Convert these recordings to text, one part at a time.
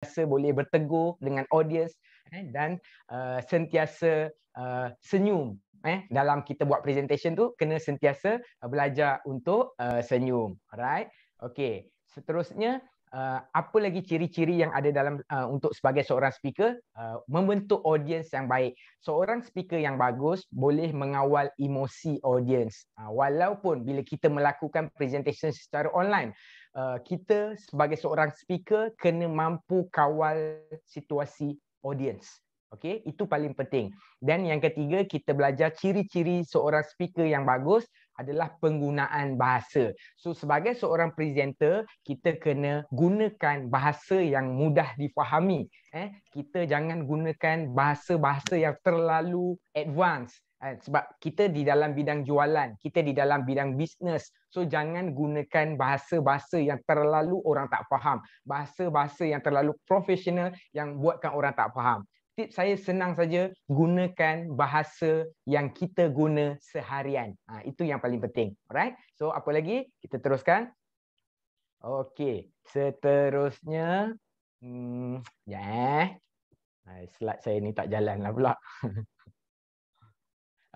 sentiasa boleh bertegur dengan audience eh, dan uh, sentiasa uh, senyum eh dalam kita buat presentation tu kena sentiasa uh, belajar untuk uh, senyum alright okey seterusnya uh, apa lagi ciri-ciri yang ada dalam uh, untuk sebagai seorang speaker uh, membentuk audience yang baik seorang speaker yang bagus boleh mengawal emosi audience uh, walaupun bila kita melakukan presentation secara online Uh, kita sebagai seorang speaker kena mampu kawal situasi audience. Okey, itu paling penting. Dan yang ketiga, kita belajar ciri-ciri seorang speaker yang bagus adalah penggunaan bahasa. So sebagai seorang presenter, kita kena gunakan bahasa yang mudah difahami. Eh, kita jangan gunakan bahasa-bahasa yang terlalu advance. Eh, sebab kita di dalam bidang jualan, kita di dalam bidang bisnes. So jangan gunakan bahasa-bahasa yang terlalu orang tak faham. Bahasa-bahasa yang terlalu profesional yang buatkan orang tak faham. Tip saya senang saja gunakan bahasa yang kita guna seharian. Ha, itu yang paling penting. Alright. So apa lagi? Kita teruskan. Okay. Seterusnya. Hmm, yeah. Ya, slide saya ni tak jalan lah pula.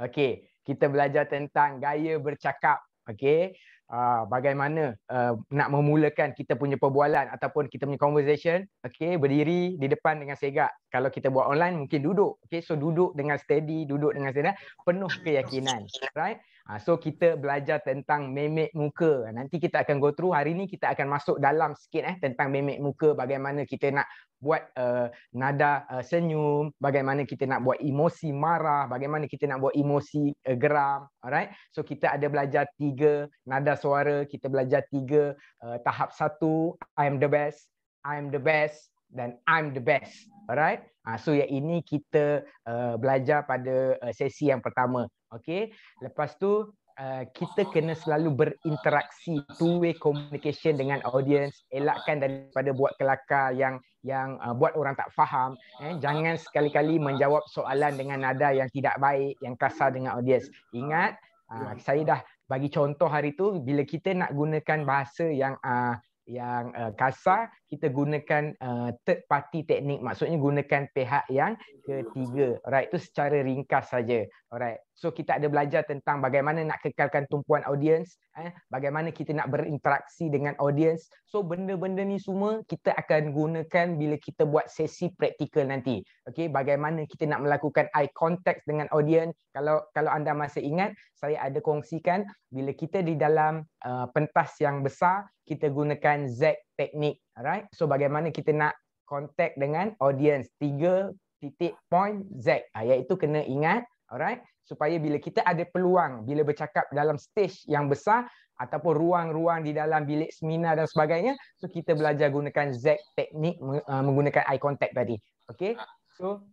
Okey, kita belajar tentang gaya bercakap. Okey, uh, bagaimana uh, nak memulakan kita punya perbualan ataupun kita punya conversation. Okey, berdiri di depan dengan segak kalau kita buat online mungkin duduk okay, so duduk dengan steady duduk dengan steady eh, penuh keyakinan right uh, so kita belajar tentang memek muka nanti kita akan go through hari ni kita akan masuk dalam sikit eh tentang memek muka bagaimana kita nak buat uh, nada uh, senyum bagaimana kita nak buat emosi marah bagaimana kita nak buat emosi uh, geram alright so kita ada belajar tiga nada suara kita belajar tiga uh, tahap satu i am the best i am the best dan I'm the best. Alright. Uh, so yang ini kita uh, belajar pada uh, sesi yang pertama. Okay. Lepas tu uh, kita kena selalu berinteraksi two-way communication dengan audience. Elakkan daripada buat kelakar yang yang uh, buat orang tak faham. Eh. Jangan sekali-kali menjawab soalan dengan nada yang tidak baik, yang kasar dengan audience. Ingat, uh, saya dah bagi contoh hari tu bila kita nak gunakan bahasa yang uh, yang uh, kasar kita gunakan uh, third party teknik maksudnya gunakan pihak yang ketiga alright itu secara ringkas saja alright so kita ada belajar tentang bagaimana nak kekalkan tumpuan audiens eh bagaimana kita nak berinteraksi dengan audiens so benda-benda ni semua kita akan gunakan bila kita buat sesi praktikal nanti okey bagaimana kita nak melakukan eye contact dengan audiens kalau kalau anda masih ingat saya ada kongsikan bila kita di dalam uh, pentas yang besar kita gunakan Z teknik alright so bagaimana kita nak contact dengan audience tiga titik point Z ah, iaitu kena ingat alright supaya bila kita ada peluang bila bercakap dalam stage yang besar ataupun ruang-ruang di dalam bilik seminar dan sebagainya so kita belajar gunakan Z teknik uh, menggunakan eye contact tadi okey so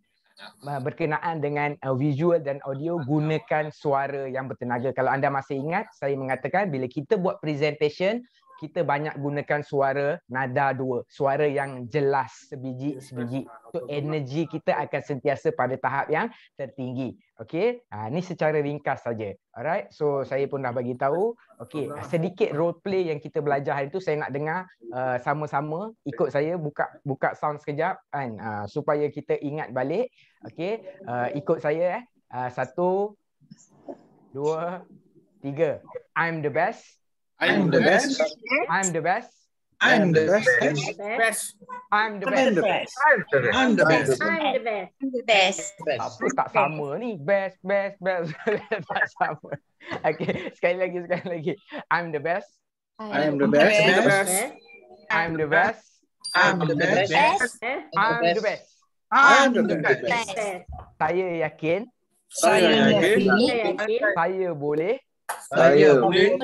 Ah, berkenaan dengan uh, visual dan audio gunakan suara yang bertenaga kalau anda masih ingat saya mengatakan bila kita buat presentation kita banyak gunakan suara nada dua. Suara yang jelas sebiji sebiji. Ah, so energy kita akan sentiasa pada tahap yang tertinggi. Okey. Ha ni secara ringkas saja. Alright. So saya pun dah bagi tahu. Okey, sedikit role play yang kita belajar hari tu saya nak dengar uh, sama-sama ikut saya buka buka sound sekejap kan. Uh, supaya kita ingat balik. Okey. Uh, ikut saya eh. Uh, satu, dua, tiga. I'm the best. I'm, I'm the best. best. I'm the best. I'm the best. best. best. I'm the best. best. I'm the best. I'm the best. I'm the best. Apa tak sama ni? Best, best, best. tak sama. Okay, sekali lagi, sekali lagi. I'm the best. I'm the best. I'm the best. I'm the best. I'm the best. I'm the best. I'm the best. I'm the best. Saya yakin. Saya yakin. Saya yakin. Saya boleh saya boleh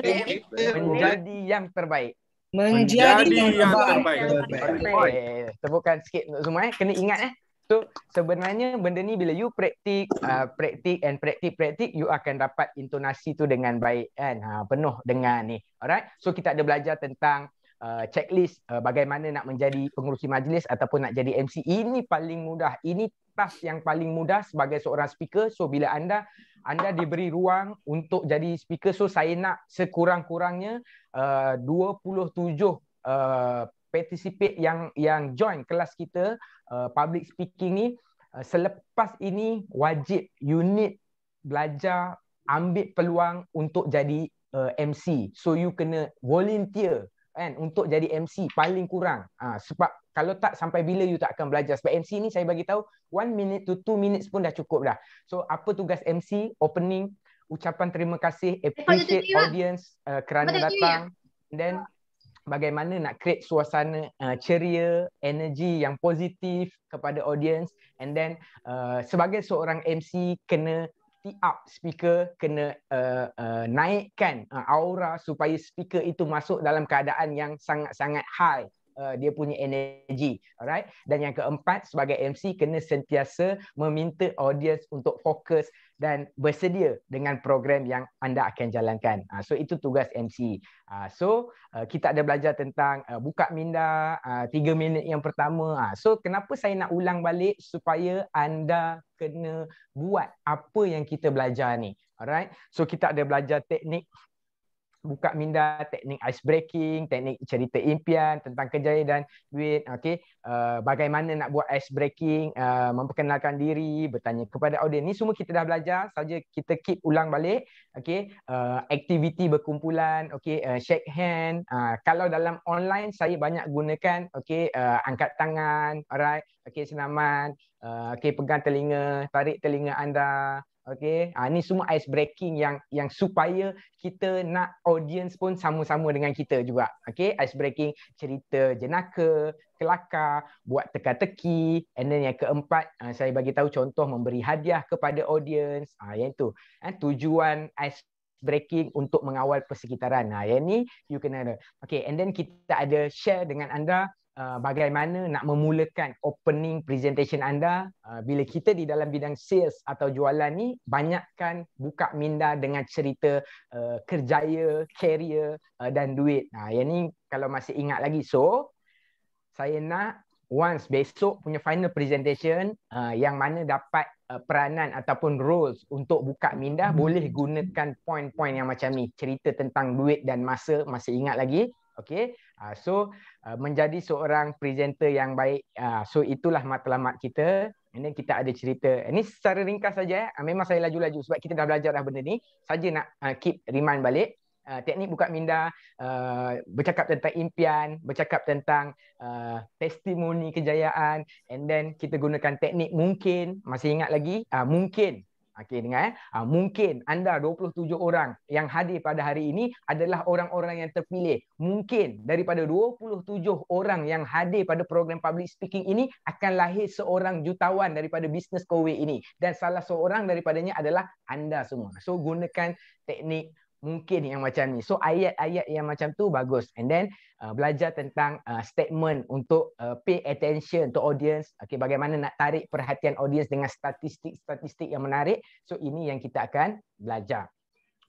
menjadi yang terbaik. Menjadi, yang, terbaik. terbaik. Tepukan eh, sikit untuk semua eh. Kena ingat eh. So sebenarnya benda ni bila you praktik, uh, praktik and praktik, praktik, you akan dapat intonasi tu dengan baik kan. Ha, penuh dengan ni. Alright. So kita ada belajar tentang uh, checklist uh, bagaimana nak menjadi pengurusi majlis ataupun nak jadi MC. E. Ini paling mudah. Ini atas yang paling mudah sebagai seorang speaker. So bila anda anda diberi ruang untuk jadi speaker, so saya nak sekurang-kurangnya uh, 27 uh, participate yang yang join kelas kita uh, public speaking ni uh, selepas ini wajib you need belajar ambil peluang untuk jadi uh, MC. So you kena volunteer kan untuk jadi MC paling kurang ah ha, sebab kalau tak sampai bila you tak akan belajar sebab MC ni saya bagi tahu 1 minute to 2 minutes pun dah cukup dah so apa tugas MC opening ucapan terima kasih appreciate audience uh, kerana Pada ya? datang ya? then bagaimana nak create suasana uh, ceria energy yang positif kepada audience and then uh, sebagai seorang MC kena lifty up speaker kena uh, uh, naikkan uh, aura supaya speaker itu masuk dalam keadaan yang sangat-sangat high uh, dia punya energi, alright dan yang keempat sebagai MC kena sentiasa meminta audience untuk fokus dan bersedia dengan program yang anda akan jalankan. Uh, so itu tugas MC. Uh, ah, so uh, kita ada belajar tentang uh, buka minda uh, ah, 3 minit yang pertama. Uh, so kenapa saya nak ulang balik supaya anda kena buat apa yang kita belajar ni. Alright. So kita ada belajar teknik buka minda teknik ice breaking, teknik cerita impian tentang kerjaya dan duit, okey, uh, bagaimana nak buat ice breaking, uh, memperkenalkan diri, bertanya kepada audiens. Ni semua kita dah belajar, saja kita keep ulang balik, okey, uh, aktiviti berkumpulan, okey, uh, shake hand. Uh, kalau dalam online saya banyak gunakan okey, uh, angkat tangan, alright, okey, senaman, uh, okey, pegang telinga, tarik telinga anda, Okay, ha, ni semua ice breaking yang yang supaya kita nak audience pun sama-sama dengan kita juga. Okay, ice breaking cerita jenaka, kelakar, buat teka-teki. And then yang keempat, ha, saya bagi tahu contoh memberi hadiah kepada audience. Ah, ha, yang itu. Ha, eh, tujuan ice breaking untuk mengawal persekitaran. Ha, yang ni, you kena ada. Okay, and then kita ada share dengan anda Uh, bagaimana nak memulakan opening presentation anda uh, bila kita di dalam bidang sales atau jualan ni banyakkan buka minda dengan cerita uh, kerjaya, career uh, dan duit. Nah, uh, yang ni kalau masih ingat lagi so saya nak once besok punya final presentation uh, yang mana dapat uh, peranan ataupun roles untuk buka minda hmm. boleh gunakan point-point yang macam ni cerita tentang duit dan masa masih ingat lagi okey Uh, so uh, menjadi seorang presenter yang baik. Uh, so itulah matlamat kita. Ini kita ada cerita. Ini secara ringkas saja. Eh. Ha, memang saya laju-laju sebab kita dah belajar dah benda ni. Saja nak uh, keep remind balik. Uh, teknik buka minda uh, bercakap tentang impian, bercakap tentang uh, testimoni kejayaan and then kita gunakan teknik mungkin masih ingat lagi uh, mungkin Okey dengar eh. Ha, mungkin anda 27 orang yang hadir pada hari ini adalah orang-orang yang terpilih. Mungkin daripada 27 orang yang hadir pada program public speaking ini akan lahir seorang jutawan daripada bisnes kowe ini dan salah seorang daripadanya adalah anda semua. So gunakan teknik mungkin yang macam ni. So ayat-ayat yang macam tu bagus. And then uh, belajar tentang uh, statement untuk uh, pay attention to audience. Okay, bagaimana nak tarik perhatian audience dengan statistik-statistik yang menarik. So ini yang kita akan belajar.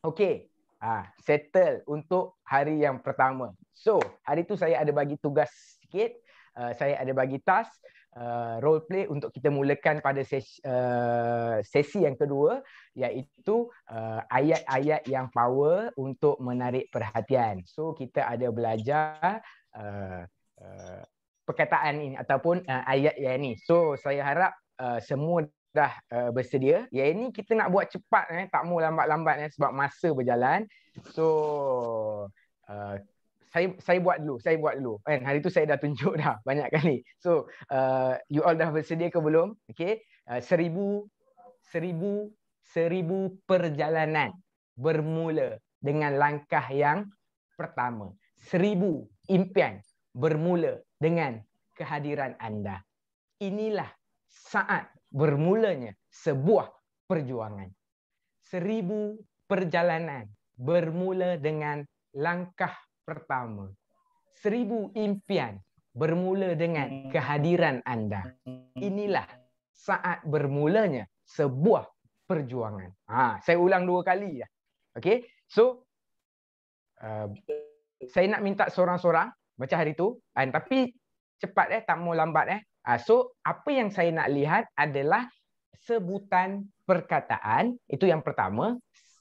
Okay, uh, settle untuk hari yang pertama. So hari tu saya ada bagi tugas sikit. Eh, saya ada bagi task uh, eh, role play untuk kita mulakan pada ses, uh, sesi yang kedua iaitu uh, ayat-ayat yang power untuk menarik perhatian. So kita ada belajar uh, uh, perkataan ini ataupun uh, ayat yang ini. So saya harap uh, semua dah uh, bersedia. Ya ini kita nak buat cepat eh tak mau lambat-lambat eh sebab masa berjalan. So uh, saya saya buat dulu, saya buat dulu. Kan hari tu saya dah tunjuk dah banyak kali. So, uh, you all dah bersedia ke belum? Okey. Uh, seribu, seribu, seribu perjalanan bermula dengan langkah yang pertama. Seribu impian bermula dengan kehadiran anda. Inilah saat bermulanya sebuah perjuangan. Seribu perjalanan bermula dengan langkah pertama. Seribu impian bermula dengan hmm. kehadiran anda. Hmm. Inilah saat bermulanya sebuah perjuangan. Ha, saya ulang dua kali. Ya. Okay. So, uh, saya nak minta seorang-seorang macam hari tu. And, uh, tapi cepat eh, tak mau lambat eh. Uh, so, apa yang saya nak lihat adalah sebutan perkataan. Itu yang pertama.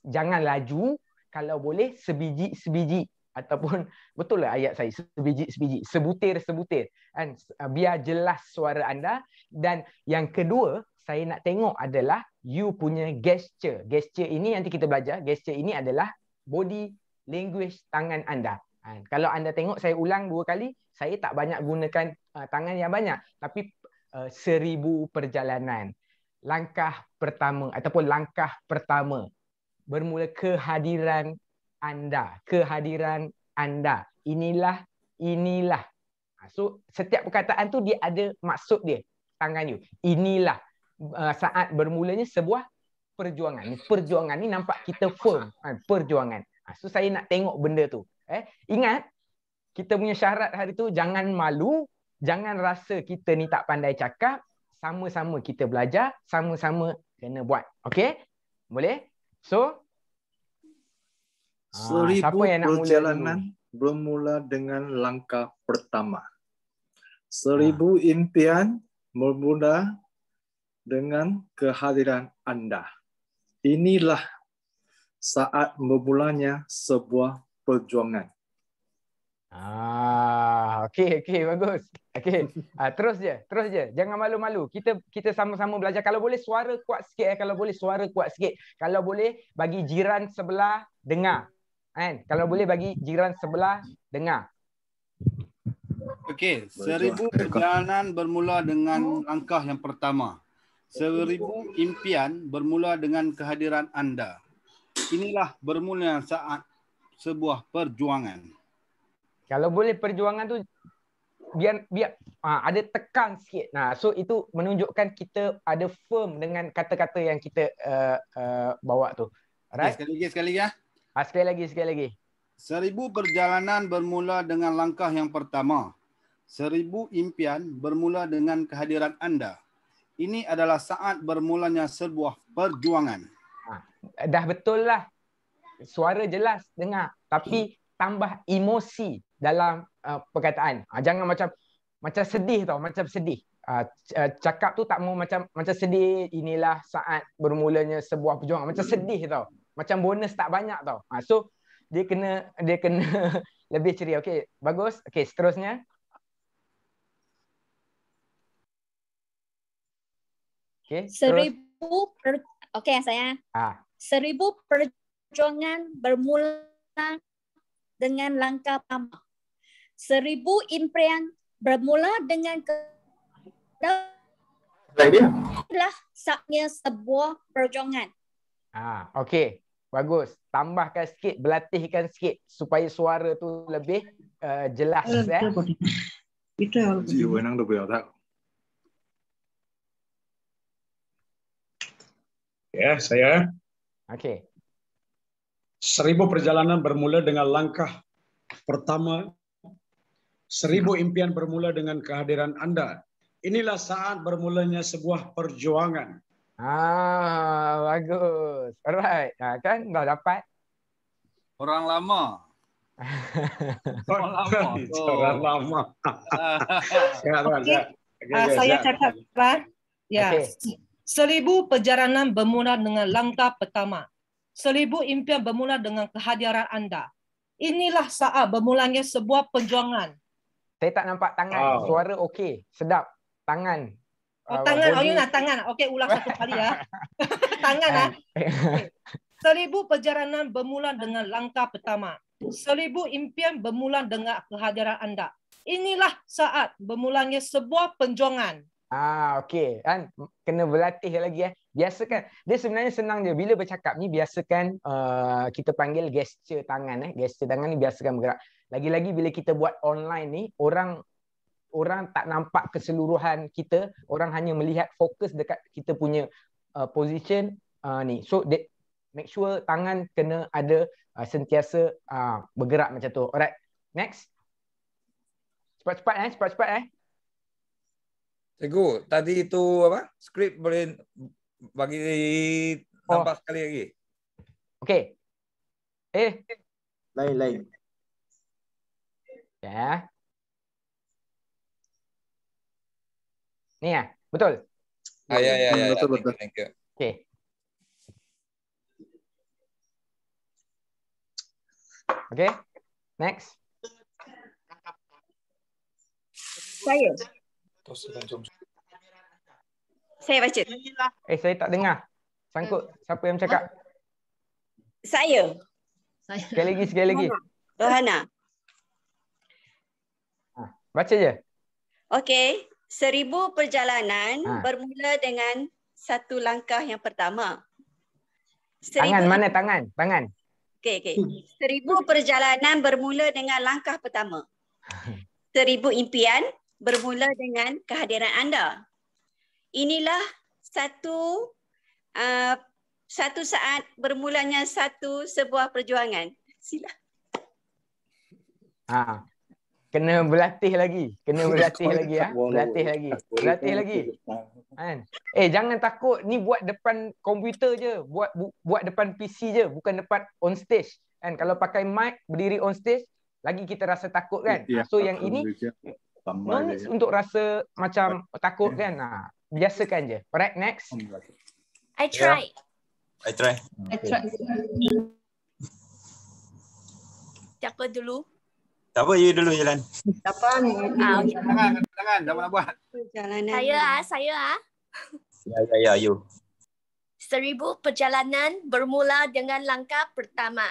Jangan laju. Kalau boleh, sebiji-sebiji ataupun betul lah ayat saya sebiji sebiji sebutir sebutir kan ah, biar jelas suara anda dan yang kedua saya nak tengok adalah you punya gesture gesture ini nanti kita belajar gesture ini adalah body language tangan anda ha, kalau anda tengok saya ulang dua kali saya tak banyak gunakan uh, tangan yang banyak tapi uh, seribu perjalanan langkah pertama ataupun langkah pertama bermula kehadiran anda, kehadiran anda. Inilah, inilah. Ha, so, setiap perkataan tu dia ada maksud dia. Tangan you. Inilah uh, saat bermulanya sebuah perjuangan. Perjuangan ni nampak kita firm. Ha, perjuangan. Ha, so, saya nak tengok benda tu. Eh, ingat, kita punya syarat hari tu jangan malu, jangan rasa kita ni tak pandai cakap, sama-sama kita belajar, sama-sama kena buat. Okay? Boleh? So, Ah, Seribu ha, perjalanan bermula dengan langkah pertama. Ah. Seribu ha. impian bermula dengan kehadiran anda. Inilah saat bermulanya sebuah perjuangan. Ah, okey okey bagus. Okey. Ah, terus je, terus je. Jangan malu-malu. Kita kita sama-sama belajar. Kalau boleh suara kuat sikit eh. Kalau boleh suara kuat sikit. Kalau boleh bagi jiran sebelah dengar kan kalau boleh bagi jiran sebelah dengar okey seribu perjalanan bermula dengan langkah yang pertama seribu impian bermula dengan kehadiran anda inilah bermula saat sebuah perjuangan kalau boleh perjuangan tu biar biar ha, ada tekan sikit. Nah, so itu menunjukkan kita ada firm dengan kata-kata yang kita uh, uh, bawa tu. Right? Okay, sekali lagi sekali lagi ya. Ah, sekali lagi, sekali lagi. Seribu perjalanan bermula dengan langkah yang pertama. Seribu impian bermula dengan kehadiran anda. Ini adalah saat bermulanya sebuah perjuangan. Ha, dah betul lah. Suara jelas, dengar. Tapi tambah emosi dalam uh, perkataan. Ha, jangan macam macam sedih tau, macam sedih. Uh, cakap tu tak mau macam macam sedih inilah saat bermulanya sebuah perjuangan macam sedih tau macam bonus tak banyak tau. Ha, so dia kena dia kena lebih ceria. Okey, bagus. Okey, seterusnya. Okey. Seribu per Okey, saya. Ha. Seribu perjuangan bermula dengan langkah pertama. Seribu impian bermula dengan ke Lah saatnya sebuah perjuangan. Ah, ha, okay Bagus. Tambahkan sikit, berlatihkan sikit supaya suara tu lebih uh, jelas. Eh. Kita eh. Kita yang lebih. Kita Ya, yeah, saya. Okey. Seribu perjalanan bermula dengan langkah pertama. Seribu impian bermula dengan kehadiran Anda. Inilah saat bermulanya sebuah perjuangan. Ah, bagus. Alright. Ah, kan dah dapat. Orang lama. Orang lama. Orang lama. Okay. Ah, saya cakap kan. Ya. Seribu perjalanan bermula dengan langkah pertama. Seribu impian bermula dengan kehadiran anda. Inilah saat bermulanya sebuah perjuangan. Saya tak nampak tangan. Oh. Suara okey. Sedap. Tangan. Oh, uh, tangan. Body. Oh, you nak tangan. Okay, ulang satu kali ya. tangan lah. Okay. Selibu perjalanan bermula dengan langkah pertama. Selibu impian bermula dengan kehadiran anda. Inilah saat bermulanya sebuah penjuangan. Ah, okay. Kan? Kena berlatih lagi. Eh. Biasakan. Dia sebenarnya senang je. Bila bercakap ni, biasakan uh, kita panggil gesture tangan. Eh. Gesture tangan ni biasakan bergerak. Lagi-lagi bila kita buat online ni, orang orang tak nampak keseluruhan kita orang hanya melihat fokus dekat kita punya uh, position uh, ni so that, make sure tangan kena ada uh, sentiasa uh, bergerak macam tu alright next cepat-cepat eh cepat-cepat eh cikgu tadi itu apa Skrip boleh bagi tambah oh. sekali lagi Okay. eh lain-lain ya yeah. Ni ah. Betul. ya ya ya. Hmm, ya betul betul. betul. Thank you. Okey. Okey. Next. Saya. Saya baca. Eh saya tak dengar. Sangkut siapa yang cakap? Saya. Saya. Sekali lagi sekali lagi. Rohana. Ha, baca je. Okay. Seribu perjalanan ha. bermula dengan satu langkah yang pertama. Seribu... Tangan mana tangan? Tangan. Okey okey. Seribu perjalanan bermula dengan langkah pertama. Seribu impian bermula dengan kehadiran anda. Inilah satu uh, satu saat bermulanya satu sebuah perjuangan. Sila. Ah kena berlatih lagi kena berlatih lagi ya berlatih lagi berlatih lagi lah. kan eh jangan takut ni buat depan komputer je buat bu, buat depan PC je bukan depan on stage kan kalau pakai mic berdiri on stage lagi kita rasa takut kan ya, so yang ini manis untuk rasa macam takut kan ha biasakan je Right next i ya. try i try i try Cakap dulu tak apa, you dulu jalan. Tak apa. Ah, okay. Tangan, tangan. Dah mana buat. Perjalanan. Saya ah, saya ah. Ya, ya, ya, you. Seribu perjalanan bermula dengan langkah pertama.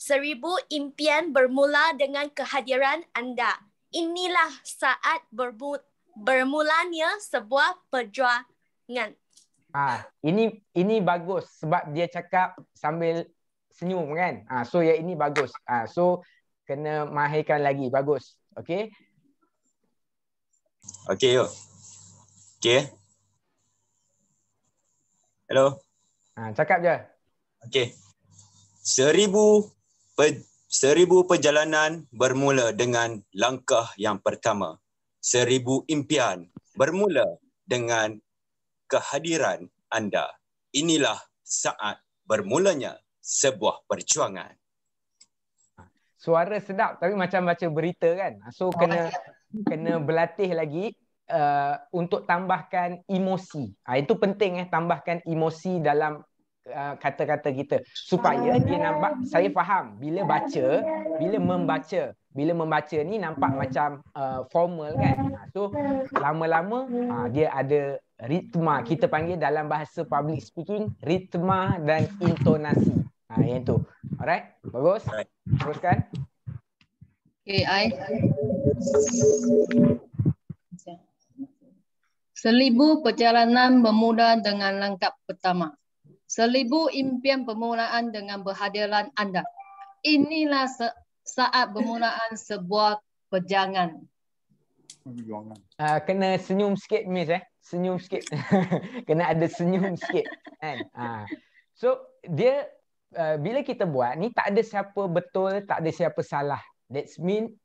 Seribu impian bermula dengan kehadiran anda. Inilah saat bermu- bermulanya sebuah perjuangan. Ah, ini ini bagus sebab dia cakap sambil senyum kan. Ah, so ya ini bagus. Ah, so kena mahirkan lagi. Bagus. Okay. Okay, yo. Okay. Hello. Ha, cakap je. Okay. Seribu, per, seribu perjalanan bermula dengan langkah yang pertama. Seribu impian bermula dengan kehadiran anda. Inilah saat bermulanya sebuah perjuangan suara sedap tapi macam baca berita kan. So oh, kena kena berlatih lagi uh, untuk tambahkan emosi. Ha, itu penting eh tambahkan emosi dalam uh, kata-kata kita supaya dia nampak saya faham bila baca, bila membaca bila membaca ni nampak hmm. macam uh, formal kan ah, so lama-lama uh, dia ada ritma kita panggil dalam bahasa public speaking ritma dan intonasi Ha, yang tu. Alright. Bagus. Teruskan. Okay, I. Selibu perjalanan bermula dengan langkah pertama. Selibu impian permulaan dengan berhadiran anda. Inilah se- saat permulaan sebuah perjalanan. Uh, ha, kena senyum sikit, Miss. Eh? Senyum sikit. kena ada senyum sikit. Kan? Uh. So, dia uh, bila kita buat ni tak ada siapa betul, tak ada siapa salah. That's mean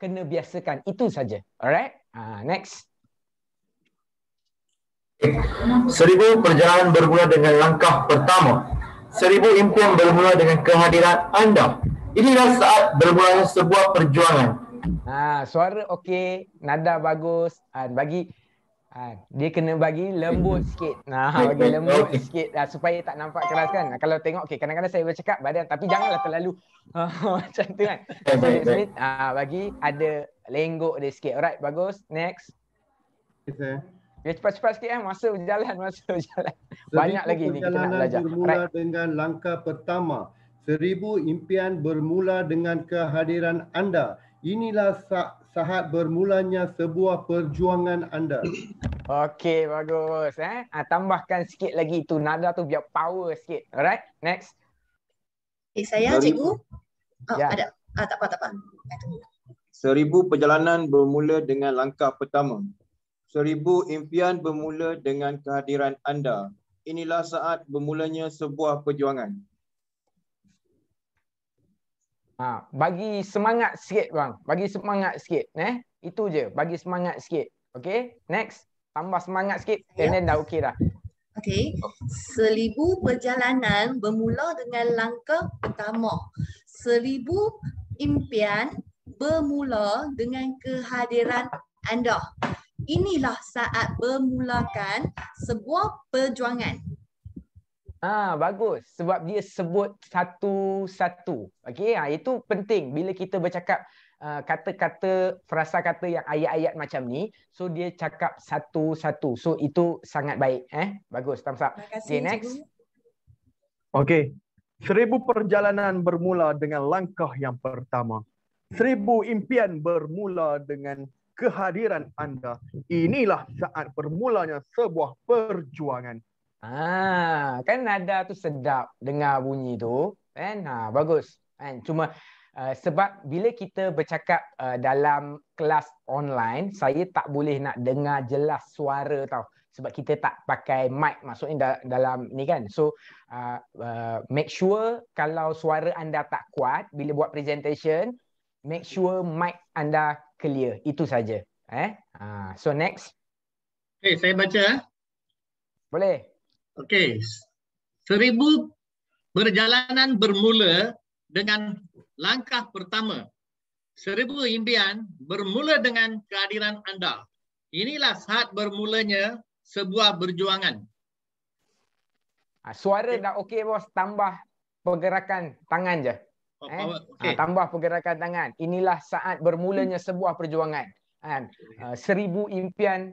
kena biasakan. Itu saja. Alright? Uh, next. Seribu perjalanan bermula dengan langkah pertama. Seribu impian bermula dengan kehadiran anda. Inilah saat bermulanya sebuah perjuangan. Ha, suara okey, nada bagus. Ha, bagi Ha, dia kena bagi lembut sikit. Nah, bagi lembut sikit ha, supaya tak nampak keras kan. Kalau tengok okey kadang-kadang saya bercakap badan tapi janganlah terlalu ha, macam tu kan. So, eh, baik, baik. Ha, bagi ada lenggok dia sikit. Alright, bagus. Next. Yes, eh. Ya, cepat-cepat sikit eh. Masa berjalan, masa berjalan. Seribu Banyak lagi ni kita nak belajar. bermula right. dengan langkah pertama. Seribu impian bermula dengan kehadiran anda. Inilah saat saat bermulanya sebuah perjuangan anda. Okey, bagus. Eh? Ha, tambahkan sikit lagi tu. Nada tu biar power sikit. Alright, next. Eh, saya, Dari... cikgu. Oh, ya. ada. Ah, tak apa, tak apa. Ah, Seribu perjalanan bermula dengan langkah pertama. Seribu impian bermula dengan kehadiran anda. Inilah saat bermulanya sebuah perjuangan. Ha, bagi semangat sikit bang. Bagi semangat sikit. Eh? Itu je. Bagi semangat sikit. Okay. Next. Tambah semangat sikit. Yeah. And then dah okay dah. Okay. Seribu perjalanan bermula dengan langkah pertama. Seribu impian bermula dengan kehadiran anda. Inilah saat bermulakan sebuah perjuangan. Ah bagus sebab dia sebut satu-satu. okay ha itu penting bila kita bercakap ha, kata-kata uh, frasa kata yang ayat-ayat macam ni so dia cakap satu-satu. So itu sangat baik eh. Bagus thumbs up. Kasih, okay next. Okey. Seribu perjalanan bermula dengan langkah yang pertama. Seribu impian bermula dengan kehadiran anda. Inilah saat bermulanya sebuah perjuangan. Ah, kan nada tu sedap dengar bunyi tu, kan? Ha, ah, bagus. Kan? Cuma uh, sebab bila kita bercakap uh, dalam kelas online, saya tak boleh nak dengar jelas suara tau sebab kita tak pakai mic maksudnya da- dalam ni kan. So uh, uh, make sure kalau suara anda tak kuat bila buat presentation, make sure mic anda clear. Itu saja. Eh? Ah, so next. Okay, saya baca. Boleh. Okey. Seribu perjalanan bermula dengan langkah pertama. Seribu impian bermula dengan kehadiran anda. Inilah saat bermulanya sebuah perjuangan. Ah, suara dah okey bos, tambah pergerakan tangan je. Oh, eh? Ah, okay. Tambah pergerakan tangan. Inilah saat bermulanya sebuah perjuangan. Kan? Ah, seribu impian,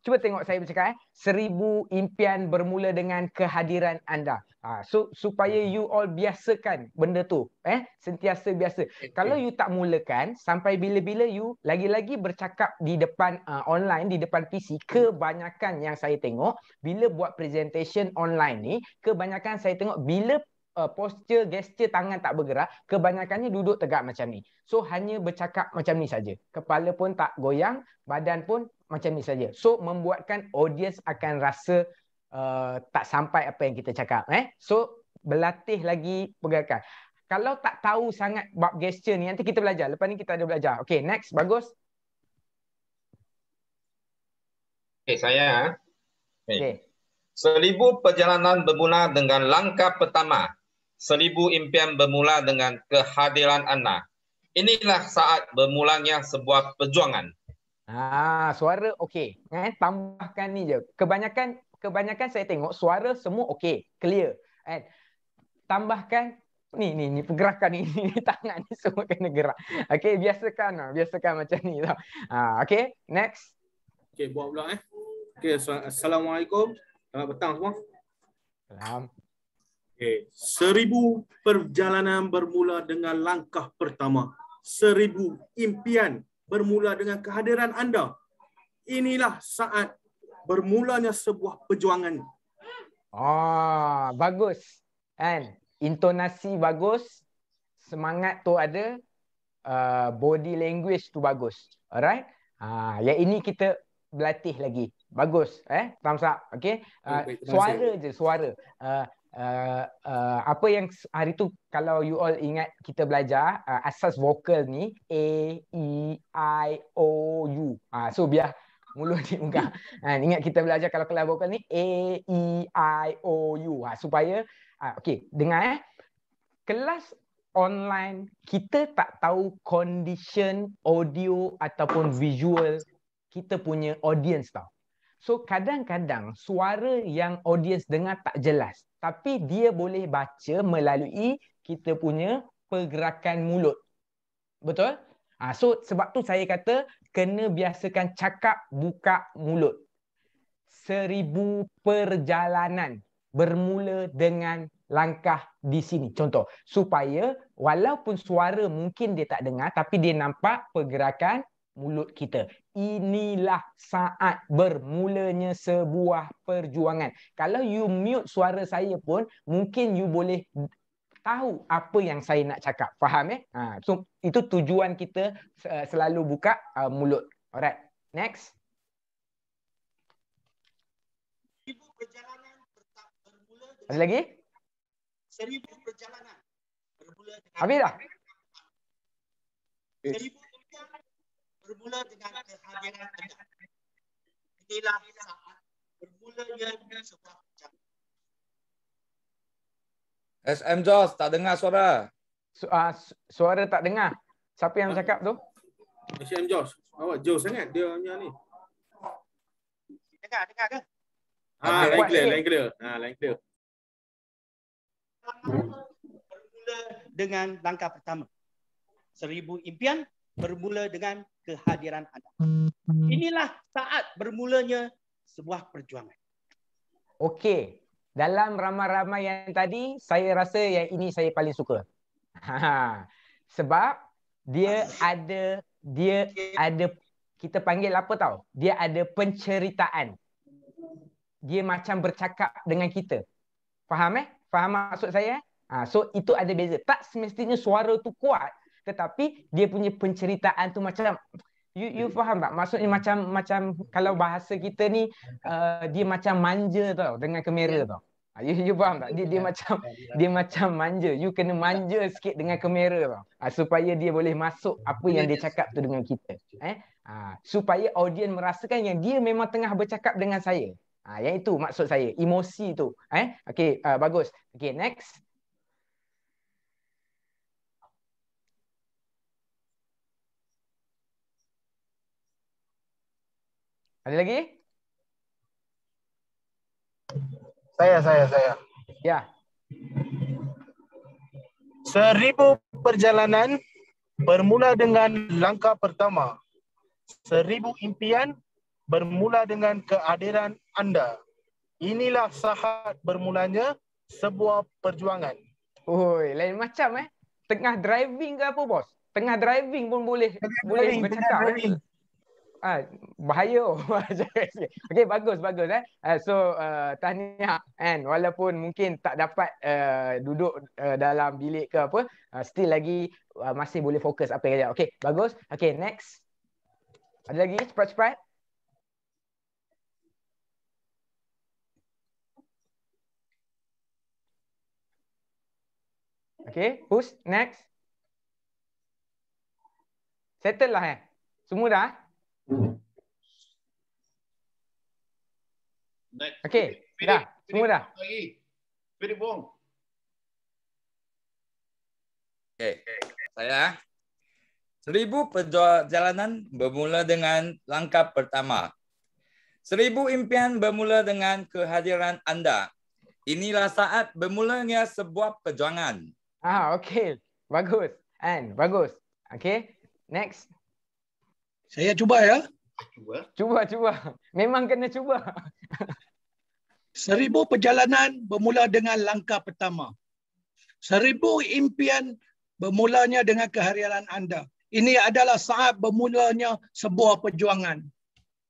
cuba tengok saya bercakap eh seribu impian bermula dengan kehadiran anda ha, so supaya hmm. you all biasakan benda tu eh sentiasa biasa okay. kalau you tak mulakan sampai bila-bila you lagi-lagi bercakap di depan uh, online di depan PC hmm. kebanyakan yang saya tengok bila buat presentation online ni kebanyakan saya tengok bila Uh, posture gesture tangan tak bergerak kebanyakannya duduk tegak macam ni so hanya bercakap macam ni saja kepala pun tak goyang badan pun macam ni saja. So membuatkan audience akan rasa uh, tak sampai apa yang kita cakap eh. So berlatih lagi pergerakan. Kalau tak tahu sangat bab gesture ni nanti kita belajar. Lepas ni kita ada belajar. Okay next bagus. Okay saya. Ah. Okay. okay. Seribu perjalanan bermula dengan langkah pertama. Seribu impian bermula dengan kehadiran anda. Inilah saat bermulanya sebuah perjuangan. Ah, suara okey. Eh, tambahkan ni je. Kebanyakan kebanyakan saya tengok suara semua okey, clear. Eh, tambahkan ni ni ni pergerakan ni, ni, tangan ni semua kena gerak. Okey, biasakan ah, biasakan macam ni tau. Ah, okey, next. Okey, buat pula eh. Okey, assalamualaikum. Selamat petang semua. Salam. Okey, seribu perjalanan bermula dengan langkah pertama. Seribu impian bermula dengan kehadiran anda. Inilah saat bermulanya sebuah perjuangan. Ah, bagus. Kan? Intonasi bagus. Semangat tu ada. Uh, body language tu bagus. Alright? Ha, ah, ya ini kita berlatih lagi. Bagus. Eh? Thumbs up. Okay? Uh, suara je, suara. Uh, Uh, uh, apa yang hari tu kalau you all ingat kita belajar uh, asas vokal ni a e i o u. Ah uh, so biar mulu ni muka. Ha ah, ingat kita belajar kalau kelas vokal ni a e i o u. Ah supaya uh, ah, okey dengar eh. Kelas online kita tak tahu condition audio ataupun visual kita punya audience tau. So kadang-kadang suara yang audience dengar tak jelas tapi dia boleh baca melalui kita punya pergerakan mulut. Betul? Ha, so sebab tu saya kata kena biasakan cakap buka mulut. Seribu perjalanan bermula dengan langkah di sini. Contoh, supaya walaupun suara mungkin dia tak dengar tapi dia nampak pergerakan mulut kita. Inilah saat bermulanya sebuah perjuangan. Kalau you mute suara saya pun, mungkin you boleh tahu apa yang saya nak cakap. Faham eh? Ha, so, itu tujuan kita uh, selalu buka uh, mulut. Alright, next. Seribu perjalanan bermula dengan... lagi? Seribu perjalanan bermula dengan... Habis dah? Seribu bermula dengan kehadiran anda. Inilah saat bermulanya sebuah ucapan. SM Jos, tak dengar suara. Su- uh, suara tak dengar. Siapa yang cakap tu? SM Jos. Awak oh, Jos sangat dia punya ni. Dengar, dengar ke? Ha, ah, lain clear, lain clear. Ha, ah, lain clear. Bermula dengan langkah pertama. Seribu impian bermula dengan kehadiran anda. Hmm. Inilah saat bermulanya sebuah perjuangan. Okey. Dalam ramai-ramai yang tadi, saya rasa yang ini saya paling suka. Sebab dia ada dia ada kita panggil apa tahu? Dia ada penceritaan. Dia macam bercakap dengan kita. Faham eh? Faham maksud saya? Ah, so itu ada beza. Tak semestinya suara tu kuat, tetapi dia punya penceritaan tu macam you you faham tak maksudnya hmm. macam macam kalau bahasa kita ni uh, dia macam manja tau dengan kamera ya. tau ah, you you faham tak dia dia ya, macam ya, dia macam manja you kena manja sikit dengan kamera tau uh, supaya dia boleh masuk apa yang dia cakap tu dengan kita eh uh, supaya audien merasakan yang dia memang tengah bercakap dengan saya Ha, yang itu maksud saya emosi tu eh okay, uh, bagus Okay, next Ada lagi? Saya, saya, saya. Ya. Seribu perjalanan bermula dengan langkah pertama. Seribu impian bermula dengan kehadiran anda. Inilah sahat bermulanya sebuah perjuangan. Oi, lain macam eh. Tengah driving ke apa bos? Tengah driving pun boleh tengah boleh driving, bercakap. Tengah eh. driving. Eh? Ah, bahaya. macam okay, bagus, bagus. Eh? Uh, so, uh, tahniah. And walaupun mungkin tak dapat uh, duduk uh, dalam bilik ke apa, uh, still lagi uh, masih boleh fokus apa kerja. Okay, bagus. Okay, next. Ada lagi? Cepat-cepat. Okay, push next? Settle lah eh. Semua dah? Eh? Next. Okay, Philip, dah. Philip, semua dah. Philip Wong. Okay, saya. Ah. Seribu perjalanan bermula dengan langkah pertama. Seribu impian bermula dengan kehadiran anda. Inilah saat bermulanya sebuah perjuangan. Ah, okay. Bagus. And bagus. Okay. Next. Saya cuba ya. Cuba. Cuba cuba. Memang kena cuba. Seribu perjalanan bermula dengan langkah pertama. Seribu impian bermulanya dengan keharian anda. Ini adalah saat bermulanya sebuah perjuangan.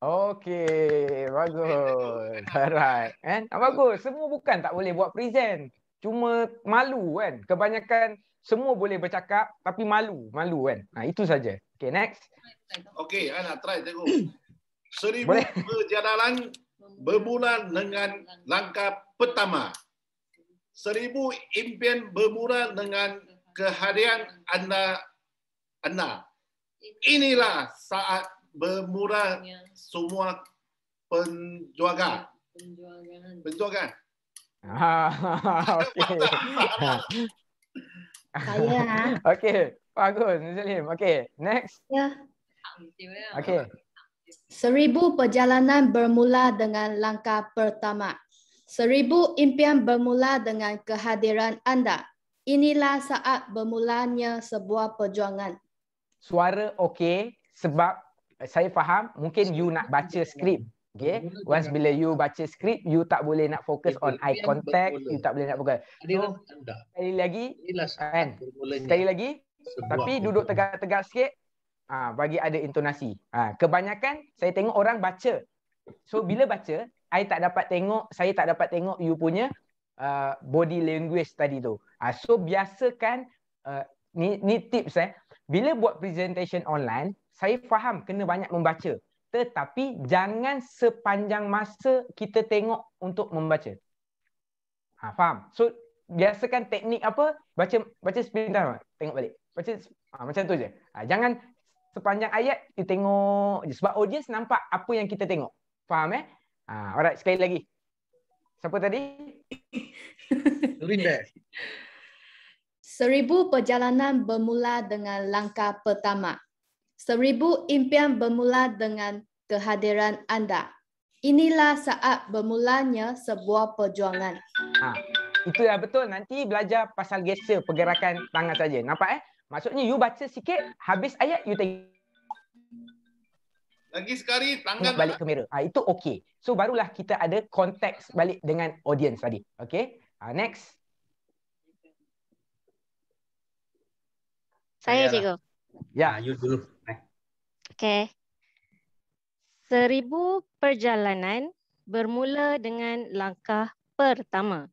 Okey, bagus. Alright. Kan? Eh? Bagus. Semua bukan tak boleh buat present. Cuma malu kan. Kebanyakan semua boleh bercakap tapi malu. Malu kan. Nah, itu saja. Okay, next. Okay, saya nak try tengok. Seribu Boleh? perjalanan bermula dengan langkah pertama. Seribu impian bermula dengan kehadiran anda. anda. Inilah saat bermula semua penjuagaan. Penjuagaan. Penjuagaan. Ah, Saya ha. Okey, bagus Muslim. Okey, next. Ya. Okay. Seribu perjalanan bermula dengan langkah pertama. Seribu impian bermula dengan kehadiran anda. Inilah saat bermulanya sebuah perjuangan. Suara okay. sebab eh, saya faham mungkin you nak baca skrip Okay. Once bila you baca skrip, you tak boleh nak fokus on eye contact, bermula. you tak boleh nak fokus. So, sekali lagi, kan? sekali lagi, tapi bermula. duduk tegak-tegak sikit, ha, bagi ada intonasi. Ha, kebanyakan, saya tengok orang baca. So, bila baca, saya tak dapat tengok, saya tak dapat tengok you punya uh, body language tadi tu. Ha, so, biasakan, uh, ni, ni tips eh. Bila buat presentation online, saya faham kena banyak membaca tetapi jangan sepanjang masa kita tengok untuk membaca. Ha, faham? So, biasakan teknik apa? Baca baca sepintas, tengok balik. Baca ha, macam tu je. Ha, jangan sepanjang ayat kita tengok je. Sebab audiens nampak apa yang kita tengok. Faham eh? Ha, alright, sekali lagi. Siapa tadi? Rinda. Seribu perjalanan bermula dengan langkah pertama. Seribu impian bermula dengan kehadiran anda. Inilah saat bermulanya sebuah perjuangan. Ha, itu yang betul. Nanti belajar pasal gesture pergerakan tangan saja. Nampak eh? Maksudnya you baca sikit, habis ayat you tengok. Lagi sekali tangan balik ke mirror. Ha, itu okey. So barulah kita ada konteks balik dengan audience tadi. Okey. Ha, next. Saya lah. cikgu. Ya, ah, yuk dulu. Oke. Seribu perjalanan bermula dengan langkah pertama.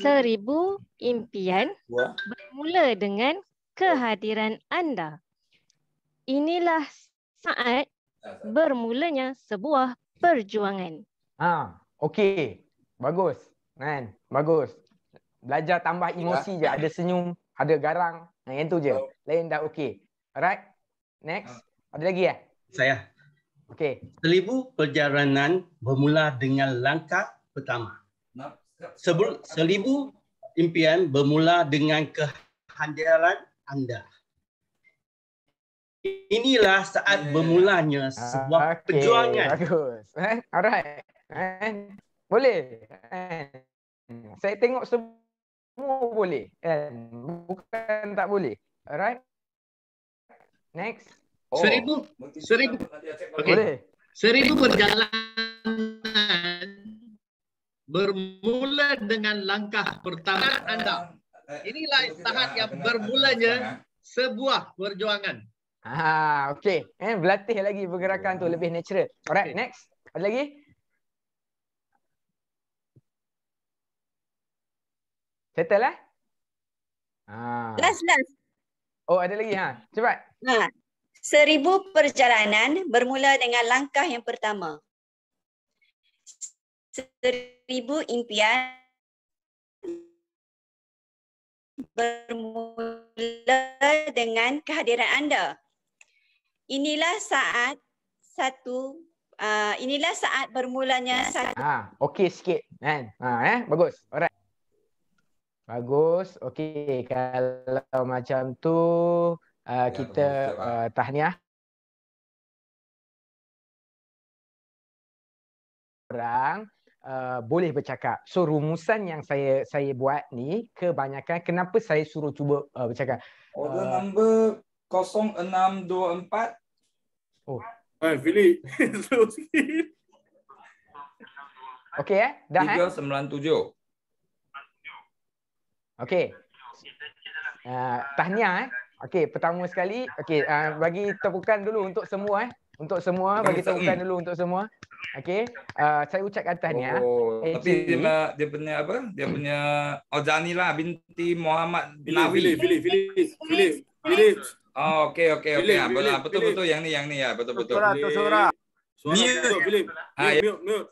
Seribu impian ya. bermula dengan kehadiran anda. Inilah saat bermulanya sebuah perjuangan. Ah, okey. Bagus. Kan? Bagus. Belajar tambah emosi ya. je. Ada senyum, ada garang. Yang itu je. Oh lain dah okey. Alright. Next. Ah. Ada lagi ya? Saya. Okey. Seribu perjalanan bermula dengan langkah pertama. Sebelum seribu impian bermula dengan kehadiran anda. Inilah saat bermulanya sebuah ah, okay. perjuangan. Bagus. Eh, alright. Eh, boleh. Saya tengok semua boleh. Bukan tak boleh. Alright. Next. Oh. Seribu. Seribu. Okay. Seribu perjalanan bermula dengan langkah pertama anda. Eh, Inilah tahap yang bermulanya eh. sebuah perjuangan. Ah, ha, okay. Eh, berlatih lagi pergerakan tu lebih natural. Alright, okay. next. Ada lagi? Settle lah. Eh? Ah. Last, last. Oh, ada lagi ha. Cepat. Ha. Seribu perjalanan bermula dengan langkah yang pertama. Seribu impian bermula dengan kehadiran anda. Inilah saat satu Uh, inilah saat bermulanya satu. Ah okey sikit kan. Ha eh, bagus. Alright. Bagus. Okey, kalau macam tu uh, ya, kita betul, lah. uh, tahniah. Orang uh, boleh bercakap. So rumusan yang saya saya buat ni kebanyakan kenapa saya suruh cuba uh, bercakap. Order uh, number 0624. Oh. Eh, hey, Fili. Okey eh? Dah 397. eh? Okey. Uh, tahniah eh. Okey, pertama sekali, okey, uh, bagi tepukan dulu untuk semua eh. Untuk semua, bagi tepukan dulu untuk semua. Okey, uh, saya ucapkan tahniah. Eh. Oh, AG. Eh, tapi dia, lah, dia punya apa? Dia punya Ozani lah binti Muhammad bin Nawi. Philip, Philip, Philip, Philip, Philip. Oh, okey, okey, okey. Betul-betul lah, yang ni, yang ni ya, betul-betul. Suara, suara. Ha, ya. Mute. Mute, mute.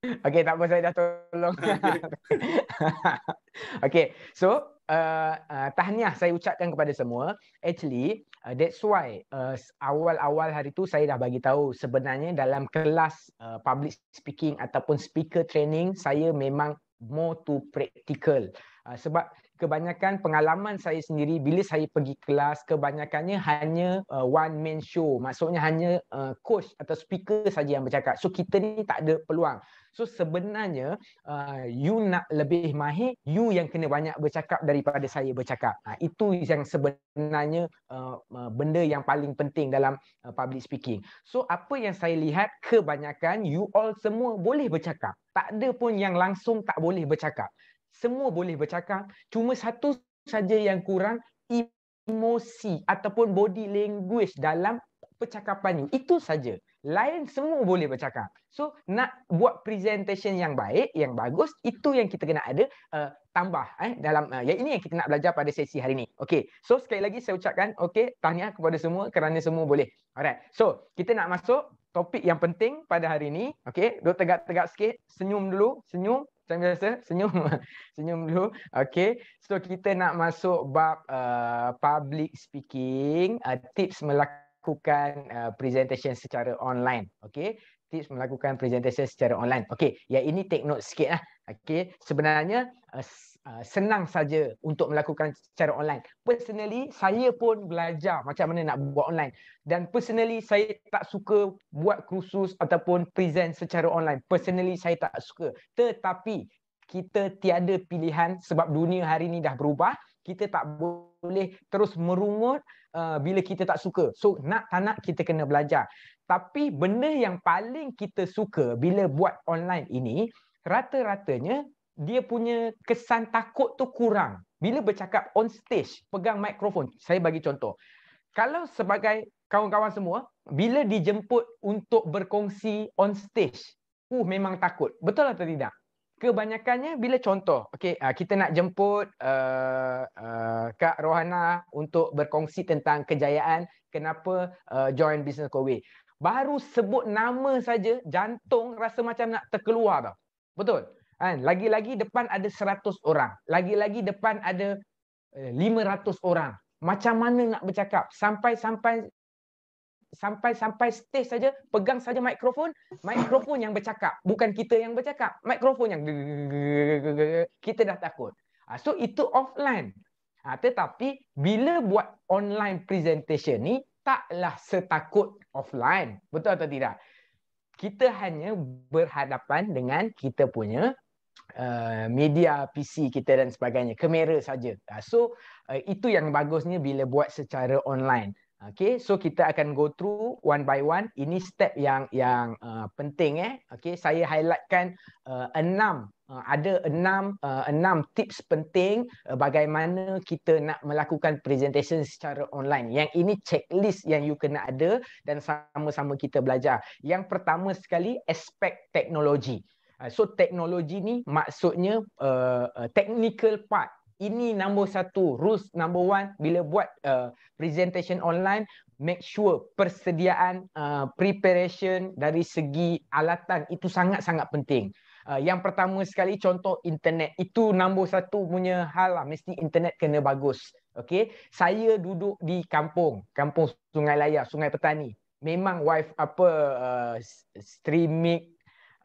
Okay, tak apa saya dah tolong. okay, so uh, uh, tahniah saya ucapkan kepada semua. Actually, uh, that's why uh, awal-awal hari tu saya dah bagi tahu sebenarnya dalam kelas uh, public speaking ataupun speaker training saya memang more to practical. Uh, sebab kebanyakan pengalaman saya sendiri bila saya pergi kelas kebanyakannya hanya uh, one man show maksudnya hanya uh, coach atau speaker saja yang bercakap so kita ni tak ada peluang so sebenarnya uh, you nak lebih mahir you yang kena banyak bercakap daripada saya bercakap uh, itu yang sebenarnya uh, uh, benda yang paling penting dalam uh, public speaking so apa yang saya lihat kebanyakan you all semua boleh bercakap tak ada pun yang langsung tak boleh bercakap semua boleh bercakap cuma satu saja yang kurang emosi ataupun body language dalam percakapan you itu saja lain semua boleh bercakap so nak buat presentation yang baik yang bagus itu yang kita kena ada uh, tambah eh dalam uh, ya ini yang kita nak belajar pada sesi hari ini okey so sekali lagi saya ucapkan okey tahniah kepada semua kerana semua boleh alright so kita nak masuk topik yang penting pada hari ini okey duduk tegak-tegak sikit senyum dulu senyum macam biasa senyum senyum dulu Okay, so kita nak masuk bab uh, public speaking uh, tips melakukan uh, presentation secara online Okay, tips melakukan presentation secara online Okay, ya ini take note sikitlah Okay, sebenarnya uh, Ah, senang saja untuk melakukan secara online. Personally, saya pun belajar macam mana nak buat online. Dan personally, saya tak suka buat kursus ataupun present secara online. Personally, saya tak suka. Tetapi, kita tiada pilihan sebab dunia hari ini dah berubah. Kita tak boleh terus merungut uh, bila kita tak suka. So, nak tak nak kita kena belajar. Tapi benda yang paling kita suka bila buat online ini, rata-ratanya dia punya kesan takut tu kurang bila bercakap on stage pegang mikrofon saya bagi contoh kalau sebagai kawan-kawan semua bila dijemput untuk berkongsi on stage uh memang takut betul atau tidak kebanyakannya bila contoh okay ah, kita nak jemput uh, uh, Kak Rohana untuk berkongsi tentang kejayaan kenapa uh, join business Kowe baru sebut nama saja jantung rasa macam nak terkeluar tau betul Kan? Lagi-lagi depan ada 100 orang. Lagi-lagi depan ada 500 eh, orang. Macam mana nak bercakap? Sampai-sampai sampai-sampai stage saja pegang saja mikrofon mikrofon yang bercakap bukan kita yang bercakap mikrofon yang kita dah takut ah, so itu offline ah, tetapi bila buat online presentation ni taklah setakut offline betul atau tidak kita hanya berhadapan dengan kita punya Uh, media PC kita dan sebagainya kamera saja. Uh, so uh, itu yang bagusnya bila buat secara online. Okay, so kita akan go through one by one. Ini step yang yang uh, penting eh. Okay, saya highlightkan uh, enam uh, ada enam uh, enam tips penting uh, bagaimana kita nak melakukan presentation secara online. Yang ini checklist yang you kena ada dan sama-sama kita belajar. Yang pertama sekali aspek teknologi. Ah, so teknologi ni maksudnya uh, technical part ini nombor satu rules nombor one bila buat uh, presentation online make sure persediaan uh, preparation dari segi alatan itu sangat-sangat penting Uh, yang pertama sekali contoh internet itu nombor satu punya hal lah mesti internet kena bagus okey saya duduk di kampung kampung Sungai Layar Sungai Petani memang wife apa uh, streaming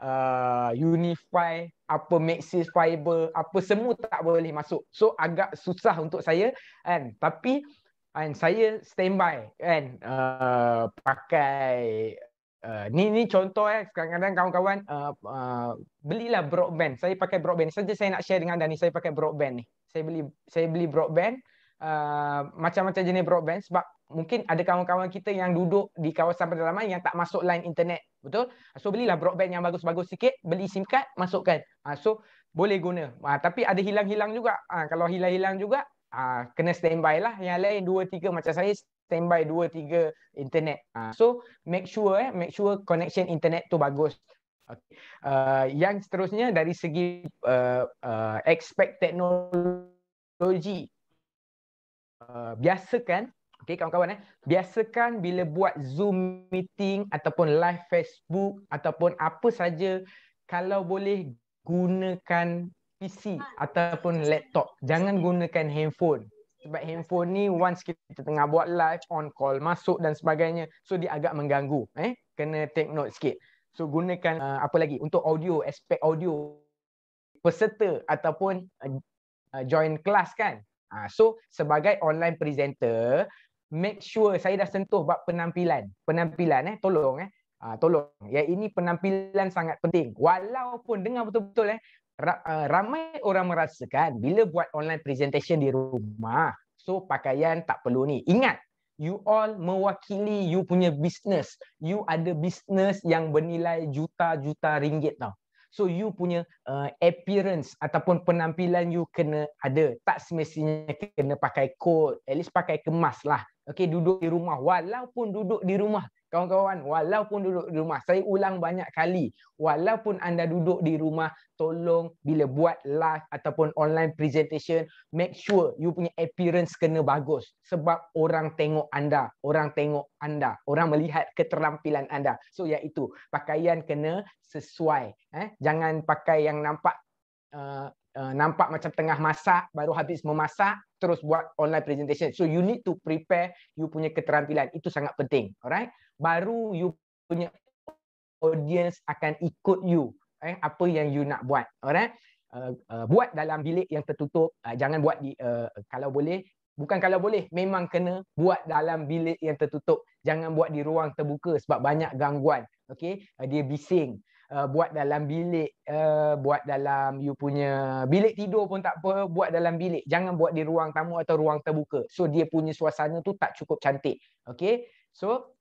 uh, Unify, apa Maxis Fiber, apa semua tak boleh masuk. So agak susah untuk saya kan. Tapi kan, saya standby kan uh, pakai Uh, ni ni contoh eh kadang-kadang kawan-kawan uh, uh, belilah broadband. Saya pakai broadband. Saja saya nak share dengan anda ni saya pakai broadband ni. Saya beli saya beli broadband uh, macam-macam jenis broadband sebab mungkin ada kawan-kawan kita yang duduk di kawasan pedalaman yang tak masuk line internet Betul? Ah, so belilah broadband yang bagus-bagus sikit, beli SIM card, masukkan. Ah, so boleh guna. Ah, tapi ada hilang-hilang juga. Kalau hilang-hilang juga, kena standby lah. Yang lain 2-3 macam saya, standby 2-3 internet. So make sure eh, make sure connection internet tu bagus. Okay. Yang seterusnya dari segi expect teknologi, biasakan Okay, kawan-kawan eh. Biasakan bila buat Zoom meeting ataupun live Facebook ataupun apa saja kalau boleh gunakan PC ataupun laptop. Jangan gunakan handphone. Sebab handphone ni once kita tengah buat live on call masuk dan sebagainya. So dia agak mengganggu. Eh, Kena take note sikit. So gunakan uh, apa lagi untuk audio, aspek audio peserta ataupun uh, uh join kelas kan. Uh, so sebagai online presenter, make sure saya dah sentuh bab penampilan. Penampilan eh, tolong eh. Ha, tolong. Ya ini penampilan sangat penting. Walaupun dengar betul-betul eh, ah, ramai orang merasakan bila buat online presentation di rumah, so pakaian tak perlu ni. Ingat, you all mewakili you punya business. You ada business yang bernilai juta-juta ringgit tau. So you punya uh, appearance ataupun penampilan you kena ada. Tak semestinya kena pakai coat. At least pakai kemas lah. Okey, duduk di rumah. Walaupun duduk di rumah, kawan-kawan, walaupun duduk di rumah, saya ulang banyak kali. Walaupun anda duduk di rumah, tolong bila buat live ataupun online presentation, make sure you punya appearance kena bagus. Sebab orang tengok anda, orang tengok anda, orang melihat keterampilan anda. So, iaitu, ya pakaian kena sesuai. Eh? Jangan pakai yang nampak Uh, Uh, nampak macam tengah masak baru habis memasak terus buat online presentation so you need to prepare you punya keterampilan itu sangat penting alright baru you punya audience akan ikut you eh apa yang you nak buat alright uh, uh, buat dalam bilik yang tertutup uh, jangan buat di uh, kalau boleh bukan kalau boleh memang kena buat dalam bilik yang tertutup jangan buat di ruang terbuka sebab banyak gangguan Okay? uh, dia bising uh, buat dalam bilik uh, buat dalam you punya bilik tidur pun tak apa buat dalam bilik jangan buat di ruang tamu atau ruang terbuka so dia punya suasana tu tak cukup cantik okey so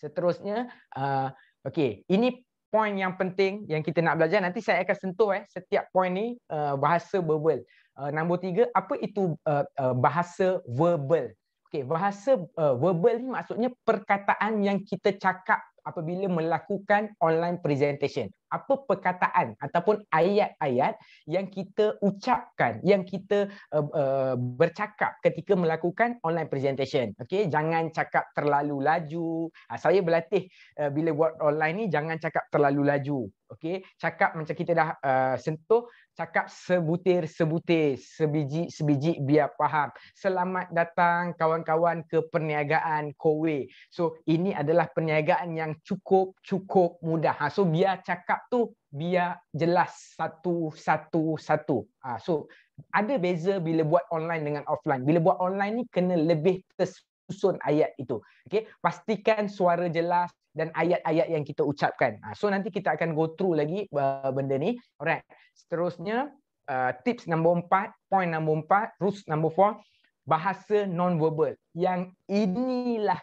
seterusnya uh, okey ini poin yang penting yang kita nak belajar nanti saya akan sentuh eh setiap poin ni uh, bahasa verbal uh, nombor tiga, apa itu uh, uh, bahasa verbal Okay, bahasa uh, verbal ni maksudnya perkataan yang kita cakap apabila melakukan online presentation apa perkataan ataupun ayat-ayat yang kita ucapkan, yang kita uh, uh, bercakap ketika melakukan online presentation. Okey, jangan cakap terlalu laju. Ha, saya berlatih uh, bila buat online ni jangan cakap terlalu laju. Okey, cakap macam kita dah uh, sentuh cakap sebutir sebutir sebiji sebiji biar faham selamat datang kawan-kawan ke perniagaan Kowe so ini adalah perniagaan yang cukup cukup mudah ha, so biar cakap cakap tu biar jelas satu satu satu. Ha, so ada beza bila buat online dengan offline. Bila buat online ni kena lebih tersusun ayat itu. Okay, pastikan suara jelas dan ayat-ayat yang kita ucapkan. Ha, so nanti kita akan go through lagi uh, benda ni. Alright. Seterusnya uh, tips nombor empat, point nombor empat, rules nombor four, bahasa non-verbal. Yang inilah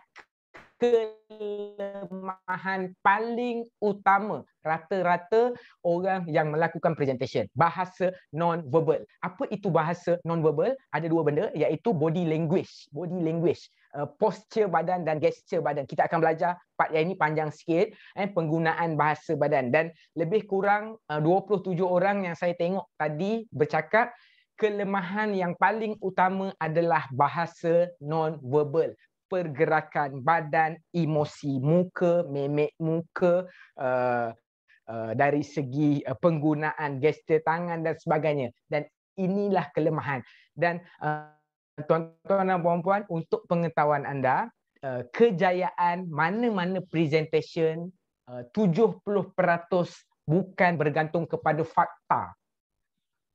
kelemahan paling utama rata-rata orang yang melakukan presentation bahasa non verbal apa itu bahasa non verbal ada dua benda iaitu body language body language uh, posture badan dan gesture badan kita akan belajar part yang ini panjang sikit eh penggunaan bahasa badan dan lebih kurang 27 uh, orang yang saya tengok tadi bercakap kelemahan yang paling utama adalah bahasa non verbal pergerakan badan, emosi muka, memek muka, uh, uh, dari segi uh, penggunaan gestur tangan dan sebagainya. Dan inilah kelemahan. Dan uh, tuan-tuan dan puan-puan, untuk pengetahuan anda, uh, kejayaan mana-mana presentation uh, 70% bukan bergantung kepada fakta.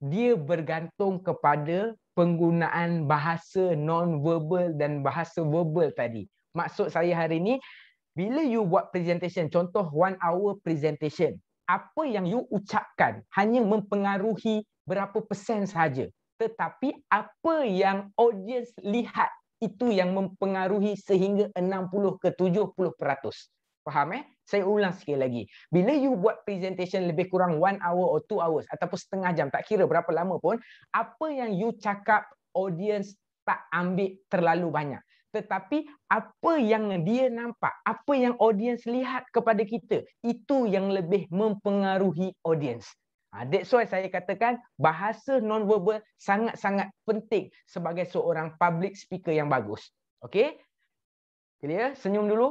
Dia bergantung kepada penggunaan bahasa non-verbal dan bahasa verbal tadi. Maksud saya hari ini, bila you buat presentation, contoh one hour presentation, apa yang you ucapkan hanya mempengaruhi berapa persen sahaja. Tetapi apa yang audience lihat itu yang mempengaruhi sehingga 60 ke 70 peratus. Faham eh? Saya ulang sikit lagi. Bila you buat presentation lebih kurang one hour or two hours ataupun setengah jam, tak kira berapa lama pun, apa yang you cakap audience tak ambil terlalu banyak. Tetapi apa yang dia nampak, apa yang audience lihat kepada kita, itu yang lebih mempengaruhi audience. Ha, that's why saya katakan bahasa non-verbal sangat-sangat penting sebagai seorang public speaker yang bagus. Okay? Clear? Senyum dulu.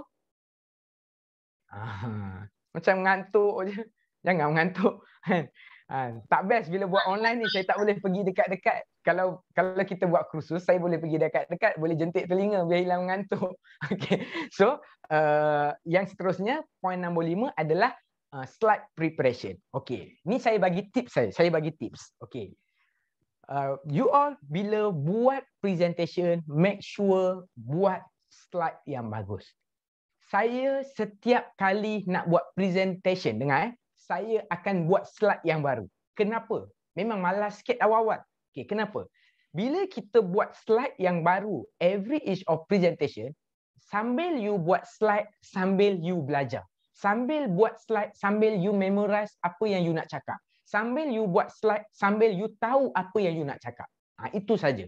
Ah. Macam mengantuk je. Jangan mengantuk. Ha. tak best bila buat online ni saya tak boleh pergi dekat-dekat. Kalau kalau kita buat kursus saya boleh pergi dekat-dekat, boleh jentik telinga biar hilang mengantuk. Okey. So, uh, yang seterusnya poin nombor lima adalah uh, slide preparation. Okey. Ni saya bagi tips saya. Saya bagi tips. Okey. Uh, eh, you all bila buat presentation make sure buat slide yang bagus saya setiap kali nak buat presentation dengar eh saya akan buat slide yang baru kenapa memang malas sikit awal-awal okey kenapa bila kita buat slide yang baru every each of presentation sambil you buat slide sambil you belajar sambil buat slide sambil you memorize apa yang you nak cakap sambil you buat slide sambil you tahu apa yang you nak cakap ha, itu saja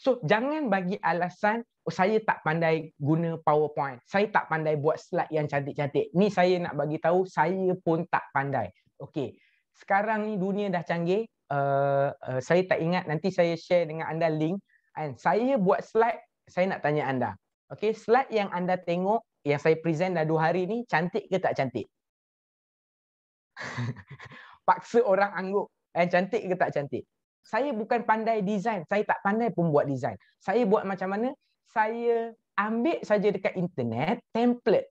So jangan bagi alasan oh, saya tak pandai guna PowerPoint. Saya tak pandai buat slide yang cantik-cantik. Ni saya nak bagi tahu saya pun tak pandai. Okey. Sekarang ni dunia dah canggih. Uh, uh, saya tak ingat nanti saya share dengan anda link and saya buat slide saya nak tanya anda. Okey, slide yang anda tengok yang saya present dah dua hari ni cantik ke tak cantik? Paksa orang angguk. Eh, cantik ke tak cantik? saya bukan pandai design. Saya tak pandai pun buat design. Saya buat macam mana? Saya ambil saja dekat internet template.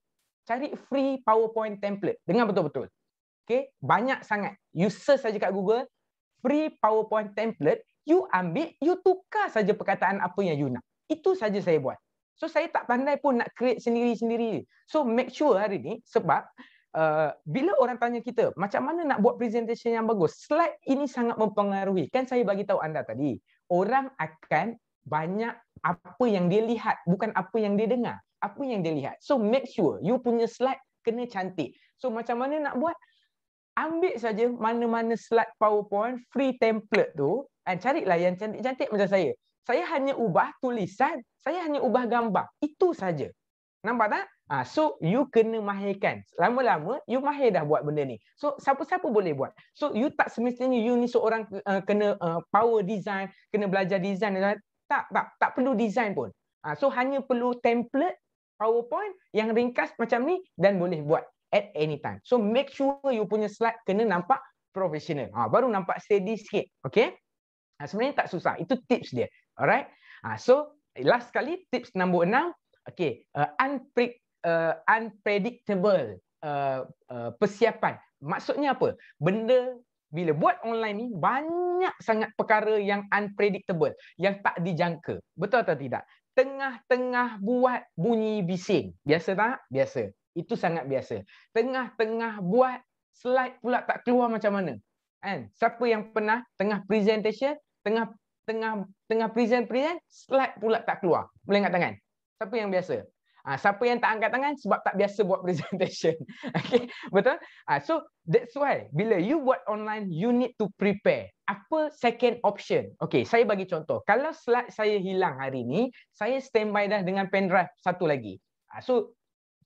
Cari free PowerPoint template. dengan betul-betul. Okay? Banyak sangat. You search saja kat Google. Free PowerPoint template. You ambil, you tukar saja perkataan apa yang you nak. Itu saja saya buat. So saya tak pandai pun nak create sendiri-sendiri. So make sure hari ni sebab Uh, bila orang tanya kita macam mana nak buat presentation yang bagus slide ini sangat mempengaruhi kan saya bagi tahu anda tadi orang akan banyak apa yang dia lihat bukan apa yang dia dengar apa yang dia lihat so make sure you punya slide kena cantik so macam mana nak buat ambil saja mana-mana slide powerpoint free template tu dan carilah yang cantik-cantik macam saya saya hanya ubah tulisan saya hanya ubah gambar itu saja Nampak tak? Ha, so you kena mahirkan. Lama-lama you mahir dah buat benda ni. So siapa-siapa boleh buat. So you tak semestinya you ni seorang uh, kena uh, power design, kena belajar design. Tak, tak, tak perlu design pun. Ha, so hanya perlu template PowerPoint yang ringkas macam ni dan boleh buat at any time. So make sure you punya slide kena nampak professional. Ha, baru nampak steady sikit. Okay? Ha, sebenarnya tak susah. Itu tips dia. Alright? Ha, so last sekali tips nombor enam okey uh, unpre uh, unpredictable uh, uh, persiapan maksudnya apa benda bila buat online ni banyak sangat perkara yang unpredictable yang tak dijangka betul atau tidak tengah-tengah buat bunyi bising biasa tak biasa itu sangat biasa tengah-tengah buat slide pula tak keluar macam mana kan siapa yang pernah tengah presentation tengah tengah tengah present present slide pula tak keluar melengat tangan Siapa yang biasa? Ha, siapa yang tak angkat tangan sebab tak biasa buat presentation. okay, betul? Ha, so that's why bila you buat online, you need to prepare. Apa second option? Okay, saya bagi contoh. Kalau slide saya hilang hari ni, saya standby dah dengan pen drive satu lagi. Ha, so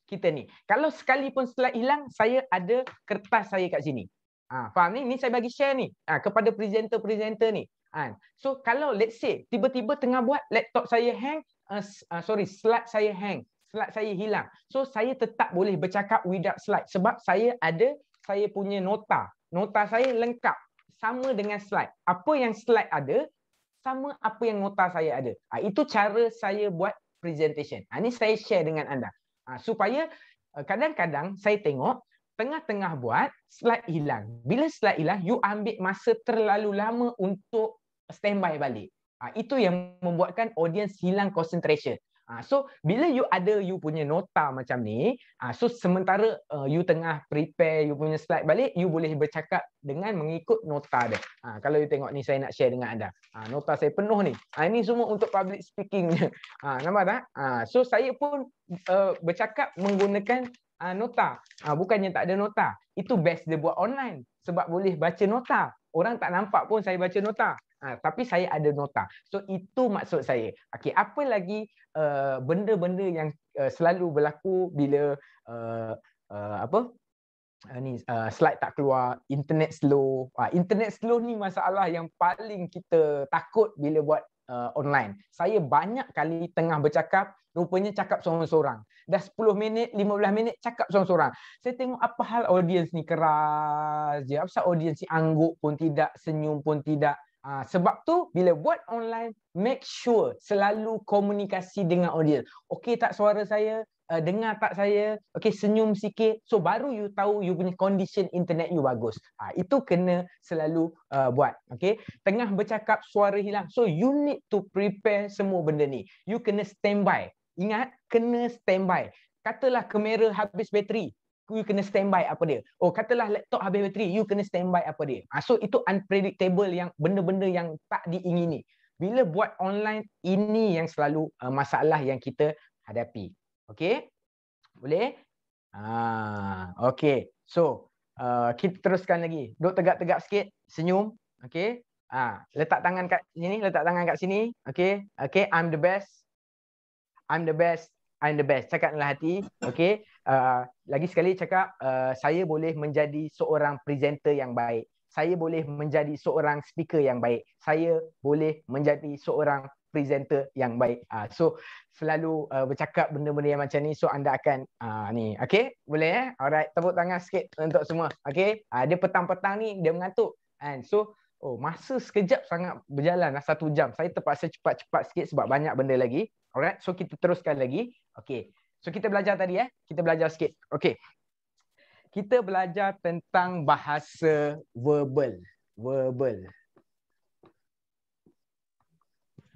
kita ni. Kalau sekalipun slide hilang, saya ada kertas saya kat sini. Ha, faham ni? Ni saya bagi share ni ha, kepada presenter-presenter ni. Ha, so kalau let's say tiba-tiba tengah buat laptop saya hang, uh, sorry slide saya hang slide saya hilang so saya tetap boleh bercakap without slide sebab saya ada saya punya nota nota saya lengkap sama dengan slide apa yang slide ada sama apa yang nota saya ada uh, itu cara saya buat presentation uh, ini saya share dengan anda uh, supaya kadang-kadang uh, saya tengok tengah-tengah buat slide hilang bila slide hilang you ambil masa terlalu lama untuk standby balik Ha, itu yang membuatkan audience hilang concentration. Ha, so bila you ada you punya nota macam ni, ha, so sementara uh, you tengah prepare you punya slide balik, you boleh bercakap dengan mengikut nota dia. Ha, kalau you tengok ni saya nak share dengan anda. Ha, nota saya penuh ni. Ha, ini semua untuk public speaking. Ha, nampak tak? Ha, so saya pun uh, bercakap menggunakan uh, nota. Ha, bukannya tak ada nota. Itu best dia buat online. Sebab boleh baca nota. Orang tak nampak pun saya baca nota. Ha, tapi saya ada nota. So itu maksud saya. Okey, apa lagi eh, benda-benda uh, yang uh, selalu berlaku bila uh, uh, apa? Uh, ni uh, slide tak keluar, internet slow. Uh, internet slow ni masalah yang paling kita takut bila buat uh, online. Saya banyak kali tengah bercakap, rupanya cakap seorang-seorang. Dah 10 minit, 15 minit cakap seorang-seorang. Saya tengok apa hal audience ni keras je. Apa audience ni angguk pun tidak, senyum pun tidak. Ha, sebab tu bila buat online make sure selalu komunikasi dengan audience. Okey tak suara saya? Uh, dengar tak saya? Okey senyum sikit. So baru you tahu you punya condition internet you bagus. Ha, itu kena selalu uh, buat. Okey. Tengah bercakap suara hilang. So you need to prepare semua benda ni. You kena standby. Ingat kena standby. Katalah kamera habis bateri, you kena standby apa dia. Oh katalah laptop habis bateri, you kena standby apa dia. Ha, so itu unpredictable yang benda-benda yang tak diingini. Bila buat online ini yang selalu uh, masalah yang kita hadapi. Okay? Boleh? Ah, okay. So uh, kita teruskan lagi. Duduk tegak-tegak sikit, senyum. Okay? Ah, letak tangan kat sini, letak tangan kat sini. Okay? Okay, I'm the best. I'm the best. I'm the best. Cakap dalam hati. Okay. Uh, lagi sekali cakap, uh, saya boleh menjadi seorang presenter yang baik. Saya boleh menjadi seorang speaker yang baik. Saya boleh menjadi seorang presenter yang baik. Uh, so, selalu uh, bercakap benda-benda yang macam ni. So, anda akan uh, ni. Okay? Boleh eh? Alright. Tepuk tangan sikit untuk semua. Okay? Uh, dia petang-petang ni, dia mengantuk. And so, oh masa sekejap sangat berjalan. Lah, satu jam. Saya terpaksa cepat-cepat sikit sebab banyak benda lagi. Alright, so kita teruskan lagi. Okay, so kita belajar tadi eh. Kita belajar sikit. Okay. Kita belajar tentang bahasa verbal. Verbal.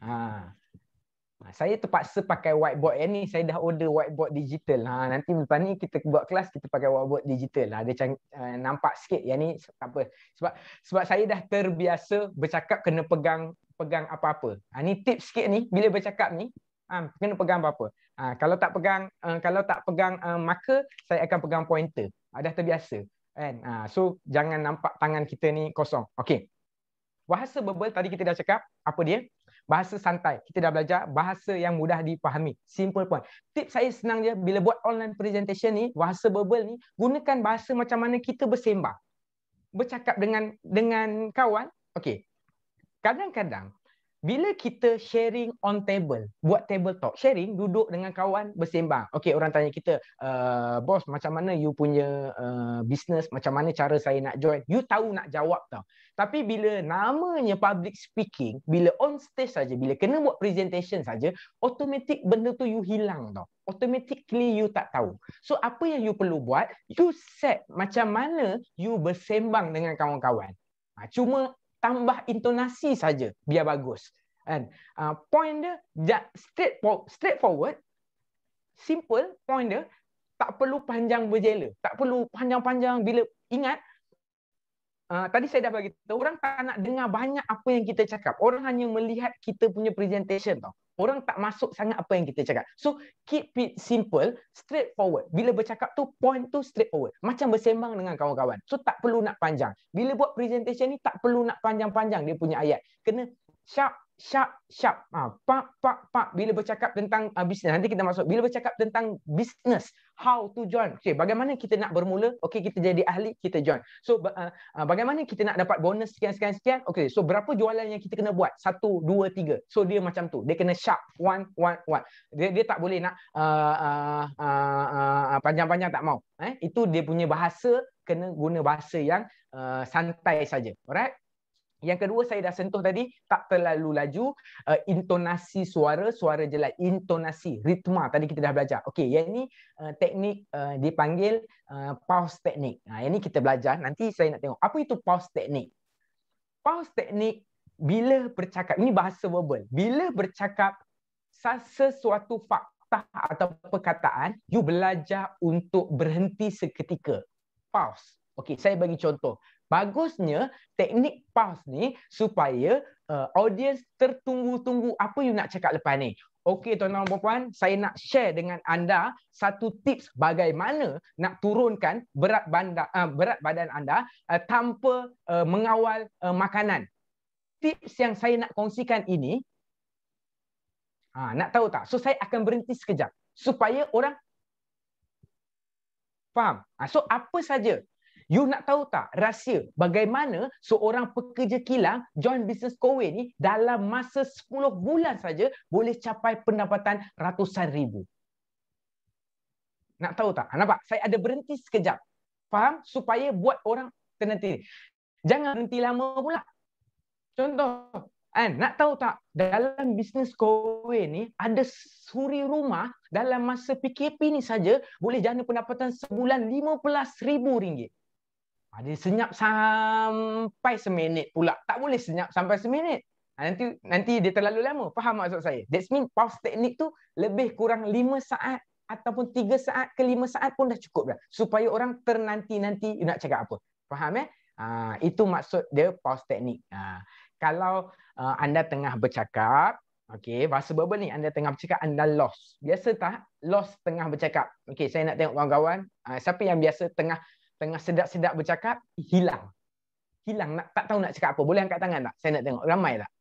Ha. ha. Saya terpaksa pakai whiteboard yang ni. Saya dah order whiteboard digital. Ha, nanti lepas ni kita buat kelas, kita pakai whiteboard digital. Ada ha, ha, nampak sikit yang ni tak apa. Sebab sebab saya dah terbiasa bercakap kena pegang pegang apa-apa. Ini ha, ni tip sikit ni, bila bercakap ni, ha, kena pegang apa-apa. Ha, kalau tak pegang uh, kalau tak pegang uh, marker, saya akan pegang pointer. Ha, dah terbiasa. Kan? Ha, so jangan nampak tangan kita ni kosong. Okay. Bahasa verbal tadi kita dah cakap apa dia? Bahasa santai. Kita dah belajar bahasa yang mudah dipahami. Simple point. Tip saya senang je bila buat online presentation ni, bahasa verbal ni, gunakan bahasa macam mana kita bersembang. Bercakap dengan dengan kawan. Okay. Kadang-kadang bila kita sharing on table, buat table talk, sharing duduk dengan kawan bersembang. Okay, orang tanya kita, uh, bos macam mana you punya uh, business, macam mana cara saya nak join? You tahu nak jawab tau. Tapi bila namanya public speaking, bila on stage saja, bila kena buat presentation saja, automatic benda tu you hilang tau. Automatically you tak tahu. So apa yang you perlu buat, you set macam mana you bersembang dengan kawan-kawan. Ha, cuma tambah intonasi saja biar bagus kan uh, point dia straight straightforward simple point dia tak perlu panjang berjela tak perlu panjang-panjang bila ingat Ah, tadi saya dah bagi tahu orang tak nak dengar banyak apa yang kita cakap. Orang hanya melihat kita punya presentation tau. Orang tak masuk sangat apa yang kita cakap. So keep it simple, straightforward. Bila bercakap tu point tu straightforward. Macam bersembang dengan kawan-kawan. So tak perlu nak panjang. Bila buat presentation ni tak perlu nak panjang-panjang dia punya ayat. Kena sharp sharp sharp. Ah ha, pak pak pak bila bercakap tentang uh, ah, bisnes nanti kita masuk. Bila bercakap tentang bisnes, how to join. Okay, bagaimana kita nak bermula? Okay, kita jadi ahli, kita join. So, uh, uh, bagaimana kita nak dapat bonus sekian-sekian-sekian? Okay, so berapa jualan yang kita kena buat? Satu, dua, tiga. So, dia macam tu. Dia kena sharp. One, one, one. Dia, dia tak boleh nak uh, uh, uh, uh, uh panjang-panjang tak mau. Eh? Itu dia punya bahasa, kena guna bahasa yang uh, santai saja. Alright? Yang kedua saya dah sentuh tadi tak terlalu laju uh, intonasi suara suara jelas intonasi ritma tadi kita dah belajar. Okey, yang ini uh, teknik uh, dipanggil uh, pause teknik. Nah, ha, yang ini kita belajar nanti saya nak tengok apa itu pause teknik. Pause teknik bila bercakap ini bahasa verbal. Bila bercakap sesuatu fakta atau perkataan, you belajar untuk berhenti seketika. Pause. Okey, saya bagi contoh. Bagusnya teknik pause ni supaya uh, audience tertunggu-tunggu apa you nak cakap lepas ni. Okey tuan-tuan dan puan-puan, saya nak share dengan anda satu tips bagaimana nak turunkan berat badan uh, berat badan anda uh, tanpa uh, mengawal uh, makanan. Tips yang saya nak kongsikan ini ha, nak tahu tak? So saya akan berhenti sekejap supaya orang faham. Ha, so apa saja You nak tahu tak rahsia bagaimana seorang pekerja kilang join bisnes kowe ni dalam masa 10 bulan saja boleh capai pendapatan ratusan ribu? Nak tahu tak? Nampak? Saya ada berhenti sekejap. Faham? Supaya buat orang terhenti. Jangan berhenti lama pula. Contoh, kan? nak tahu tak dalam bisnes kowe ni ada suri rumah dalam masa PKP ni saja boleh jana pendapatan sebulan RM15,000. Ha, dia senyap sampai seminit pula. Tak boleh senyap sampai seminit. Ha, nanti nanti dia terlalu lama. Faham maksud saya? That's mean pause teknik tu lebih kurang 5 saat ataupun 3 saat ke 5 saat pun dah cukup dah. Supaya orang ternanti-nanti nak cakap apa. Faham eh? Ha, itu maksud dia pause teknik. Ha, kalau uh, anda tengah bercakap, okay, bahasa verbal ni anda tengah bercakap, anda lost. Biasa tak? Lost tengah bercakap. Okay, saya nak tengok kawan-kawan. Uh, siapa yang biasa tengah tengah sedap-sedap bercakap hilang hilang nak tak tahu nak cakap apa boleh angkat tangan tak saya nak tengok ramai tak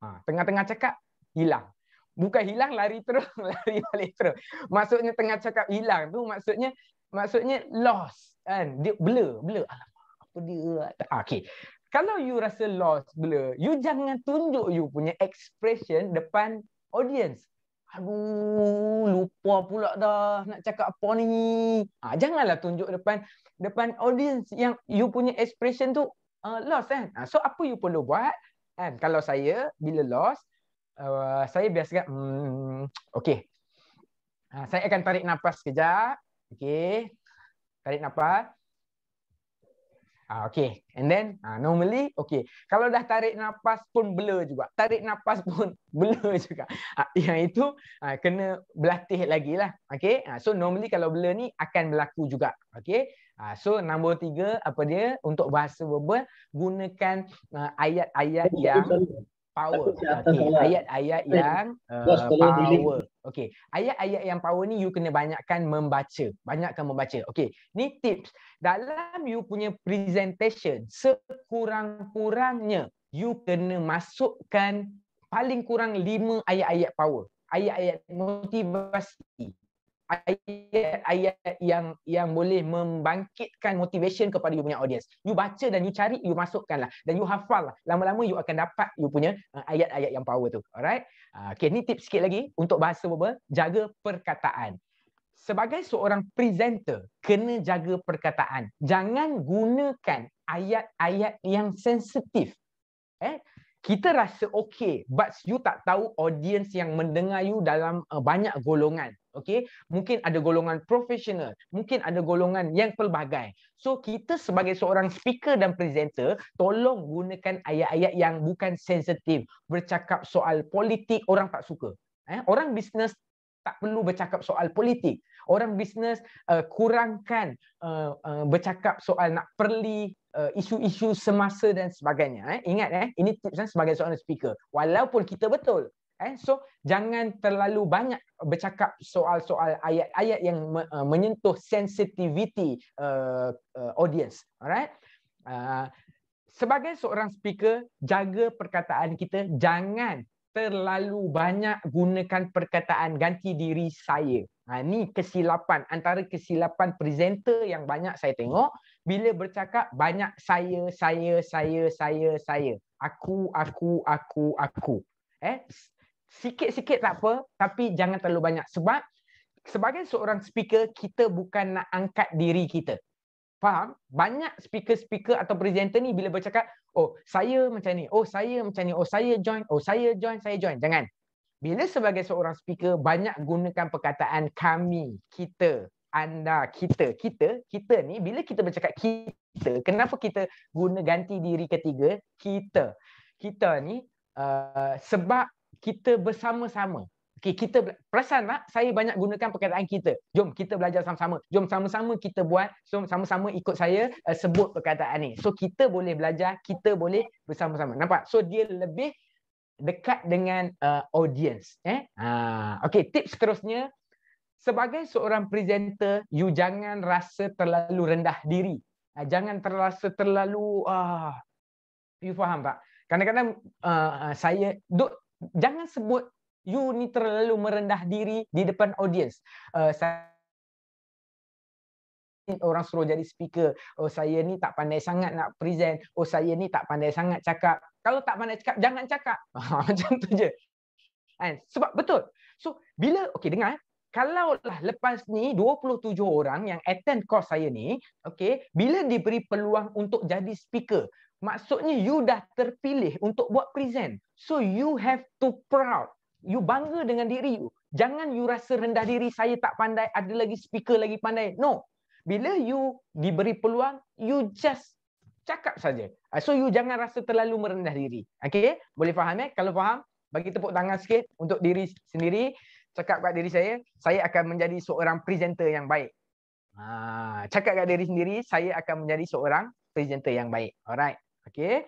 ha, tengah-tengah cakap hilang bukan hilang lari terus lari balik terus maksudnya tengah cakap hilang tu maksudnya maksudnya lost kan dia blur blur alamak apa dia ha, okey kalau you rasa lost blur you jangan tunjuk you punya expression depan audience aduh lupa pula dah nak cakap apa ni ha, janganlah tunjuk depan depan audience yang you punya expression tu uh, lost kan ha, so apa you perlu buat kan kalau saya bila lost uh, saya biasanya hmm, okey ha, saya akan tarik nafas sekejap okay, tarik nafas Ha, okay. And then ha, normally, okay. Kalau dah tarik nafas pun blur juga. Tarik nafas pun blur juga. Ha, yang itu ha, kena berlatih lagi lah. Okay. Ha, so normally kalau blur ni akan berlaku juga. Okay. Ha, so nombor tiga apa dia untuk bahasa verbal gunakan uh, ayat-ayat yang power. Okay. Ayat-ayat yang uh, power. Okay. Ayat-ayat yang power ni you kena banyakkan membaca. Banyakkan membaca. Okay. Ni tips. Dalam you punya presentation, sekurang-kurangnya you kena masukkan paling kurang lima ayat-ayat power. Ayat-ayat motivasi ayat-ayat yang yang boleh membangkitkan motivation kepada you punya audience. You baca dan you cari, you masukkanlah. Dan you hafal lah. Lama-lama you akan dapat you punya uh, ayat-ayat yang power tu. Alright? Uh, okay, ni tip sikit lagi untuk bahasa verbal. Jaga perkataan. Sebagai seorang presenter, kena jaga perkataan. Jangan gunakan ayat-ayat yang sensitif. Eh? kita rasa okay but you tak tahu audience yang mendengar you dalam uh, banyak golongan okay mungkin ada golongan profesional mungkin ada golongan yang pelbagai so kita sebagai seorang speaker dan presenter tolong gunakan ayat-ayat yang bukan sensitif bercakap soal politik orang tak suka eh orang bisnes tak perlu bercakap soal politik. Orang bisnes uh, kurangkan uh, uh, bercakap soal nak perli uh, isu-isu semasa dan sebagainya. Eh. Ingat, eh, ini tips eh, sebagai seorang speaker. Walaupun kita betul. Eh. So, jangan terlalu banyak bercakap soal-soal ayat-ayat yang me- uh, menyentuh sensitivity uh, uh, audience. Alright? Uh, sebagai seorang speaker, jaga perkataan kita. Jangan terlalu banyak gunakan perkataan ganti diri saya. Ha, ni kesilapan antara kesilapan presenter yang banyak saya tengok bila bercakap banyak saya, saya, saya, saya, saya. Aku, aku, aku, aku. Eh? Sikit-sikit tak apa tapi jangan terlalu banyak sebab sebagai seorang speaker kita bukan nak angkat diri kita. Faham? Banyak speaker-speaker atau presenter ni bila bercakap Oh, saya macam ni. Oh, saya macam ni. Oh, saya join. Oh, saya join. Saya join. Jangan. Bila sebagai seorang speaker, banyak gunakan perkataan kami, kita, anda, kita. Kita, kita ni, bila kita bercakap kita, kenapa kita guna ganti diri ketiga? Kita. Kita ni, uh, sebab kita bersama-sama. Okay, kita perasan tak saya banyak gunakan perkataan kita. Jom kita belajar sama-sama. Jom sama-sama kita buat. So sama-sama ikut saya uh, sebut perkataan ni. So kita boleh belajar, kita boleh bersama-sama. Nampak? So dia lebih dekat dengan uh, audience, eh? Ha, okay, tips seterusnya sebagai seorang presenter, you jangan rasa terlalu rendah diri. Ha, jangan terasa terlalu ah uh, you faham tak? Kadang-kadang uh, saya duk, jangan sebut you ni terlalu merendah diri di depan audience. Uh, saya orang suruh jadi speaker. Oh saya ni tak pandai sangat nak present. Oh saya ni tak pandai sangat cakap. Kalau tak pandai cakap jangan cakap. Ha, macam tu je. And, sebab betul. So bila okey dengar eh. kalau lah lepas ni 27 orang yang attend course saya ni, okay, bila diberi peluang untuk jadi speaker, maksudnya you dah terpilih untuk buat present. So you have to proud you bangga dengan diri you. Jangan you rasa rendah diri, saya tak pandai, ada lagi speaker lagi pandai. No. Bila you diberi peluang, you just cakap saja. Ah, so you jangan rasa terlalu merendah diri. Okay? Boleh faham eh? Kalau faham, bagi tepuk tangan sikit untuk diri sendiri. Cakap kat diri saya, saya akan menjadi seorang presenter yang baik. Ha, cakap kat diri sendiri, saya akan menjadi seorang presenter yang baik. Alright. Okay?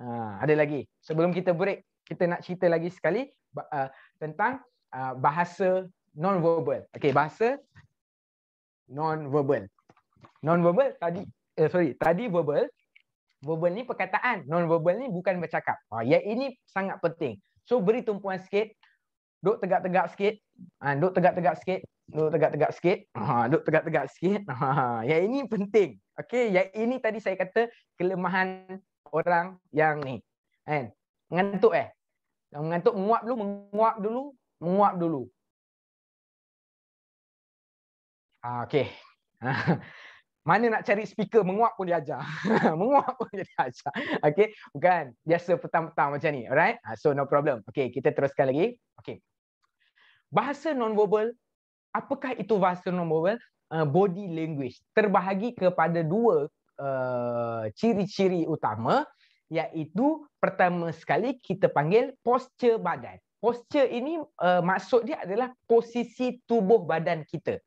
Ha, ada lagi. Sebelum kita break, kita nak cerita lagi sekali uh, tentang uh, bahasa non-verbal. Okay, bahasa non-verbal. Non-verbal tadi, uh, sorry, tadi verbal. Verbal ni perkataan, non-verbal ni bukan bercakap. Ha, uh, yang ini sangat penting. So, beri tumpuan sikit. Duk tegak-tegak sikit. Ha, uh, duk tegak-tegak sikit. Duk tegak-tegak sikit. Ha, uh, duk tegak-tegak sikit. Ha, yang ini penting. Okay, yang ini tadi saya kata kelemahan orang yang ni. Kan? Ngantuk eh? Yang mengantuk menguap dulu, menguap dulu, menguap dulu. Ah, ha, okay. Mana nak cari speaker menguap pun diajar. menguap pun diajar. Okay. Bukan. Biasa petang-petang macam ni. Alright. Ha, so no problem. Okay. Kita teruskan lagi. Okay. Bahasa non-verbal. Apakah itu bahasa non-verbal? Uh, body language. Terbahagi kepada dua uh, ciri-ciri utama iaitu pertama sekali kita panggil posture badan. Posture ini uh, maksud dia adalah posisi tubuh badan kita.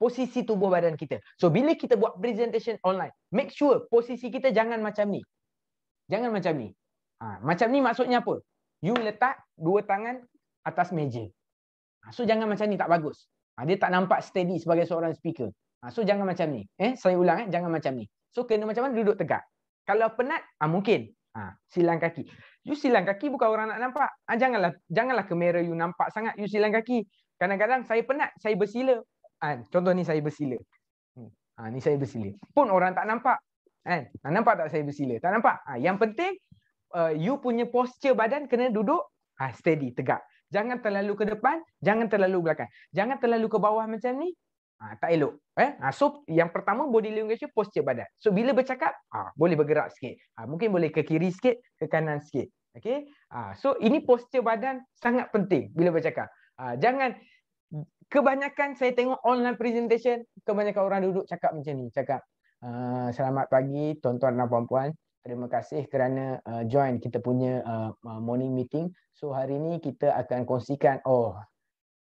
Posisi tubuh badan kita. So bila kita buat presentation online, make sure posisi kita jangan macam ni. Jangan macam ni. Ha, macam ni maksudnya apa? You letak dua tangan atas meja. Ha, so jangan macam ni tak bagus. Ha, dia tak nampak steady sebagai seorang speaker. Ha, so jangan macam ni. Eh, saya ulang eh, jangan macam ni. So kena macam mana duduk tegak. Kalau penat, ha, mungkin Ha, silang kaki. You silang kaki bukan orang nak nampak. Ha, janganlah janganlah kamera you nampak sangat you silang kaki. Kadang-kadang saya penat, saya bersila. Ha, contoh ni saya bersila. Hmm. Ha, ni saya bersila. Pun orang tak nampak. Kan? Ha, nampak tak saya bersila? Tak nampak. Ha, yang penting uh, you punya posture badan kena duduk ha, steady, tegak. Jangan terlalu ke depan, jangan terlalu belakang. Jangan terlalu ke bawah macam ni, ha, tak elok. Eh? Ha, so yang pertama body language posture badan. So bila bercakap, ha, boleh bergerak sikit. Ha, mungkin boleh ke kiri sikit, ke kanan sikit. Okay? Ha, so ini posture badan sangat penting bila bercakap. Ha, jangan kebanyakan saya tengok online presentation, kebanyakan orang duduk cakap macam ni. Cakap, uh, selamat pagi tuan-tuan dan puan-puan. Terima kasih kerana uh, join kita punya uh, morning meeting. So hari ni kita akan kongsikan oh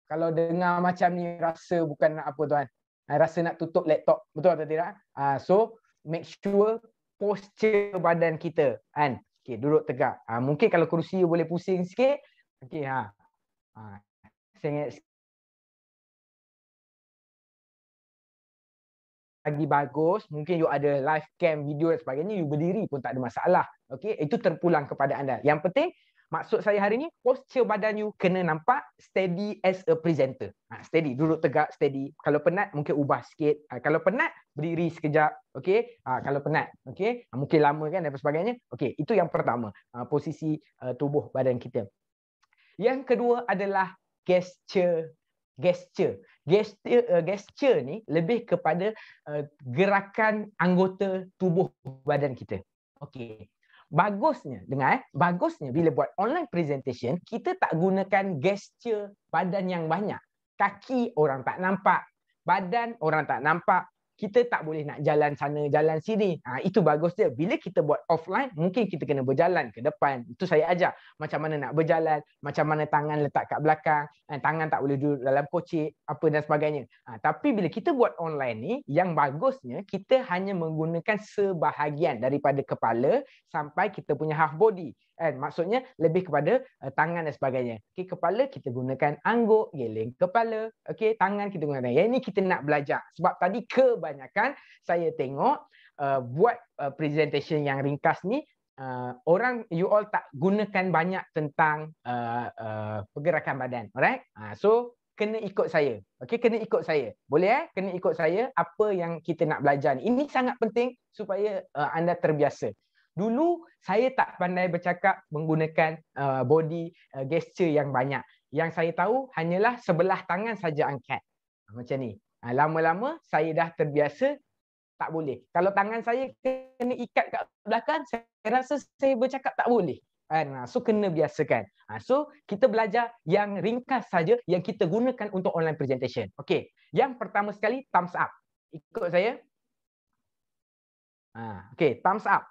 kalau dengar macam ni rasa bukan nak apa tuan. Ah, rasa nak tutup laptop. Betul atau tidak? Uh, so make sure posture badan kita kan. Okey, duduk tegak. Uh, mungkin kalau kerusi boleh pusing sikit. Okey ha. Ha. lagi bagus mungkin you ada live cam video dan sebagainya you berdiri pun tak ada masalah okey itu terpulang kepada anda yang penting Maksud saya hari ni posture badan you kena nampak steady as a presenter. Ha, steady, duduk tegak, steady. Kalau penat mungkin ubah sikit. Ha, kalau penat berdiri sekejap, Okay. Ha, kalau penat, Okay. Ha, mungkin lama kan dan sebagainya. Okay. itu yang pertama. Ha, posisi uh, tubuh badan kita. Yang kedua adalah gesture. Gesture. Gesture uh, gesture ni lebih kepada uh, gerakan anggota tubuh badan kita. Okay bagusnya dengar eh bagusnya bila buat online presentation kita tak gunakan gesture badan yang banyak kaki orang tak nampak badan orang tak nampak kita tak boleh nak jalan sana, jalan sini. Ha, itu bagus dia. Bila kita buat offline, mungkin kita kena berjalan ke depan. Itu saya ajar. Macam mana nak berjalan, macam mana tangan letak kat belakang, eh, tangan tak boleh duduk dalam kocik, apa dan sebagainya. Ha, tapi bila kita buat online ni, yang bagusnya kita hanya menggunakan sebahagian daripada kepala sampai kita punya half body. Eh maksudnya lebih kepada uh, tangan dan sebagainya okey kepala kita gunakan angguk geleng kepala okey tangan kita gunakan yang ini kita nak belajar sebab tadi kebanyakan saya tengok uh, buat uh, presentation yang ringkas ni Uh, orang you all tak gunakan banyak tentang uh, uh, pergerakan badan alright uh, so kena ikut saya okey kena ikut saya boleh eh kena ikut saya apa yang kita nak belajar ini sangat penting supaya uh, anda terbiasa Dulu saya tak pandai bercakap menggunakan uh, body uh, gesture yang banyak. Yang saya tahu hanyalah sebelah tangan saja angkat. Ah, macam ni. Ah, lama-lama saya dah terbiasa tak boleh. Kalau tangan saya kena ikat kat belakang, saya rasa saya bercakap tak boleh. Uh, so kena biasakan. Uh, so kita belajar yang ringkas saja yang kita gunakan untuk online presentation. Okey. Yang pertama sekali thumbs up. Ikut saya. Ah, okey, thumbs up.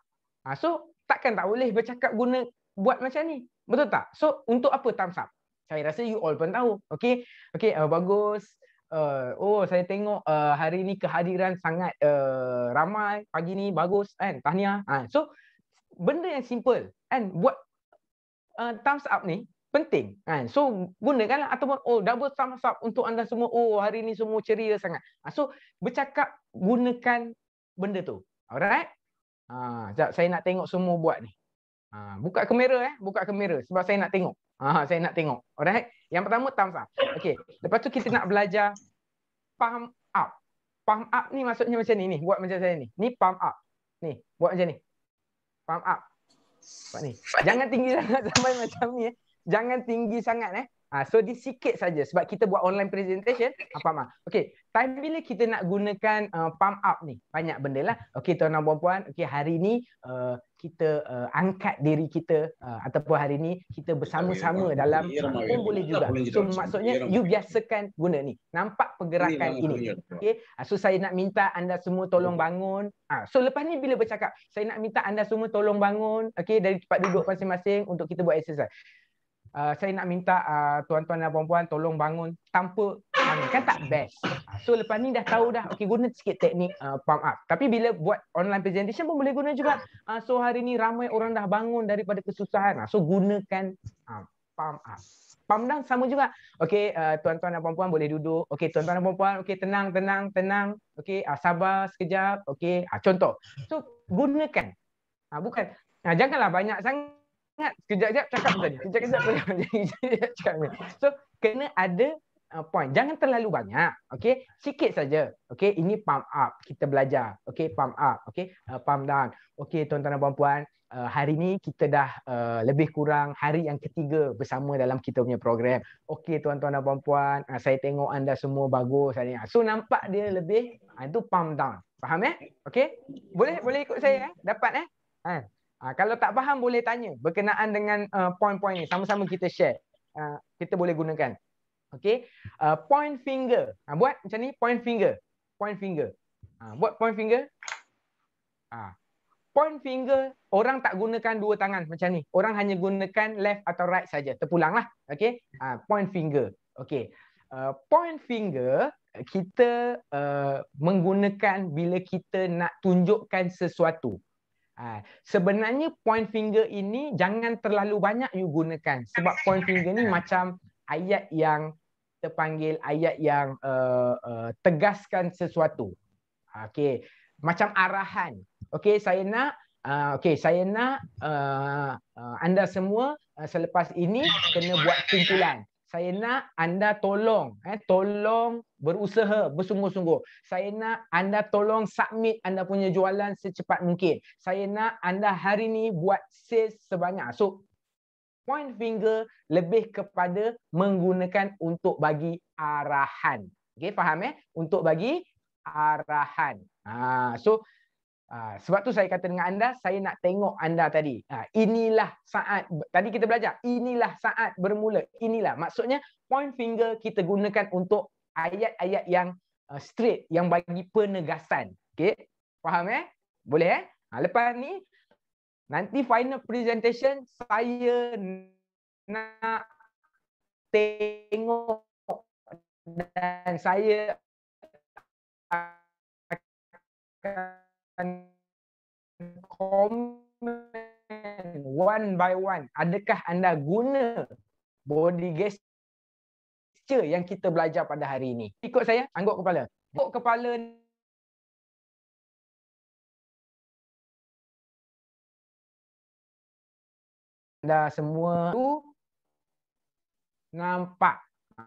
Ha, so takkan tak boleh bercakap guna buat macam ni. Betul tak? So untuk apa thumbs up? Saya rasa you all pun tahu. Okay. Okay uh, bagus. Uh, oh saya tengok uh, hari ni kehadiran sangat uh, ramai pagi ni bagus kan tahniah ha, so benda yang simple kan buat uh, thumbs up ni penting kan so gunakanlah ataupun oh double thumbs up untuk anda semua oh hari ni semua ceria sangat ha, so bercakap gunakan benda tu alright Ha, sekejap saya nak tengok semua buat ni. Ha, buka kamera eh. Buka kamera sebab saya nak tengok. Ha, saya nak tengok. Alright. Yang pertama thumbs up. Okay. Lepas tu kita nak belajar palm up. Palm up ni maksudnya macam ni. ni. Buat macam saya ni. Ni palm up. Ni. Buat macam ni. Palm up. Buat ni. Jangan tinggi sangat sampai macam ni eh. Jangan tinggi sangat eh. Ah, so di sikit saja sebab kita buat online presentation apa mah. Okay, time bila kita nak gunakan uh, pump up ni banyak benda lah. Okay, tuan dan puan-puan, okay hari ni uh, kita uh, angkat diri kita uh, ataupun hari ni kita bersama-sama ya, dalam ya, pun ya, boleh ya, juga. Ya, so ya, maksudnya ya, you biasakan guna ni. Nampak pergerakan ya, ini. Okey. So saya nak minta anda semua tolong bangun. Ah, so lepas ni bila bercakap, saya nak minta anda semua tolong bangun Okay, dari tempat duduk masing-masing untuk kita buat exercise uh, saya nak minta uh, tuan-tuan dan puan-puan tolong bangun tanpa bangun. kan tak best. Ah, so lepas ni dah tahu dah okey guna sikit teknik uh, pump up. Tapi bila buat online presentation pun boleh guna juga. Uh, so hari ni ramai orang dah bangun daripada kesusahan. Ah, so gunakan uh, pump up. Pump down sama juga. Okey uh, tuan-tuan dan puan-puan boleh duduk. Okey tuan-tuan dan puan-puan okey tenang tenang tenang. Okey uh, sabar sekejap. Okey uh, contoh. So gunakan. Uh, bukan uh, janganlah banyak sangat ingat sekejap-kejap cakap tadi. Sekejap-kejap boleh menjadi cakap ni. So, kena ada uh, point. Jangan terlalu banyak. Okay? Sikit saja. Okay? Ini pump up. Kita belajar. Okay? Pump up. Okay? Uh, pump down. Okay, tuan-tuan dan puan-puan. Uh, hari ni kita dah uh, lebih kurang hari yang ketiga bersama dalam kita punya program. Okey tuan-tuan dan puan-puan, uh, saya tengok anda semua bagus. Hari ni. So nampak dia lebih uh, itu pump down. Faham eh? Okey? Boleh boleh ikut saya eh? Dapat eh? Ha. Uh. Ha, kalau tak faham boleh tanya berkenaan dengan uh, poin-poin ni. Sama-sama kita share. Uh, kita boleh gunakan. Okay. Uh, ha, point finger. Ha, buat macam ni. Point finger. Point finger. Ha, buat point finger. Ha. Point finger. Orang tak gunakan dua tangan macam ni. Orang hanya gunakan left atau right saja. Terpulanglah. Okay. Ha, point finger. Okay. Uh, ha, point finger. Kita uh, menggunakan bila kita nak tunjukkan sesuatu. Ha, sebenarnya point finger ini jangan terlalu banyak you gunakan sebab point finger ni macam ayat yang terpanggil ayat yang uh, uh, tegaskan sesuatu. Okey, macam arahan. Okey, saya nak uh, okey, saya nak uh, uh, anda semua uh, selepas ini kena buat kumpulan saya nak anda tolong eh tolong berusaha bersungguh-sungguh saya nak anda tolong submit anda punya jualan secepat mungkin saya nak anda hari ni buat sales sebanyak so point finger lebih kepada menggunakan untuk bagi arahan Okay, faham eh untuk bagi arahan ha so Ha, sebab tu saya kata dengan anda, saya nak tengok anda tadi. Ha, inilah saat, tadi kita belajar, inilah saat bermula. Inilah, maksudnya point finger kita gunakan untuk ayat-ayat yang uh, straight, yang bagi penegasan. Okay? Faham eh? Boleh eh? Ha, lepas ni, nanti final presentation, saya nak tengok dan saya akan dan komen one by one. Adakah anda guna body gesture yang kita belajar pada hari ini? Ikut saya, angguk kepala. Angguk kepala anda semua tu nampak.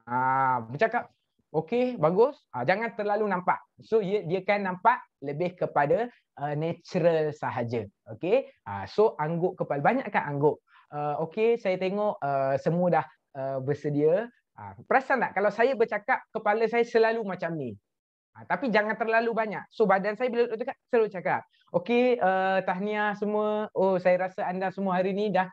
Ah, bercakap Okey, bagus. Ah, jangan terlalu nampak. So dia, dia kan nampak lebih kepada uh, natural sahaja. Okey. Ah, so angguk kepala. Banyakkan angguk. Uh, Okey, saya tengok uh, semua dah uh, bersedia. Ah, perasan tak kalau saya bercakap, kepala saya selalu macam ni. Ah, tapi jangan terlalu banyak. So badan saya bila duduk selalu cakap. Okey, uh, tahniah semua. Oh, saya rasa anda semua hari ni dah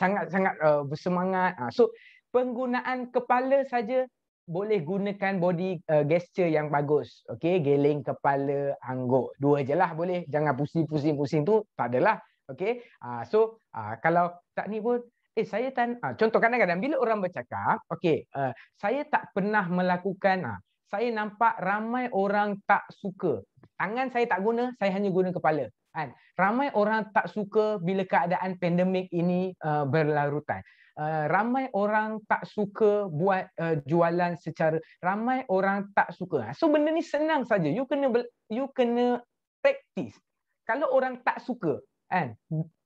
sangat-sangat uh, uh, bersemangat. Ah, so penggunaan kepala saja boleh gunakan body uh, gesture yang bagus. Okay, geleng kepala angguk. Dua je lah boleh. Jangan pusing-pusing-pusing tu. Tak adalah. Okay. Uh, so, uh, kalau tak ni pun. Eh, saya tan Uh, contoh kadang-kadang. Bila orang bercakap. Okay. Uh, saya tak pernah melakukan. Uh, saya nampak ramai orang tak suka. Tangan saya tak guna. Saya hanya guna kepala. Kan? Ramai orang tak suka bila keadaan pandemik ini uh, berlarutan. Eh, ramai orang tak suka buat uh, jualan secara ramai orang tak suka. Ha, so benda ni senang saja. You kena you kena praktis. Kalau orang tak suka, kan?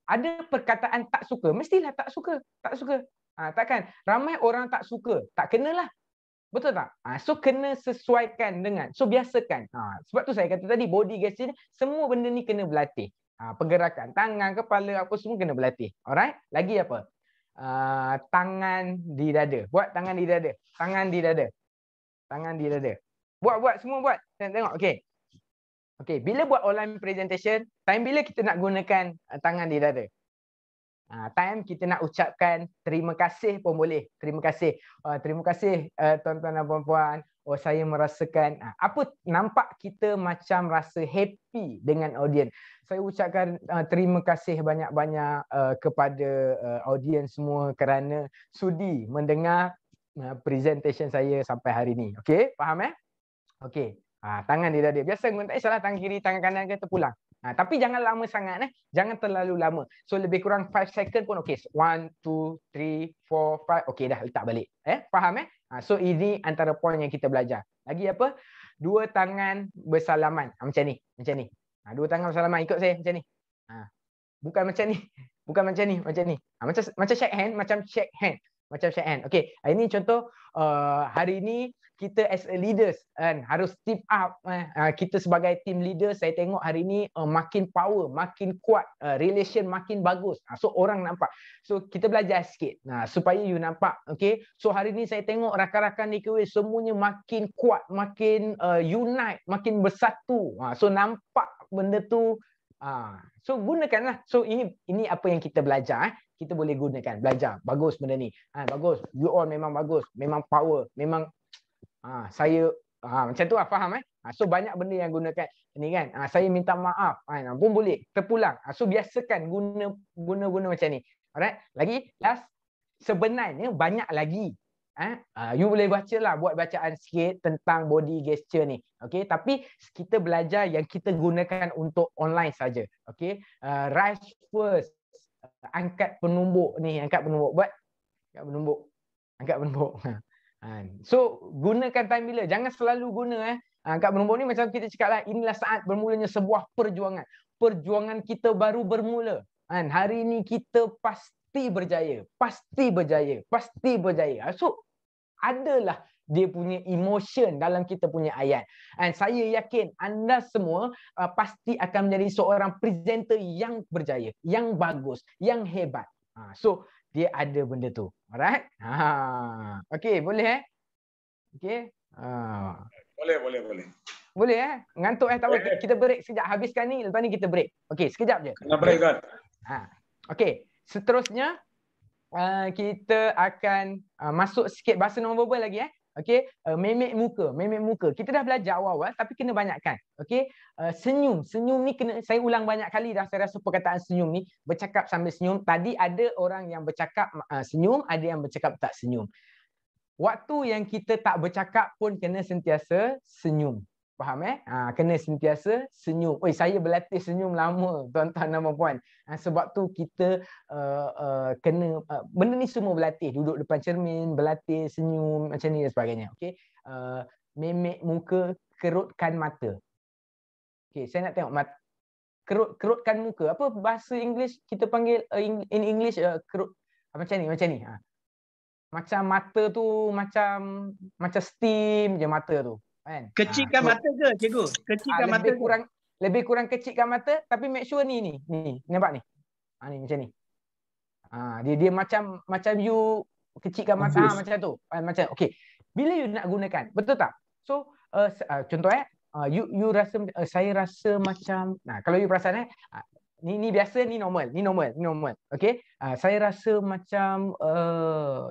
Ada perkataan tak suka, mestilah tak suka. Tak suka. Ha, takkan ramai orang tak suka, tak kenalah. Betul tak? Ha, so kena sesuaikan dengan. So biasakan. Ha, sebab tu saya kata tadi body gesture semua benda ni kena berlatih. Ha, pergerakan tangan, kepala apa semua kena berlatih. Alright? Lagi apa? Ah, tangan di dada. Buat tangan di dada. Tangan di dada. Tangan di dada. Buat buat semua buat. Tengok okey. Okey, bila buat online presentation, time bila kita nak gunakan uh, tangan di dada? Ah, time kita nak ucapkan terima kasih pun boleh. Terima kasih. Uh, terima kasih uh, tuan-tuan dan puan-puan. Oh saya merasakan uh, apa nampak kita macam rasa happy dengan audiens. Saya ucapkan uh, terima kasih banyak-banyak uh, kepada uh, audiens semua kerana sudi mendengar uh, presentation saya sampai hari ini. Okey, faham eh? Okey. Ah tangan dia dah dia. Biasa guna tak eh, salah tangan kiri, tangan kanan kita pulang. Ha, tapi jangan lama sangat eh. Jangan terlalu lama. So lebih kurang 5 second pun okey. 1 2 3 4 5. Okey dah letak balik. Eh, faham eh? Ha, so ini antara point yang kita belajar. Lagi apa? Dua tangan bersalaman. Ha, macam ni, macam ni. Ha, dua tangan bersalaman ikut saya macam ni. Ha, bukan macam ni. Bukan macam ni, macam ni. Ha, macam macam shake hand, macam shake hand. Macam Syahan. Okay, ini contoh uh, hari ini kita as a leaders kan, harus step up. Eh. Uh, kita sebagai team leader, saya tengok hari ini uh, makin power, makin kuat, uh, relation makin bagus. Uh, so, orang nampak. So, kita belajar sikit uh, supaya you nampak. Okay, so hari ini saya tengok rakan-rakan di KW semuanya makin kuat, makin uh, unite, makin bersatu. Uh, so, nampak benda tu Ah, so gunakanlah. So ini ini apa yang kita belajar eh. Kita boleh gunakan, belajar. Bagus benda ni. Ha, bagus. You all memang bagus. Memang power. Memang ha, saya ha, macam tu lah, faham eh. Ha, so banyak benda yang gunakan ni kan. Ha, saya minta maaf. Ha, pun boleh. Terpulang. Ha, so biasakan guna guna guna macam ni. Alright. Lagi last sebenarnya banyak lagi Eh? Uh, you boleh baca lah buat bacaan sikit tentang body gesture ni. Okay, tapi kita belajar yang kita gunakan untuk online saja. Okay, uh, ah, rise first, angkat penumbuk ni, angkat penumbuk buat, angkat penumbuk, angkat penumbuk. Ha. Ha. so gunakan time bila, jangan selalu guna eh. Ah, angkat penumbuk ni macam kita cakap lah, inilah saat bermulanya sebuah perjuangan. Perjuangan kita baru bermula. Kan? Hari ini kita pasti berjaya. Pasti berjaya. Pasti berjaya. So, adalah dia punya emotion dalam kita punya ayat. And saya yakin anda semua uh, pasti akan menjadi seorang presenter yang berjaya, yang bagus, yang hebat. Ha, so dia ada benda tu. Alright? Ha. Okay, boleh eh? Okay? Ha. Boleh, boleh, boleh. Boleh eh? Ngantuk eh? Tak Kita break sekejap. Habiskan ni, lepas ni kita break. Okay, sekejap je. Kena break kan? Ha. Okay, seterusnya uh, kita akan uh, masuk sikit bahasa nonverbal lagi eh. Okey, uh, memek muka, memek muka. Kita dah belajar awal-awal tapi kena banyakkan. Okey, uh, senyum. Senyum ni kena saya ulang banyak kali dah saya rasa perkataan senyum ni, bercakap sambil senyum. Tadi ada orang yang bercakap uh, senyum, ada yang bercakap tak senyum. Waktu yang kita tak bercakap pun kena sentiasa senyum. Faham eh? Ha, kena sentiasa senyum. Oi, saya berlatih senyum lama tuan-tuan dan puan-puan. Ha, sebab tu kita uh, uh, kena uh, benda ni semua berlatih. Duduk depan cermin, berlatih senyum macam ni dan sebagainya. Okay, Uh, memek muka, kerutkan mata. Okay, saya nak tengok mata kerut kerutkan muka. Apa bahasa English kita panggil uh, in English uh, kerut uh, macam ni, macam ni. Ha. Macam mata tu macam macam steam je mata tu kan kecilkan ha, mata ke cikgu ah, kecilkan ha, mata lebih kurang ke? lebih kurang kecilkan mata tapi make sure ni ni ni nampak ni ha ni macam ni ha dia dia macam macam you kecilkan mata ha, macam tu ha, macam okey bila you nak gunakan betul tak so uh, uh, contoh eh uh, you you rasa uh, saya rasa macam nah kalau you perasan eh uh, ni ni biasa ni normal ni normal ni normal okey uh, saya rasa macam uh,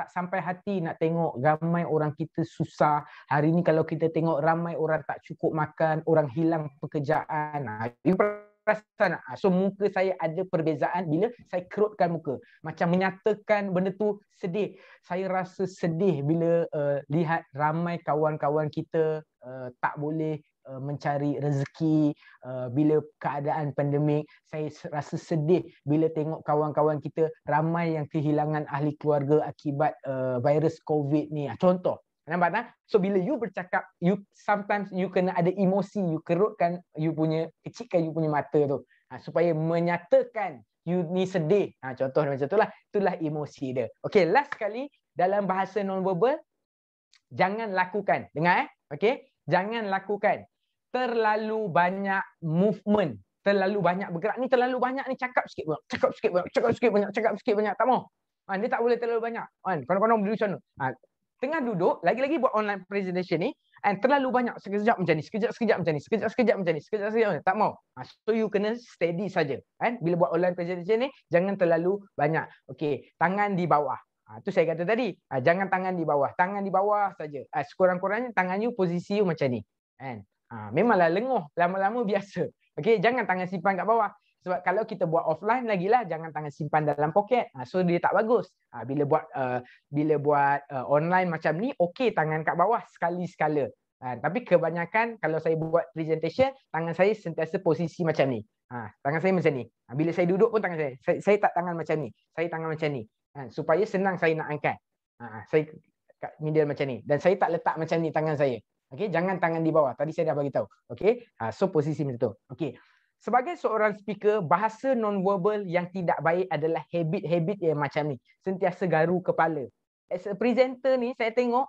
tak sampai hati nak tengok ramai orang kita susah. Hari ni kalau kita tengok ramai orang tak cukup makan, orang hilang pekerjaan. Ah, you perasan tak? Ah, so muka saya ada perbezaan bila saya kerutkan muka. Macam menyatakan benda tu sedih. Saya rasa sedih bila uh, lihat ramai kawan-kawan kita uh, tak boleh Uh, mencari rezeki uh, bila keadaan pandemik saya rasa sedih bila tengok kawan-kawan kita ramai yang kehilangan ahli keluarga akibat uh, virus covid ni ah, contoh nampak tak so bila you bercakap you sometimes you kena ada emosi you kerutkan you punya kecikkan you punya mata tu ha, supaya menyatakan you ni sedih ha, contoh macam itulah itulah emosi dia Okay, last sekali dalam bahasa non verbal, jangan lakukan dengar eh okey jangan lakukan terlalu banyak movement terlalu banyak bergerak ni terlalu banyak ni cakap sikit banyak cakap sikit banyak cakap sikit banyak cakap sikit banyak tak mau ha, dia tak boleh terlalu banyak kan ha, kono-kono dulu sana ha, tengah duduk lagi-lagi buat online presentation ni and terlalu banyak sekejap macam ni sekejap sekejap macam ni sekejap sekejap macam ni sekejap sekejap tak mau ha, so you kena steady saja kan bila buat online presentation ni jangan terlalu banyak okey tangan di bawah Ha, tu saya kata tadi. Ha, jangan tangan di bawah. Tangan di bawah saja. Ha, sekurang-kurangnya tangan you posisi you macam ni. Kan? Ha, memanglah lenguh. Lama-lama biasa. Okay, jangan tangan simpan kat bawah. Sebab kalau kita buat offline lagi lah, jangan tangan simpan dalam poket. Ha, so dia tak bagus. Ha, bila buat uh, bila buat uh, online macam ni, okay tangan kat bawah sekali-sekala. Ha, tapi kebanyakan kalau saya buat presentation, tangan saya sentiasa posisi macam ni. Ha, tangan saya macam ni. Ha, bila saya duduk pun tangan saya. saya. Saya tak tangan macam ni. Saya tangan macam ni. Ha, supaya senang saya nak angkat. Ha, ha saya kat middle macam ni. Dan saya tak letak macam ni tangan saya. Okay, jangan tangan di bawah. Tadi saya dah bagi tahu. Okay, ha, so posisi macam tu. Okay. Sebagai seorang speaker, bahasa non-verbal yang tidak baik adalah habit-habit yang macam ni. Sentiasa garu kepala. As a presenter ni, saya tengok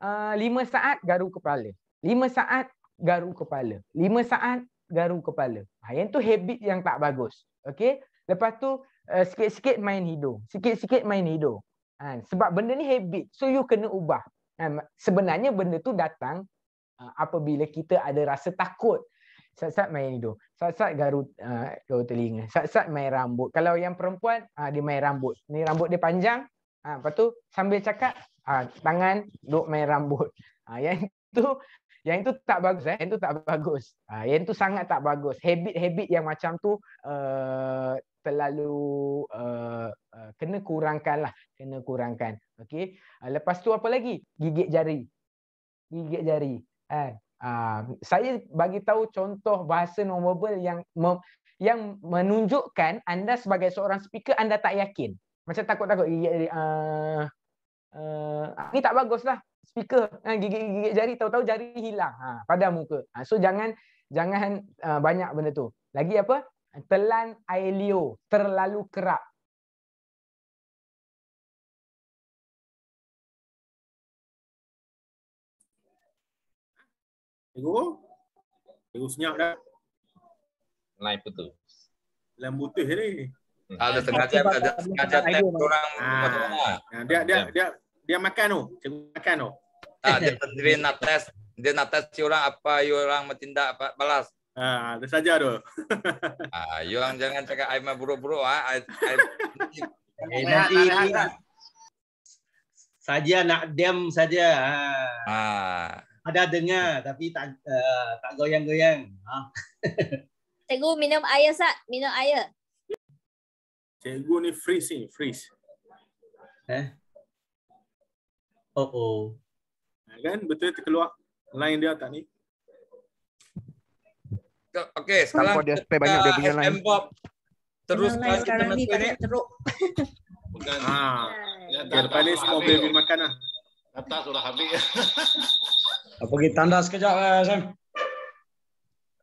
ha, lima saat garu kepala. Lima saat garu kepala. Lima saat garu kepala. Ha, yang tu habit yang tak bagus. Okay. Lepas tu, uh, sikit-sikit main hidung. Sikit-sikit main hidung. Kan? Ha, sebab benda ni habit. So you kena ubah. Ha, sebenarnya benda tu datang uh, apabila kita ada rasa takut. Sat-sat main hidung. Sat-sat garut uh, eh, garu telinga. Sat-sat main rambut. Kalau yang perempuan, uh, dia main rambut. Ni rambut dia panjang. Ha, lepas tu sambil cakap, uh, tangan duk main rambut. Ha, yang tu yang itu tak bagus eh yang itu tak bagus ah yang itu sangat tak bagus habit-habit yang macam tu uh, terlalu uh, uh, kena kurangkan lah. Kena kurangkan. Okey. Uh, lepas tu apa lagi? Gigit jari. Gigit jari. Eh. Uh, saya bagi tahu contoh bahasa non verbal yang yang menunjukkan anda sebagai seorang speaker anda tak yakin. Macam takut-takut gigit jari. Uh, ah, uh, ah, ini tak bagus lah. Speaker uh, gigit-gigit jari tahu-tahu jari hilang. uh, pada muka. Uh, so jangan jangan uh, banyak benda tu. Lagi apa? telan air liu terlalu kerap. Cikgu? Cikgu senyap dah. Naik betul. Lain putih ni. Hmm. Ada ah, sengaja ada sengaja tap orang. Lah. Ah, ah, dia dia dia dia makan tu. Cikgu makan tu. dia, dia nak test dia nak test si orang apa orang bertindak balas Ah, ha, itu saja tu. Ah, you orang jangan cakap I mah buruk-buruk ah. Nanti saja nak dem saja. Ha. Ah, Ada dengar tapi tak eh, tak goyang-goyang. Ha. Cikgu minum air sat, minum air. Cikgu ni freeze ni, freeze. Eh? Oh oh. Kan betul terkeluar line dia tak ni? okey sekarang dia spray banyak dia punya line. terus Teruskan kita masuk ni. Teruk. Bukan. Ha. Ya, okay, lepas semua beli pergi makan lah. Data sudah habis. Apa kita tanda sekejap lah, Sam.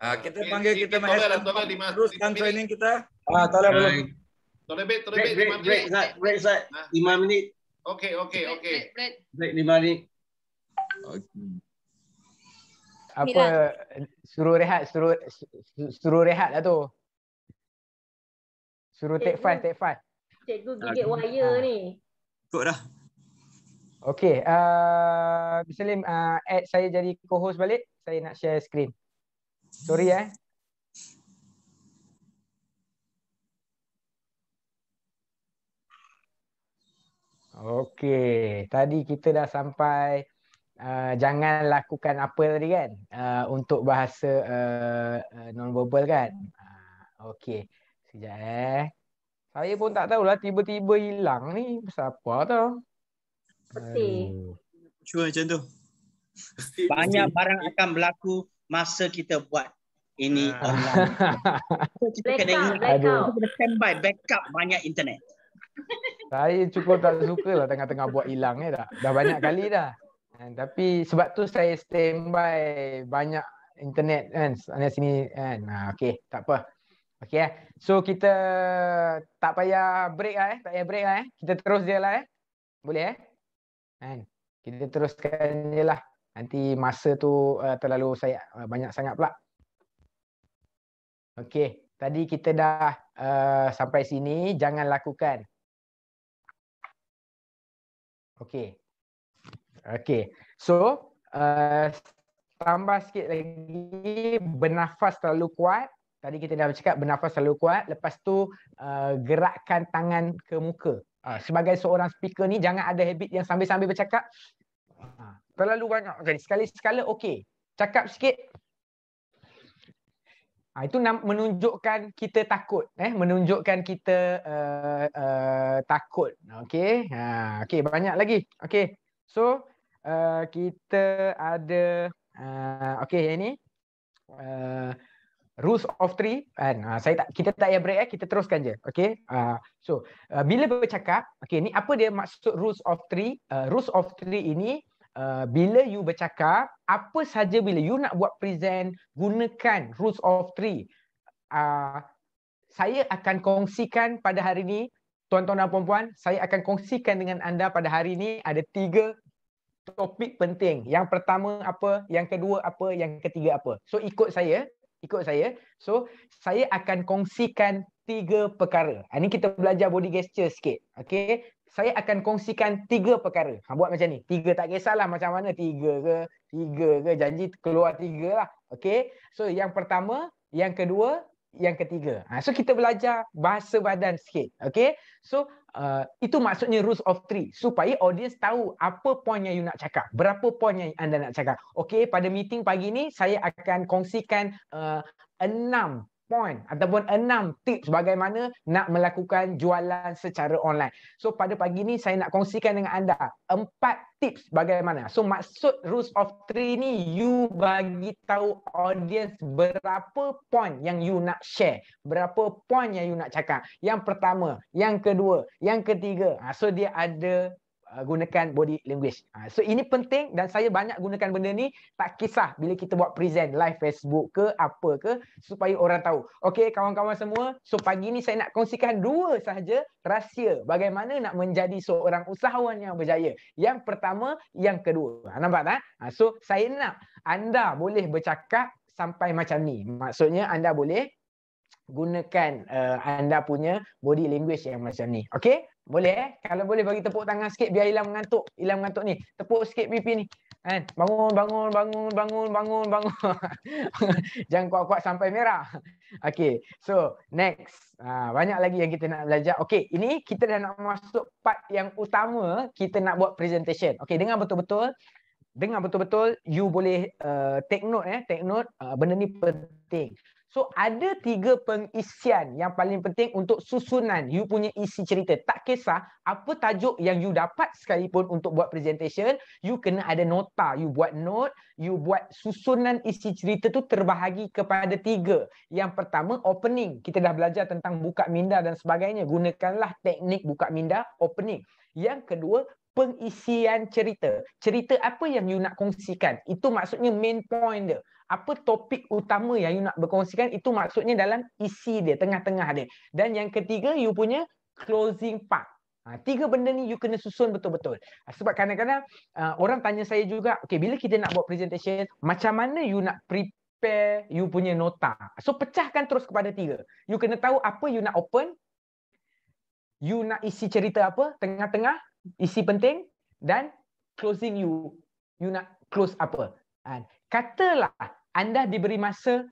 Ah, kita panggil kita masuk. Teruskan training kita. Ah, tolak belum. Tolak bit, tolak bit. Break, break, break, break. Lima minit. Okey, okey, okey. Break, break. lima minit. Okey. Apa suruh rehat suruh suruh rehat lah tu suruh take five take five cikgu gigit wire ha. ni ikut dah Okay, uh, Bisalim, uh, add saya jadi co-host balik. Saya nak share screen. Sorry eh. Okay, tadi kita dah sampai Ah, jangan lakukan apa tadi kan uh, untuk bahasa uh, non-verbal kan. Uh, Okey, Sejak eh. Saya pun tak tahulah tiba-tiba hilang ni. Apa tau. Pasti. Cuma macam tu. Banyak barang akan berlaku masa kita buat ini online. kita kena ingat. Kita kena standby, backup banyak internet. Saya cukup tak suka lah tengah-tengah buat hilang ni eh, dah. Dah banyak kali dah tapi sebab tu saya standby banyak internet kan sana sini kan. Ha, ah, okay, tak apa. Okay, eh. so kita tak payah break lah eh. Tak payah break lah eh. Kita terus je lah eh. Boleh eh. Kan. Kita teruskan je lah. Nanti masa tu uh, terlalu saya uh, banyak sangat pula. Okay, tadi kita dah uh, sampai sini. Jangan lakukan. Okay, Okay. So, uh, tambah sikit lagi. Bernafas terlalu kuat. Tadi kita dah cakap bernafas terlalu kuat. Lepas tu, uh, gerakkan tangan ke muka. Uh, sebagai seorang speaker ni, jangan ada habit yang sambil-sambil bercakap. Uh, terlalu banyak. Okay. Sekali-sekala, okay. Cakap sikit. Ha, itu menunjukkan kita takut eh menunjukkan kita uh, uh, takut okey ha okey banyak lagi okey So uh, kita ada uh, okay yang ni uh, rules of three. uh, saya tak kita tak yah break eh kita teruskan je. Okay. Uh, so uh, bila bercakap, okay ni apa dia maksud rules of three? Uh, rules of three ini uh, bila you bercakap apa saja bila you nak buat present gunakan rules of three. Uh, saya akan kongsikan pada hari ini tuan-tuan dan puan-puan, saya akan kongsikan dengan anda pada hari ini ada tiga topik penting. Yang pertama apa, yang kedua apa, yang ketiga apa. So ikut saya, ikut saya. So saya akan kongsikan tiga perkara. Ini ha, kita belajar body gesture sikit. Okay. Saya akan kongsikan tiga perkara. Ha, buat macam ni. Tiga tak kisahlah macam mana. Tiga ke, tiga ke. Janji keluar tiga lah. Okay. So yang pertama, yang kedua, yang ketiga. Ha, so kita belajar bahasa badan sikit. Okay? So uh, itu maksudnya rules of three. Supaya audience tahu apa point yang you nak cakap. Berapa point yang anda nak cakap. Okay pada meeting pagi ni saya akan kongsikan uh, enam poin ataupun enam tips bagaimana nak melakukan jualan secara online. So pada pagi ni saya nak kongsikan dengan anda empat tips bagaimana. So maksud rules of three ni you bagi tahu audience berapa point yang you nak share. Berapa point yang you nak cakap. Yang pertama, yang kedua, yang ketiga. Ha, so dia ada Uh, gunakan body language. Ha, so ini penting dan saya banyak gunakan benda ni tak kisah bila kita buat present live Facebook ke apa ke supaya orang tahu. Okey kawan-kawan semua, so pagi ni saya nak kongsikan dua sahaja rahsia bagaimana nak menjadi seorang usahawan yang berjaya. Yang pertama, yang kedua. Ha, nampak tak? Ha, so saya nak anda boleh bercakap sampai macam ni. Maksudnya anda boleh gunakan uh, anda punya body language yang macam ni. Okey? Boleh eh? Kalau boleh bagi tepuk tangan sikit biar hilang mengantuk. Hilang mengantuk ni. Tepuk sikit pipi ni. Kan? Bangun, bangun, bangun, bangun, bangun, bangun. Jangan kuat-kuat sampai merah. Okay. So, next. Ha, banyak lagi yang kita nak belajar. Okay. Ini kita dah nak masuk part yang utama. Kita nak buat presentation. Okay. Dengar betul-betul. Dengar betul-betul. You boleh uh, take note eh. Take note. Uh, benda ni penting. So ada tiga pengisian yang paling penting untuk susunan you punya isi cerita. Tak kisah apa tajuk yang you dapat sekalipun untuk buat presentation, you kena ada nota. You buat note, you buat susunan isi cerita tu terbahagi kepada tiga. Yang pertama opening. Kita dah belajar tentang buka minda dan sebagainya. Gunakanlah teknik buka minda opening. Yang kedua pengisian cerita. Cerita apa yang you nak kongsikan. Itu maksudnya main point dia apa topik utama yang you nak berkongsikan itu maksudnya dalam isi dia, tengah-tengah dia. Dan yang ketiga, you punya closing part. Ha, tiga benda ni you kena susun betul-betul. Ha, sebab kadang-kadang uh, orang tanya saya juga, okay, bila kita nak buat presentation, macam mana you nak prepare you punya nota? So pecahkan terus kepada tiga. You kena tahu apa you nak open, you nak isi cerita apa, tengah-tengah, isi penting, dan closing you, you nak close apa. Ha, katalah anda diberi masa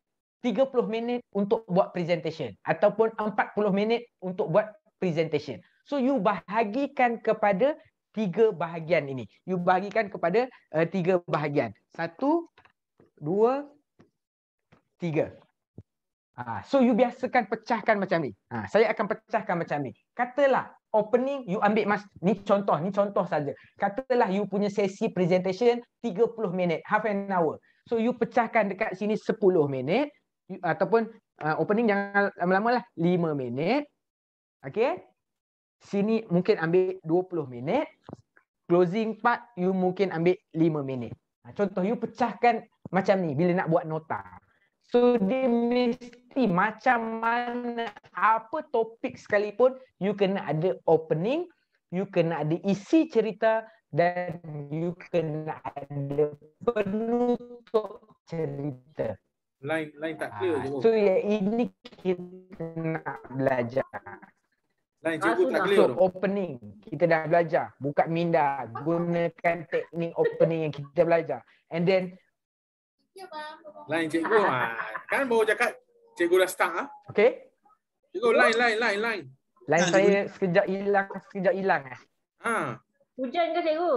30 minit untuk buat presentation ataupun 40 minit untuk buat presentation. So you bahagikan kepada tiga bahagian ini. You bahagikan kepada uh, tiga bahagian. Satu, dua, tiga. Ha, so you biasakan pecahkan macam ni. Ha, saya akan pecahkan macam ni. Katalah opening you ambil mas ni contoh ni contoh saja katalah you punya sesi presentation 30 minit half an hour So you pecahkan dekat sini 10 minit you, ataupun uh, opening jangan lama-lama lah 5 minit. Okay. Sini mungkin ambil 20 minit. Closing part you mungkin ambil 5 minit. Ha, contoh you pecahkan macam ni bila nak buat nota. So dia mesti macam mana apa topik sekalipun you kena ada opening, you kena ada isi cerita, dan you kena ada penutup cerita. Lain lain tak clear uh, ah, tu. So ya ini kita nak belajar. Lain cikgu ah, tak clear. So, tu. opening kita dah belajar buka minda gunakan teknik opening yang kita belajar. And then ya, lain cikgu ah, kan baru cakap cikgu dah start ah. Okey. Cikgu lain lain lain lain. Lain saya sekejap hilang sekejap hilang eh. Ha. Hujan ke cikgu?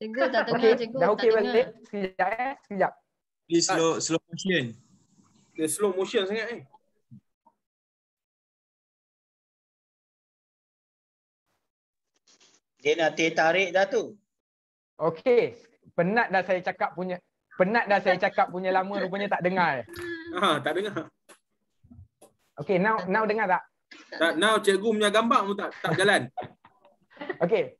Cikgu tak tengok okay. cikgu. Dah okey balik. Sekejap eh. Sekejap. Ini slow, slow motion. Dia slow motion sangat eh. Dia nak tertarik dah tu. Okey. Penat dah saya cakap punya. Penat dah saya cakap punya lama rupanya tak dengar. Ha, tak dengar. Okay, now now dengar tak? Tak, now cikgu punya gambar pun tak tak jalan. Okay.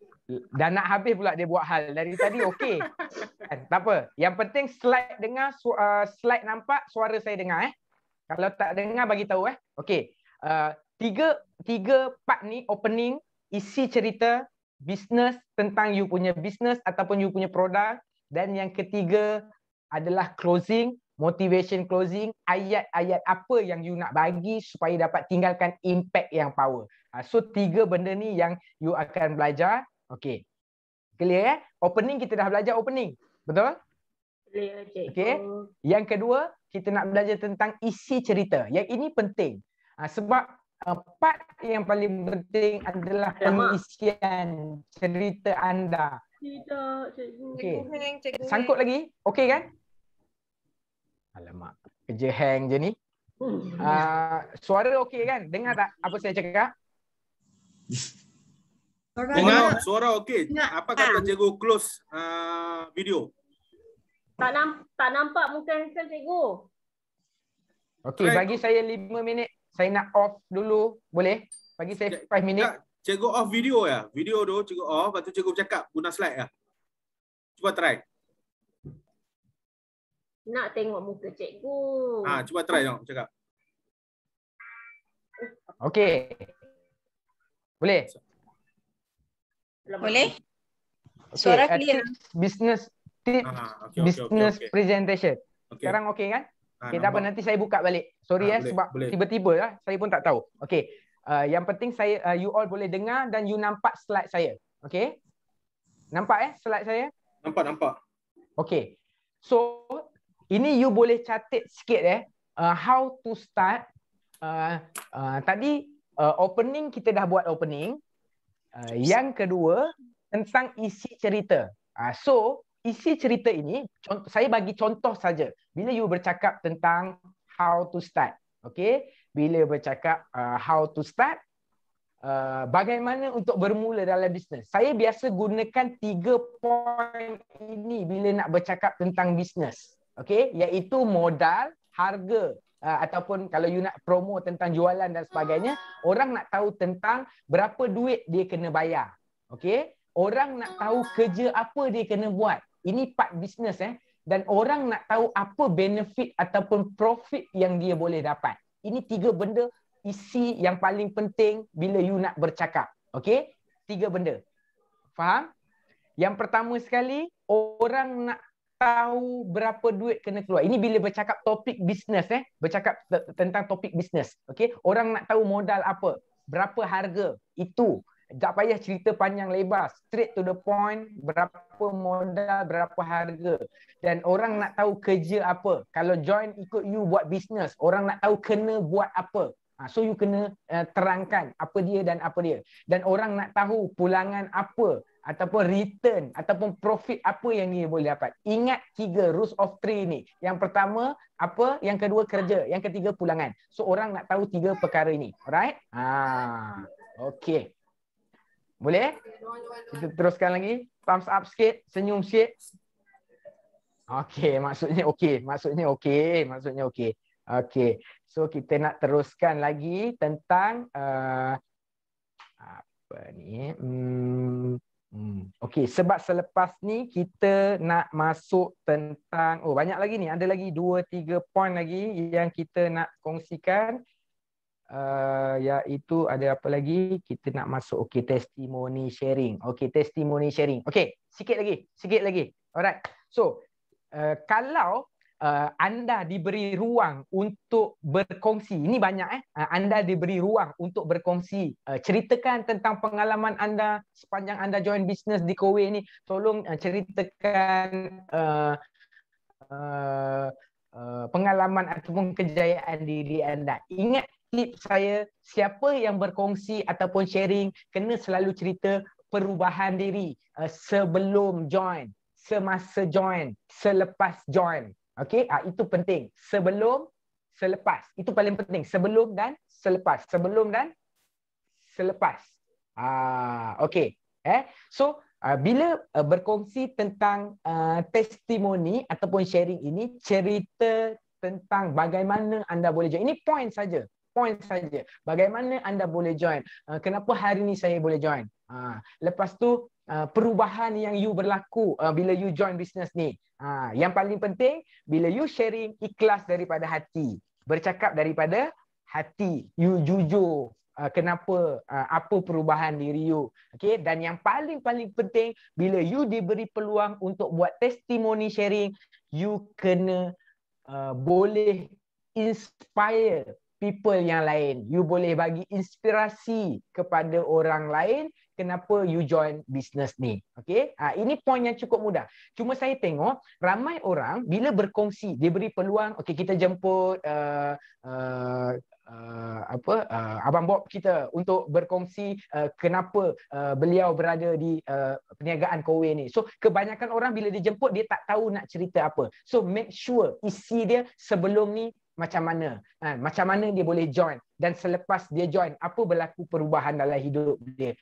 Dan nak habis pula dia buat hal dari tadi okey. Kan? tak apa. Yang penting slide dengar uh, slide nampak suara saya dengar eh. Kalau tak dengar bagi tahu eh. Okey. Uh, tiga tiga part ni opening isi cerita bisnes tentang you punya bisnes ataupun you punya produk dan yang ketiga adalah closing motivation closing ayat-ayat apa yang you nak bagi supaya dapat tinggalkan impact yang power. Uh, so tiga benda ni yang you akan belajar Okay. Clear eh? Opening kita dah belajar opening. Betul? Clear, okay. Okay. Oh. Yang kedua, kita nak belajar tentang isi cerita. Yang ini penting. Ha, sebab uh, part yang paling penting adalah ya, pengisian mak. cerita anda. Cerita, cikgu. Okay. Cikgu, hang, cikgu. Sangkut lagi? Okay kan? Alamak. Kerja hang je ni. Uh, suara okay kan? Dengar tak apa saya cakap? Suara dengar mana? Lah. suara okey. Apa kata ha. cikgu close uh, video? Tak nam tak nampak muka handsome cikgu. Okey, bagi saya 5 minit. Saya nak off dulu. Boleh? Bagi saya 5 ya, minit. Ya. Cikgu off video ya. Video tu cikgu off, lepas tu cikgu bercakap guna slide ya. Cuba try. Nak tengok muka cikgu. Ah, cuba try tengok cakap. Okey. Boleh? boleh suara okay, clear business tip ah, ah, okay, business okay, okay. presentation okay. sekarang okey kan ah, okay, ha, tak apa nanti saya buka balik sorry ya ha, eh, sebab tiba-tiba lah saya pun tak tahu okay uh, yang penting saya uh, you all boleh dengar dan you nampak slide saya okay nampak eh slide saya nampak nampak okay so ini you boleh catat sikit eh uh, how to start uh, uh, tadi uh, opening kita dah buat opening Uh, yang kedua tentang isi cerita. Uh, so isi cerita ini, saya bagi contoh saja. Bila you bercakap tentang how to start, okay? Bila you bercakap uh, how to start, uh, bagaimana untuk bermula dalam bisnes? Saya biasa gunakan tiga poin ini bila nak bercakap tentang bisnes, okay? Iaitu modal, harga Ah, ataupun kalau you nak promo tentang jualan dan sebagainya, orang nak tahu tentang berapa duit dia kena bayar. Okay? Orang nak tahu kerja apa dia kena buat. Ini part business eh. Dan orang nak tahu apa benefit ataupun profit yang dia boleh dapat. Ini tiga benda isi yang paling penting bila you nak bercakap. Okay? Tiga benda. Faham? Yang pertama sekali, orang nak tahu berapa duit kena keluar. Ini bila bercakap topik bisnes eh, bercakap tentang topik bisnes. Okey, orang nak tahu modal apa, berapa harga itu. Tak payah cerita panjang lebar, straight to the point, berapa modal, berapa harga. Dan orang nak tahu kerja apa. Kalau join ikut you buat bisnes, orang nak tahu kena buat apa. Ha, so you kena uh, terangkan apa dia dan apa dia. Dan orang nak tahu pulangan apa ataupun return ataupun profit apa yang dia boleh dapat. Ingat tiga rules of three ni. Yang pertama apa, yang kedua kerja, yang ketiga pulangan. So orang nak tahu tiga perkara ini. Alright? Ha. Okay. Boleh? Kita teruskan lagi. Thumbs up sikit, senyum sikit. Okay, maksudnya okay. Maksudnya okay. Maksudnya okay. Okay. So kita nak teruskan lagi tentang uh, apa ni? Hmm. Hmm. Okey, sebab selepas ni kita nak masuk tentang oh banyak lagi ni, ada lagi 2 3 point lagi yang kita nak kongsikan uh, iaitu ada apa lagi? Kita nak masuk okey testimoni sharing. Okey, testimoni sharing. Okey, sikit lagi, sikit lagi. Alright. So, uh, kalau uh, anda diberi ruang untuk berkongsi. Ini banyak eh. Uh, anda diberi ruang untuk berkongsi. Uh, ceritakan tentang pengalaman anda sepanjang anda join bisnes di Kowe ini. Tolong uh, ceritakan uh, uh, uh, pengalaman ataupun kejayaan diri anda. Ingat tip saya, siapa yang berkongsi ataupun sharing kena selalu cerita perubahan diri uh, sebelum join semasa join selepas join Okay, ah itu penting. Sebelum, selepas. Itu paling penting. Sebelum dan selepas. Sebelum dan selepas. Ah, okay. Eh, so ah, bila ah, berkongsi tentang ah, testimoni ataupun sharing ini cerita tentang bagaimana anda boleh jadi. Ini point saja point saja. Bagaimana anda boleh join? Uh, kenapa hari ni saya boleh join? Uh, lepas tu uh, perubahan yang you berlaku uh, bila you join bisnes ni. Uh, yang paling penting bila you sharing ikhlas daripada hati, bercakap daripada hati, you jujur kenapa apa perubahan diri you Okay. dan yang paling paling penting bila you diberi peluang untuk buat testimoni sharing you kena uh, boleh inspire people yang lain. You boleh bagi inspirasi kepada orang lain kenapa you join business ni. Okay? Ha, ini point yang cukup mudah. Cuma saya tengok, ramai orang bila berkongsi, dia beri peluang, okay, kita jemput uh, uh, uh, apa, uh, Abang Bob kita untuk berkongsi uh, kenapa uh, beliau berada di uh, perniagaan Kowe ni. So, kebanyakan orang bila dia jemput, dia tak tahu nak cerita apa. So, make sure isi dia sebelum ni macam mana ha, macam mana dia boleh join dan selepas dia join apa berlaku perubahan dalam hidup dia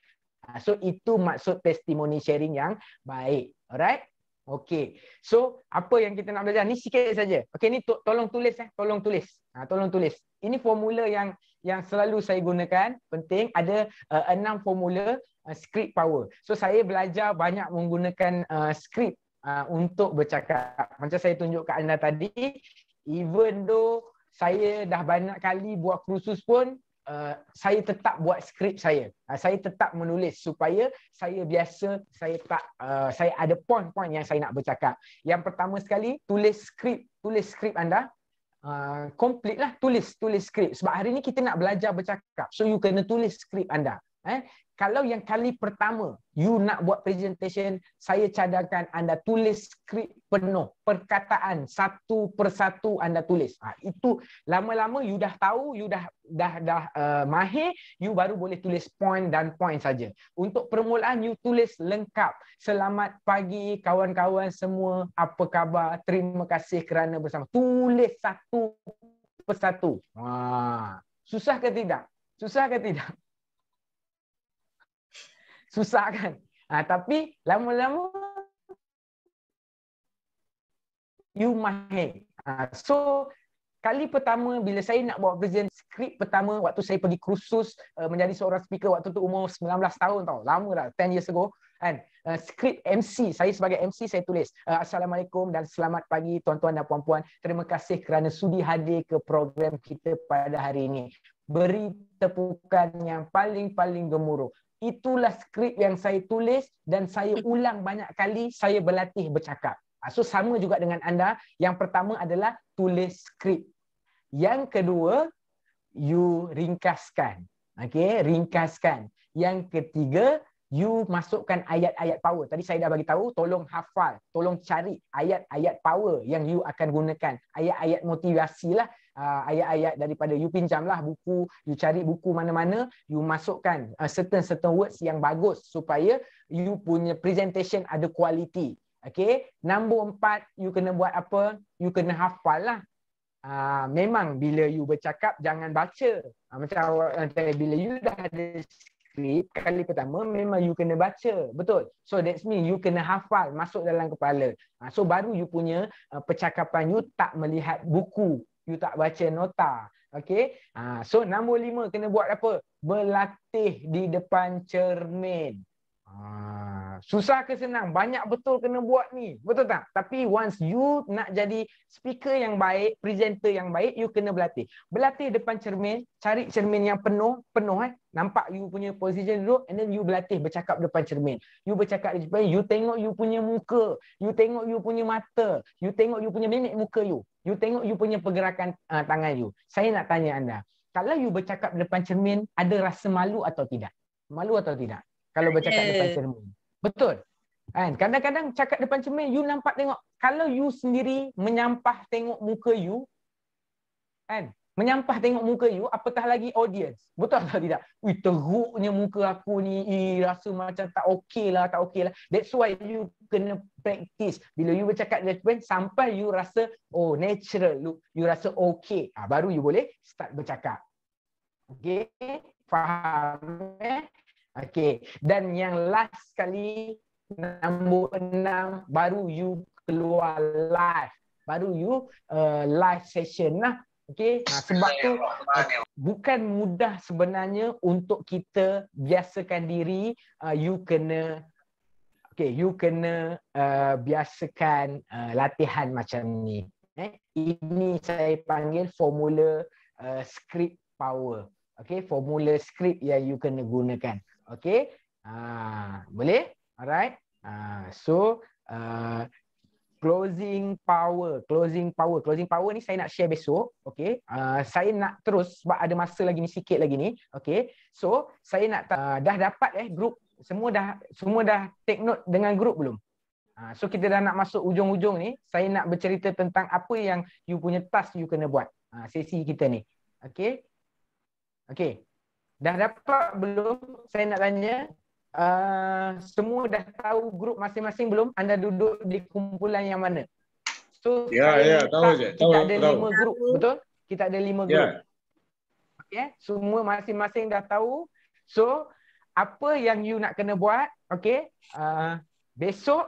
ha, so itu maksud testimoni sharing yang baik alright okey so apa yang kita nak belajar ni sikit saja okey ni to- tolong tulis eh tolong tulis ha, tolong tulis ini formula yang yang selalu saya gunakan penting ada uh, enam formula uh, script power so saya belajar banyak menggunakan uh, script Uh, untuk bercakap. Macam saya tunjuk ke anda tadi, Even though saya dah banyak kali buat kursus pun uh, saya tetap buat skrip saya. Uh, saya tetap menulis supaya saya biasa saya tak uh, saya ada poin-poin yang saya nak bercakap. Yang pertama sekali tulis skrip, tulis skrip anda. Uh, complete lah tulis tulis skrip sebab hari ni kita nak belajar bercakap so you kena tulis skrip anda eh kalau yang kali pertama you nak buat presentation, saya cadangkan anda tulis skrip penuh. Perkataan satu persatu anda tulis. Ha, itu lama-lama you dah tahu, you dah dah dah uh, mahir, you baru boleh tulis point dan point saja. Untuk permulaan you tulis lengkap. Selamat pagi kawan-kawan semua. Apa khabar? Terima kasih kerana bersama. Tulis satu persatu. Ha. Susah ke tidak? Susah ke tidak? susah kan. Ha, tapi lama-lama you mahir. Ha, so kali pertama bila saya nak buat present script pertama waktu saya pergi kursus uh, menjadi seorang speaker waktu tu umur 19 tahun tau. Lama dah 10 years ago kan. Uh, skrip MC saya sebagai MC saya tulis uh, assalamualaikum dan selamat pagi tuan-tuan dan puan-puan. Terima kasih kerana sudi hadir ke program kita pada hari ini. Beri tepukan yang paling-paling gemuruh itulah skrip yang saya tulis dan saya hmm. ulang banyak kali saya berlatih bercakap. Ha, so sama juga dengan anda, yang pertama adalah tulis skrip. Yang kedua, you ringkaskan. Okay, ringkaskan. Yang ketiga, you masukkan ayat-ayat power. Tadi saya dah bagi tahu, tolong hafal, tolong cari ayat-ayat power yang you akan gunakan. Ayat-ayat motivasi lah, uh, ayat-ayat daripada you pinjamlah buku, you cari buku mana-mana, you masukkan uh, ah, certain certain words yang bagus supaya you punya presentation ada quality. Okay, nombor empat, you kena buat apa? You kena hafal lah. Uh, memang bila you bercakap, jangan baca. Uh, macam uh, bila you dah ada script kali pertama memang you kena baca betul so that's mean you kena hafal masuk dalam kepala ha, so baru you punya uh, percakapan you tak melihat buku you tak baca nota okey ha, so nombor lima kena buat apa berlatih di depan cermin Ha, susah ke senang? Banyak betul kena buat ni. Betul tak? Tapi once you nak jadi speaker yang baik, presenter yang baik, you kena berlatih. Berlatih depan cermin, cari cermin yang penuh, penuh eh. Nampak you punya position duduk and then you berlatih bercakap depan cermin. You bercakap di cermin, you tengok you punya muka, you tengok you punya mata, you tengok you punya mimik muka you. You tengok you punya pergerakan uh, tangan you. Saya nak tanya anda, kalau you bercakap depan cermin, ada rasa malu atau tidak? Malu atau tidak? kalau bercakap yeah. depan cermin. Betul. Kan? Kadang-kadang cakap depan cermin, you nampak tengok. Kalau you sendiri menyampah tengok muka you, kan? menyampah tengok muka you, apatah lagi audience. Betul atau tidak? Ui, teruknya muka aku ni. Ih, rasa macam tak okey lah, tak okey lah. That's why you kena practice. Bila you bercakap dengan cermin, sampai you rasa oh natural look. You rasa okay, Ha, ah, baru you boleh start bercakap. Okay? Faham eh? Okay. Dan yang last sekali, nombor enam, baru you keluar live. Baru you uh, live session lah. Okay. Ha, sebab tu, bukan mudah sebenarnya untuk kita biasakan diri, uh, you kena Okay, you kena uh, biasakan uh, latihan macam ni. Eh? Ini saya panggil formula uh, script power. Okay, formula script yang you kena gunakan. Okay. Uh, boleh? Alright. Uh, so, uh, closing power. Closing power. Closing power ni saya nak share besok. Okay. Uh, saya nak terus sebab ada masa lagi ni, sikit lagi ni. Okay. So, saya nak uh, dah dapat eh group. Semua dah semua dah take note dengan group belum? So kita dah nak masuk ujung-ujung ni, saya nak bercerita tentang apa yang you punya task you kena buat. Sesi kita ni. Okay? Okay. Dah dapat belum? Saya nak tanya. Uh, semua dah tahu grup masing-masing belum? Anda duduk di kumpulan yang mana? So, ya, yeah, ya, yeah, tahu je. Kita tahu, ada tahu. lima grup, betul? Kita ada lima yeah. grup. Okay, ya, semua masing-masing dah tahu. So, apa yang you nak kena buat? Okay, uh, besok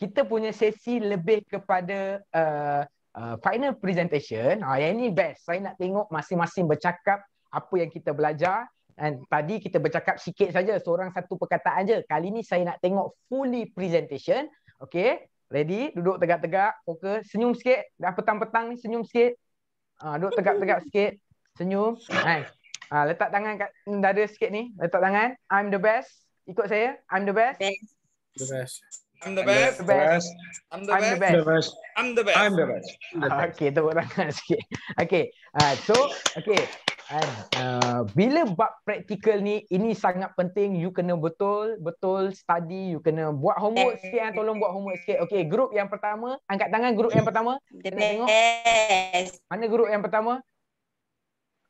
kita punya sesi lebih kepada uh, uh, final presentation. uh, yang ini best. Saya nak tengok masing-masing bercakap apa yang kita belajar dan tadi kita bercakap sikit saja seorang satu perkataan je kali ni saya nak tengok fully presentation okey ready duduk tegak-tegak fokus senyum sikit dah petang-petang ni senyum sikit ah duduk tegak-tegak sikit senyum kan ah letak tangan kat dada sikit ni letak tangan i'm the best ikut saya i'm the best the best I'm the, best. I'm the best. I'm the best. I'm the best. I'm the best. Okay, tepuk tangan sikit. Okay, uh, so, okay kan uh, bila buat praktikal ni ini sangat penting you kena betul betul study you kena buat homework eh, sikit kan tolong buat homework sikit okey group yang pertama angkat tangan group yang pertama kena tengok mana group yang pertama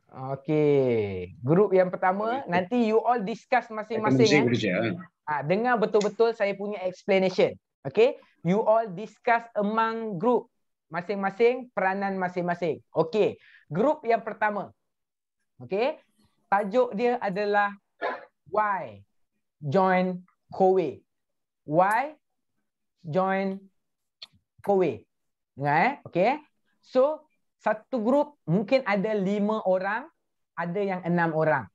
okey group yang pertama nanti you all discuss masing-masing ya ah dengar betul-betul saya punya explanation okey you all discuss among group masing-masing peranan masing-masing okey group yang pertama Okay. Tajuk dia adalah why join Kowe. Why join Kowe. Dengar eh. Okay. So, satu grup mungkin ada lima orang. Ada yang enam orang.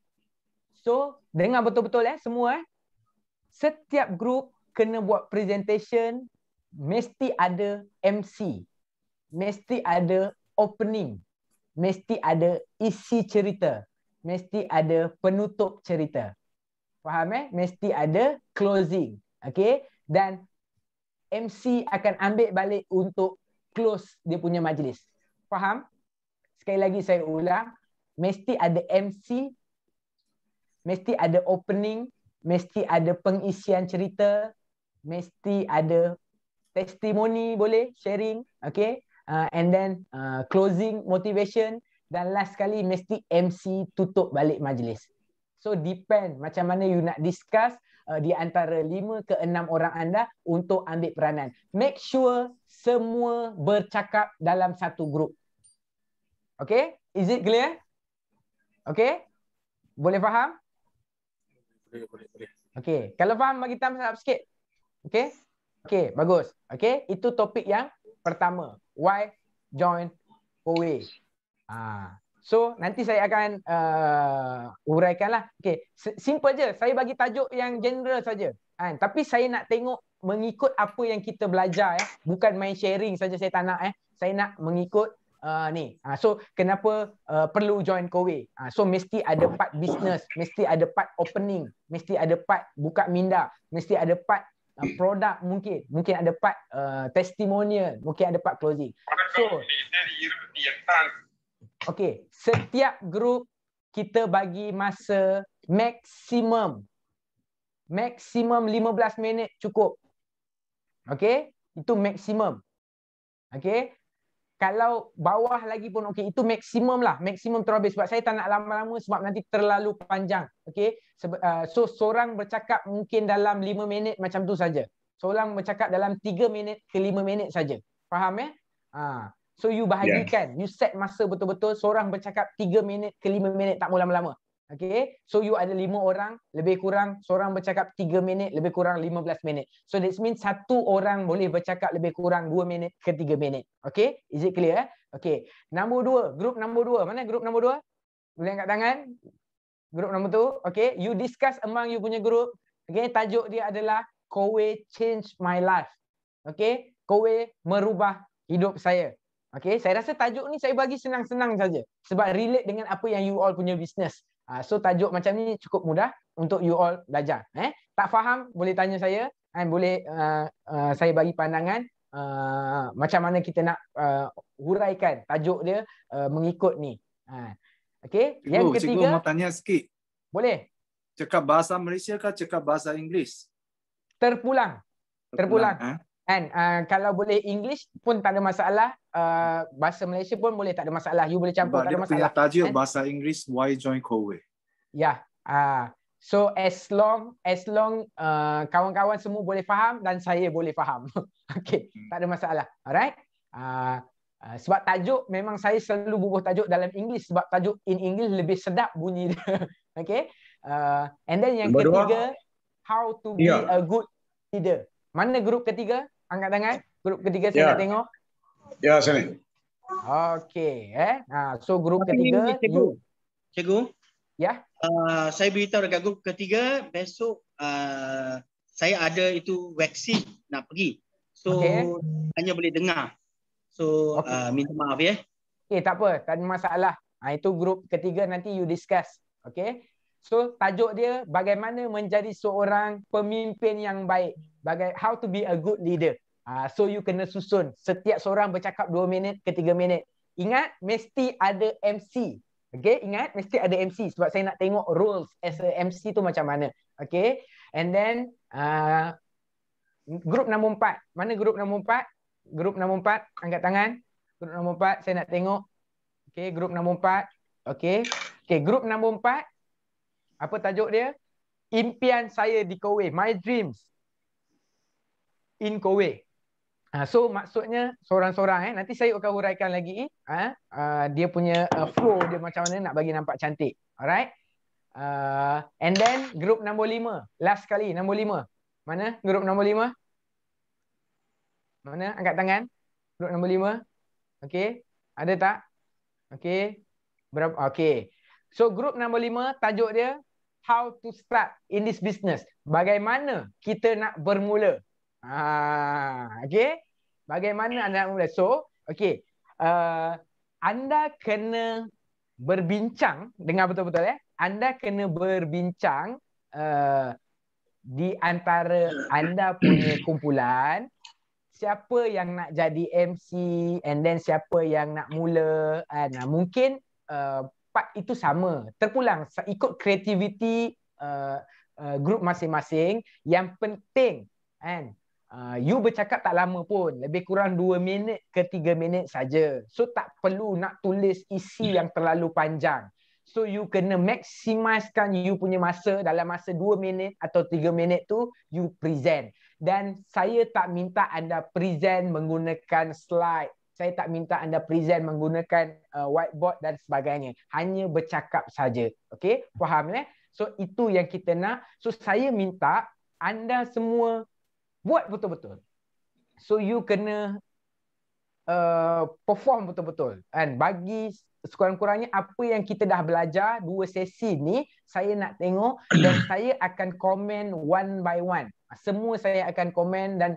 So, dengar betul-betul eh semua eh. Setiap grup kena buat presentation. Mesti ada MC. Mesti ada opening mesti ada isi cerita. Mesti ada penutup cerita. Faham eh? Mesti ada closing. Okay? Dan MC akan ambil balik untuk close dia punya majlis. Faham? Sekali lagi saya ulang. Mesti ada MC. Mesti ada opening. Mesti ada pengisian cerita. Mesti ada testimoni boleh sharing. Okay? uh, and then uh, closing motivation dan last sekali mesti MC tutup balik majlis. So depend macam mana you nak discuss uh, di antara lima ke enam orang anda untuk ambil peranan. Make sure semua bercakap dalam satu grup. Okay? Is it clear? Okay? Boleh faham? Okay. Kalau faham, bagi tambah sikit. Okay? Okay, bagus. Okay? Itu topik yang pertama. Why join OA? Ha. Ah, so nanti saya akan uh, lah. Okay. Simple je. Saya bagi tajuk yang general saja. Ha. Tapi saya nak tengok mengikut apa yang kita belajar. Eh. Bukan main sharing saja saya tak nak. Eh. Saya nak mengikut Uh, ni. Uh, so kenapa uh, perlu join Kowe? Uh, ah, so mesti ada part business, mesti ada part opening, mesti ada part buka minda, mesti ada part uh, produk mungkin mungkin ada part uh, testimonial mungkin ada part closing so okay setiap group kita bagi masa maksimum maksimum 15 minit cukup okay itu maksimum okay kalau bawah lagi pun okey itu maksimum lah maksimum terobis sebab saya tak nak lama-lama sebab nanti terlalu panjang okey uh, so seorang bercakap mungkin dalam 5 minit macam tu saja seorang bercakap dalam 3 minit ke 5 minit saja faham ya eh? ha. so you bahagikan yeah. you set masa betul-betul seorang bercakap 3 minit ke 5 minit tak mau lama-lama Okay, so you ada lima orang, lebih kurang seorang bercakap tiga minit, lebih kurang lima belas minit. So that means satu orang boleh bercakap lebih kurang dua minit ke tiga minit. Okay, is it clear? Eh? Okay, nombor dua, grup nombor dua. Mana grup nombor dua? Boleh angkat tangan? Grup nombor tu, okay. You discuss among you punya grup. Okay, tajuk dia adalah Kowe Change My Life. Okay, Kowe Merubah Hidup Saya. Okay, saya rasa tajuk ni saya bagi senang-senang saja. Sebab relate dengan apa yang you all punya business. Uh, so tajuk macam ni cukup mudah untuk you all belajar. Eh? Tak faham boleh tanya saya. Eh? Boleh uh, uh, saya bagi pandangan uh, macam mana kita nak uh, huraikan tajuk dia uh, mengikut ni. Uh. Ha, okay. Cikgu, Yang ketiga. Cikgu mau tanya sikit. Boleh. Cakap bahasa Malaysia ke cakap bahasa Inggeris? Terpulang. Terpulang. Terpulang. Eh? kan uh, kalau boleh english pun tak ada masalah uh, bahasa malaysia pun boleh tak ada masalah you boleh campur But tak ada masalah punya tajuk kan? bahasa inggeris why join kowe ya yeah. uh, so as long as long uh, kawan-kawan semua boleh faham dan saya boleh faham Okay, hmm. tak ada masalah alright uh, uh, sebab tajuk memang saya selalu bubuh tajuk dalam english sebab tajuk in english lebih sedap bunyi dia okey uh, and then yang Berdua. ketiga how to be ya. a good leader mana grup ketiga? angkat tangan. Grup ketiga saya yeah. nak ya. tengok. Ya, yeah, sini. Okey, eh. Ha, so grup ketiga ini, cikgu. Cikgu? Ya. Yeah? Uh, saya beritahu dekat grup ketiga besok uh, saya ada itu vaksin nak pergi. So okay. Eh. hanya boleh dengar. So okay. uh, ah, minta maaf ya. Okey, eh, tak apa, tak ada masalah. Ha, itu grup ketiga nanti you discuss. Okey. So tajuk dia bagaimana menjadi seorang pemimpin yang baik. Bagai how to be a good leader. Uh, so you kena susun setiap seorang bercakap 2 minit ke 3 minit. Ingat mesti ada MC. Okay, ingat mesti ada MC sebab saya nak tengok roles as a MC tu macam mana. Okay, and then uh, ah, grup nombor empat. Mana grup nombor empat? Grup nombor empat, angkat tangan. Grup nombor empat, saya nak tengok. Okay, grup nombor empat. Okay, okay grup nombor empat, apa tajuk dia? Impian saya di Kuwait. My dreams in Kuwait. Ha, so maksudnya seorang-seorang eh nanti saya akan huraikan lagi eh, ha, uh, dia punya uh, flow dia macam mana nak bagi nampak cantik. Alright? Uh, and then group nombor lima. Last kali nombor lima. Mana group nombor lima? Mana? Angkat tangan. Group nombor lima. Okay. Ada tak? Okay. Berapa? Okay. So group nombor lima tajuk dia how to start in this business. Bagaimana kita nak bermula. Ha, okay. Bagaimana anda nak mula. So, okay. Uh, anda kena berbincang. Dengar betul-betul ya. Eh? Anda kena berbincang uh, di antara anda punya kumpulan. Siapa yang nak jadi MC and then siapa yang nak mula. Uh, nah, mungkin uh, part itu sama. Terpulang ikut kreativiti uh, uh, grup masing-masing. Yang penting kan uh, you bercakap tak lama pun, lebih kurang 2 minit ke 3 minit saja. So tak perlu nak tulis isi yeah. Hmm. yang terlalu panjang. So you kena maximisekan you punya masa dalam masa 2 minit atau 3 minit tu you present. Dan saya tak minta anda present menggunakan slide saya tak minta anda present menggunakan uh, whiteboard dan sebagainya. Hanya bercakap saja. Okey, faham Eh? So itu yang kita nak. So saya minta anda semua buat betul-betul. So you kena uh, perform betul-betul. Kan? Bagi sekurang-kurangnya apa yang kita dah belajar dua sesi ni, saya nak tengok dan saya akan komen one by one. Semua saya akan komen dan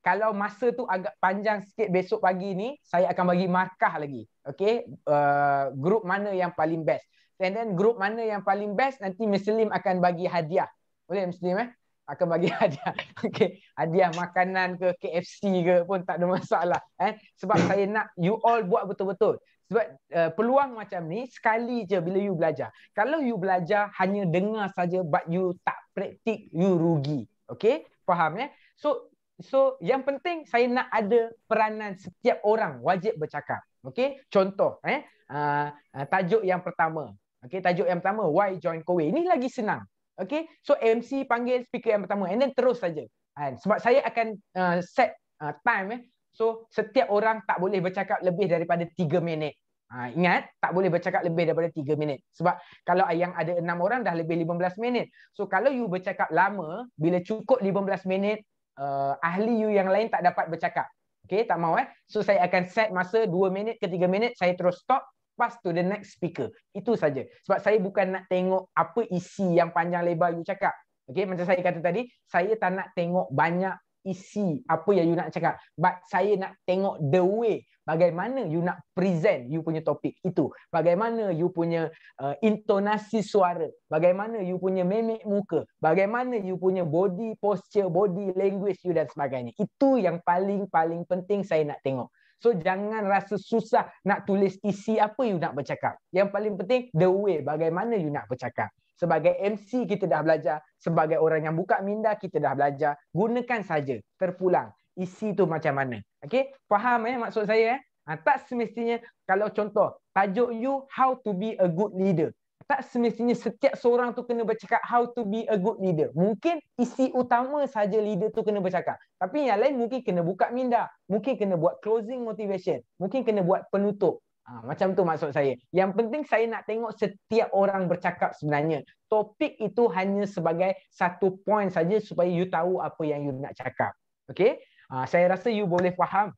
kalau masa tu agak panjang sikit besok pagi ni saya akan bagi markah lagi okay? uh, grup mana yang paling best and then grup mana yang paling best nanti muslim akan bagi hadiah boleh muslim eh akan bagi hadiah okay hadiah makanan ke KFC ke pun tak ada masalah eh sebab saya nak you all buat betul-betul sebab uh, peluang macam ni sekali je bila you belajar kalau you belajar hanya dengar saja but you tak praktik you rugi okay? faham ya eh? so So yang penting saya nak ada peranan setiap orang wajib bercakap. okay? contoh eh uh, tajuk yang pertama. okay? tajuk yang pertama why join Kowe. Ini lagi senang. okay? so MC panggil speaker yang pertama and then terus saja. And sebab saya akan uh, set uh, time eh. So setiap orang tak boleh bercakap lebih daripada 3 minit. Ha, ingat tak boleh bercakap lebih daripada 3 minit sebab kalau yang ada 6 orang dah lebih 15 minit. So kalau you bercakap lama bila cukup 15 minit uh, ahli you yang lain tak dapat bercakap. Okay, tak mau eh. So saya akan set masa 2 minit ke 3 minit, saya terus stop, pass to the next speaker. Itu saja. Sebab saya bukan nak tengok apa isi yang panjang lebar you cakap. Okay, macam saya kata tadi, saya tak nak tengok banyak isi apa yang you nak cakap but saya nak tengok the way bagaimana you nak present you punya topik itu bagaimana you punya uh, intonasi suara bagaimana you punya mimik muka bagaimana you punya body posture body language you dan sebagainya itu yang paling paling penting saya nak tengok So jangan rasa susah nak tulis isi apa you nak bercakap. Yang paling penting the way bagaimana you nak bercakap. Sebagai MC kita dah belajar. Sebagai orang yang buka minda kita dah belajar. Gunakan saja terpulang. Isi tu macam mana. Okay? Faham eh maksud saya eh? Ha, tak semestinya kalau contoh tajuk you how to be a good leader. Tak semestinya setiap seorang tu kena bercakap how to be a good leader. Mungkin isi utama saja leader tu kena bercakap. Tapi yang lain mungkin kena buka minda. Mungkin kena buat closing motivation. Mungkin kena buat penutup. Ha, macam tu maksud saya. Yang penting saya nak tengok setiap orang bercakap sebenarnya. Topik itu hanya sebagai satu poin saja supaya you tahu apa yang you nak cakap. Okay? Ha, saya rasa you boleh faham.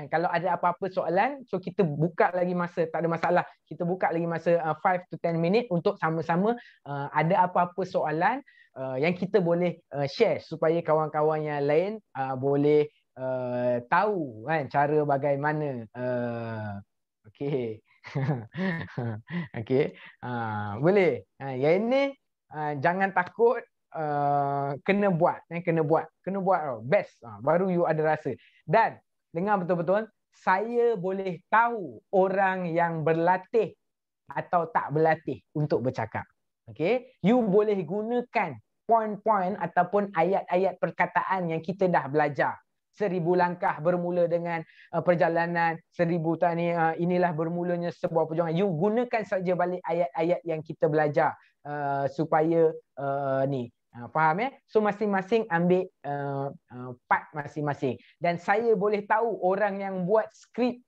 Ha, kalau ada apa-apa soalan, so kita buka lagi masa. Tak ada masalah. Kita buka lagi masa uh, to 10 minit untuk sama-sama uh, ada apa-apa soalan uh, yang kita boleh uh, share supaya kawan-kawan yang lain uh, boleh uh, tahu kan, cara bagaimana uh, Okey. Okey. Uh, boleh. Uh, yang ini uh, jangan takut uh, kena buat. Eh, kena buat. Kena buat. Oh, best. Uh, baru you ada rasa. Dan dengar betul-betul. Saya boleh tahu orang yang berlatih atau tak berlatih untuk bercakap. Okey. You boleh gunakan poin-poin ataupun ayat-ayat perkataan yang kita dah belajar seribu langkah bermula dengan uh, perjalanan seribu tani uh, inilah bermulanya sebuah perjuangan you gunakan saja balik ayat-ayat yang kita belajar uh, supaya uh, ni uh, faham ya so masing-masing ambil uh, uh, part masing-masing dan saya boleh tahu orang yang buat skrip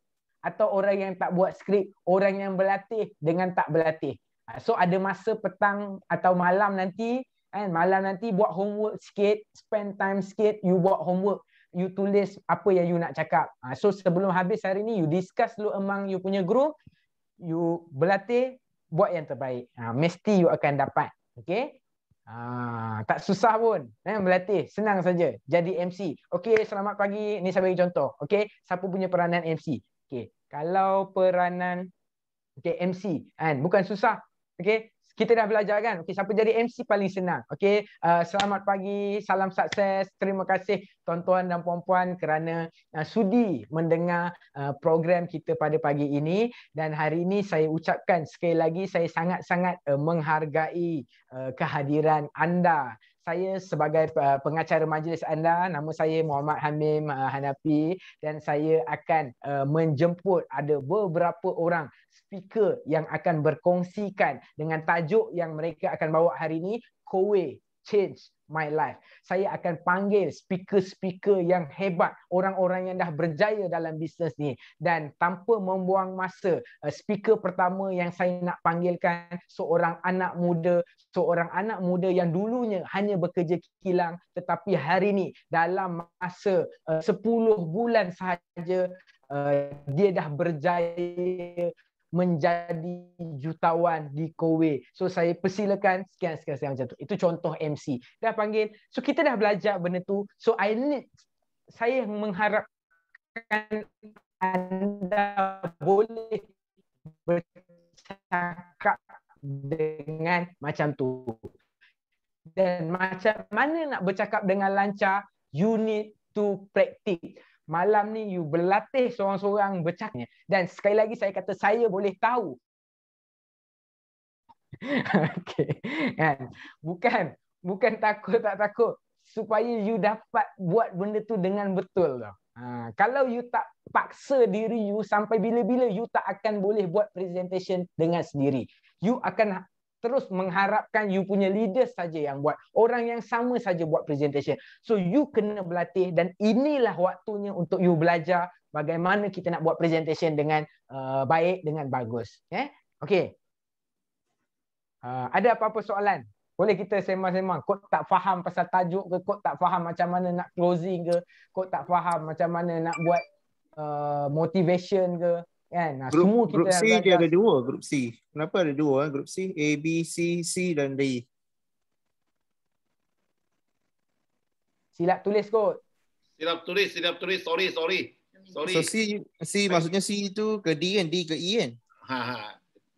atau orang yang tak buat skrip orang yang berlatih dengan tak berlatih uh, so ada masa petang atau malam nanti kan malam nanti buat homework sikit spend time sikit you buat homework you tulis apa yang you nak cakap. Uh, so sebelum habis hari ni, you discuss dulu among you punya group, you berlatih, buat yang terbaik. Uh, mesti you akan dapat. Okay? Uh, ah, tak susah pun eh, berlatih. Senang saja jadi MC. Okay, selamat pagi. Ni saya bagi contoh. Okay, siapa punya peranan MC? Okay, kalau peranan okay, MC, kan? bukan susah. Okay, kita dah belajar kan okey siapa jadi MC paling senang okey uh, selamat pagi salam sukses terima kasih tuan-tuan dan puan-puan kerana uh, sudi mendengar uh, program kita pada pagi ini dan hari ini saya ucapkan sekali lagi saya sangat-sangat uh, menghargai uh, kehadiran anda saya sebagai uh, pengacara majlis anda nama saya Muhammad Hamim uh, Hanapi dan saya akan uh, menjemput ada beberapa orang speaker yang akan berkongsikan dengan tajuk yang mereka akan bawa hari ini Kowe change my life. Saya akan panggil speaker-speaker yang hebat, orang-orang yang dah berjaya dalam bisnes ni dan tanpa membuang masa, eh, speaker pertama yang saya nak panggilkan seorang anak muda, seorang anak muda yang dulunya hanya bekerja kilang tetapi hari ni dalam masa 10 eh, bulan sahaja eh, dia dah berjaya menjadi jutawan di Kowe. So saya persilakan sekian sekian sekian macam tu. Itu contoh MC. Dah panggil. So kita dah belajar benda tu. So I need saya mengharapkan anda boleh bercakap dengan macam tu. Dan macam mana nak bercakap dengan lancar, you need to practice malam ni you berlatih seorang-seorang bercakapnya. Dan sekali lagi saya kata saya boleh tahu. Okey, Kan? Bukan. Bukan takut tak takut. Supaya you dapat buat benda tu dengan betul. Tau. Ha, kalau you tak paksa diri you sampai bila-bila you tak akan boleh buat presentation dengan sendiri. You akan terus mengharapkan you punya leader saja yang buat. Orang yang sama saja buat presentation. So you kena berlatih dan inilah waktunya untuk you belajar bagaimana kita nak buat presentation dengan uh, baik, dengan bagus. Eh? Ya? Okay. Uh, ada apa-apa soalan? Boleh kita sembang-sembang. Kau tak faham pasal tajuk ke? Kau tak faham macam mana nak closing ke? Kau tak faham macam mana nak buat uh, motivation ke? kan nah, group, semua kita group C dia ada dua group C kenapa ada dua eh? group C A B C C dan D silap tulis kot silap tulis silap tulis sorry sorry sorry so, C C maksudnya C itu ke D kan D ke E kan ha, ha.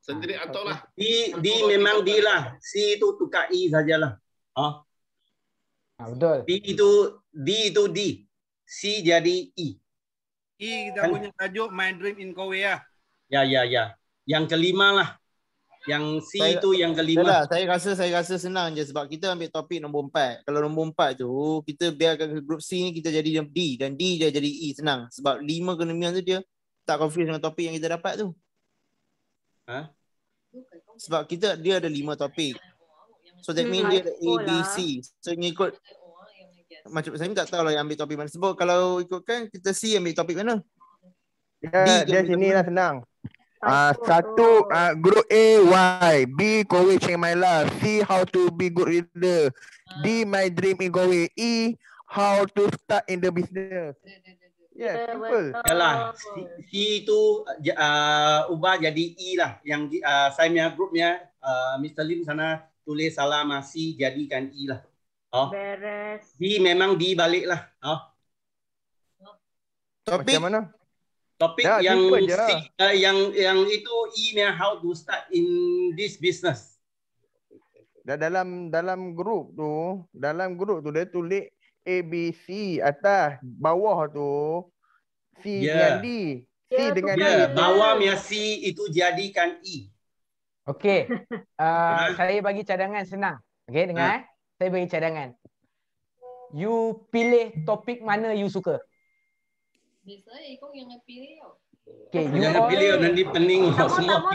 sendiri ha, atau lah D D memang D lah C itu tukar E sajalah ha ha betul D itu D itu D C jadi E E kita kan. punya tajuk My Dream in Kowe ya. Ya ya ya. Yang kelima lah. Yang C saya, tu yang kelima. Lah, saya rasa saya rasa senang je sebab kita ambil topik nombor empat. Kalau nombor empat tu kita biarkan grup C ni kita jadi D dan D dia jadi E senang sebab lima kenemian tu dia tak confuse dengan topik yang kita dapat tu. Ha? Sebab kita dia ada lima topik. So that hmm, mean dia ada A, B, C. Lah. So ni ikut macam saya tak tahu lah yang ambil topik mana sebab kalau ikutkan kita C ambil topik mana dia, dia sini lah senang Ah uh, satu uh, group A Y B courage in my life C how to be good leader D ah. my dream is go E how to start in the business Yeah, yeah simple. Yalah, uh, C, C tu uh, ubah jadi E lah. Yang uh, saya punya grupnya, uh, Mr. Lim sana tulis salah masih jadikan E lah. Oh. Beres. B memang B balik lah. Oh. Topik. Macam mana? Topik ya, yang lah. si, uh, yang yang itu E memang how to start in this business. Dah dalam dalam grup tu, dalam grup tu dia tulis A B C atas bawah tu C yeah. dengan D. C yeah, dengan ya, D. Bawah dia C itu jadikan E. Okey. Uh, saya bagi cadangan senang. Okey dengar ha. Saya bagi cadangan. You pilih topik mana you suka. Biasa, ikut eh, yang pilih. Okay, you jangan pilih nanti pening tamo, semua. Tamo,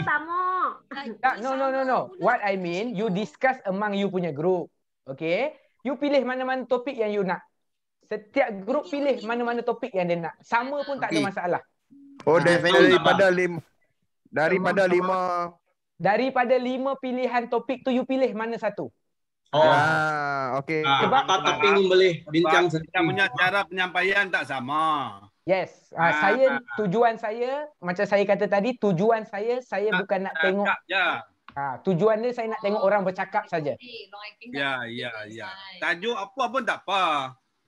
tamo. no, no, no, no. What I mean, you discuss among you punya group. Okay? You pilih mana-mana topik yang you nak. Setiap group pilih mana-mana topik yang dia nak. Sama pun tak okay. ada masalah. Oh, definitely daripada lima. Daripada lima. Daripada lima pilihan topik tu, you pilih mana satu? Oh. Ya, ah, okey. Ah, Sebab tak tapi membeli bincang sendiri. punya cara penyampaian tak sama. Yes. Ah, ah, saya ah. tujuan saya macam saya kata tadi tujuan saya saya tak, ah, bukan nak tak, tengok. Ya. Ah, tujuan dia saya nak tengok orang bercakap saja. Ya, ya, ya. Tajuk apa pun tak apa.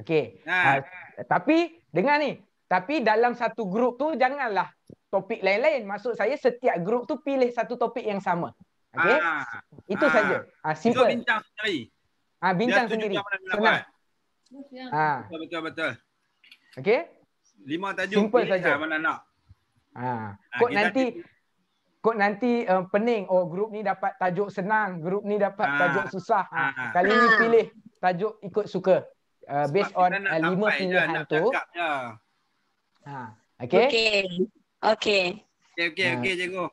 Okey. Ah. Ah, tapi dengar ni. Tapi dalam satu grup tu janganlah topik lain-lain. Maksud saya setiap grup tu pilih satu topik yang sama. Okay? Ah. Itu ah. saja. Ah, simple. Itu bincang sendiri. Ah, bincang sendiri. Senang. Ah. Betul, betul, betul. Okay? Lima tajuk. Simple saja. Mana lah, nak. Ah. ah Kod nanti... Kita... Kod nanti uh, pening. Oh, grup ni dapat tajuk senang. Grup ni dapat ah. tajuk susah. Ah. Kali ni pilih tajuk ikut suka. Uh, based on uh, lima pilihan tu. Ah. Okay? Okay. Okay. Okay, okay, ah. okay, cikgu.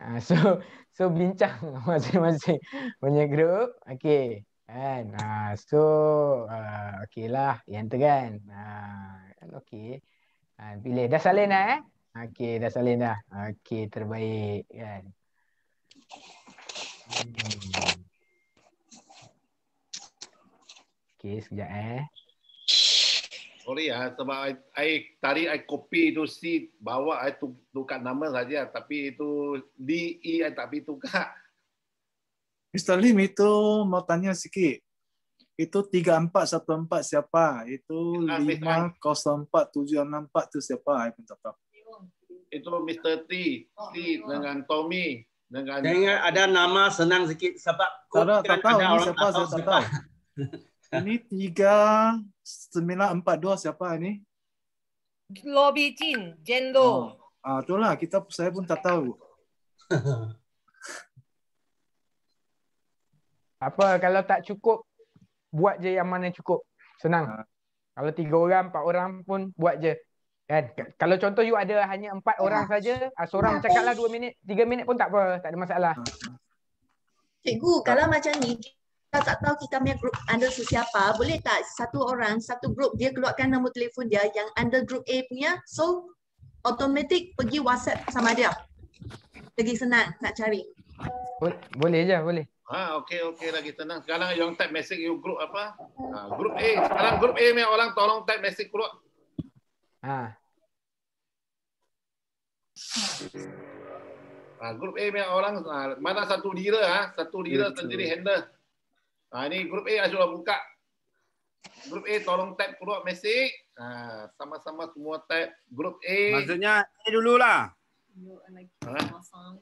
Ah, so, So bincang masing-masing punya group. Okay. Kan? Uh, so uh, ha, okay lah. Yang tu kan. Uh, ha, kan? okay. Uh, pilih. Dah salin dah eh? Okay. Dah salin dah. Okay. Terbaik kan. Hmm. Sekejap eh sorry ya sebab I, tadi saya copy itu C bawa saya tu, tukar nama saja tapi itu D E I tapi tukar. Mr. Lim itu mau tanya sikit. Itu 3414 siapa? Itu 504764 ah, itu siapa? I pun tak Itu Mr. T, T dengan Tommy. Dengan Dengar ada nama senang sikit sebab tak, tak tahu ada orang siapa, tak tahu Ini tiga empat dua siapa ni? Lobby Jin, Jendo. Ah, ah itulah kita saya pun tak tahu. Apa kalau tak cukup buat je yang mana cukup. Senang. Ah. Kalau tiga orang, empat orang pun buat je. Kan? Kalau contoh you ada hanya empat ah. orang saja, ah, seorang cakaplah dua minit, tiga minit pun tak apa, tak ada masalah. Ah, ah. Cikgu, kalau macam ni, kita tak tahu kita punya group under siapa, boleh tak satu orang, satu group dia keluarkan nama telefon dia yang under group A punya. So, automatic pergi WhatsApp sama dia. Lagi senang nak cari. Boleh je, boleh. Ha, okey, okey lagi tenang. Sekarang yang type message you group apa? Ha, group A. Sekarang group A punya orang tolong type message keluar. Ha. Ha, group A punya orang, ha, mana satu leader, ha? satu leader sendiri handle. Ha, ini grup A sudah buka. Grup A tolong tag dulu mesej. Ha, sama-sama semua tag grup A. Maksudnya A dululah. Ha? Hmm.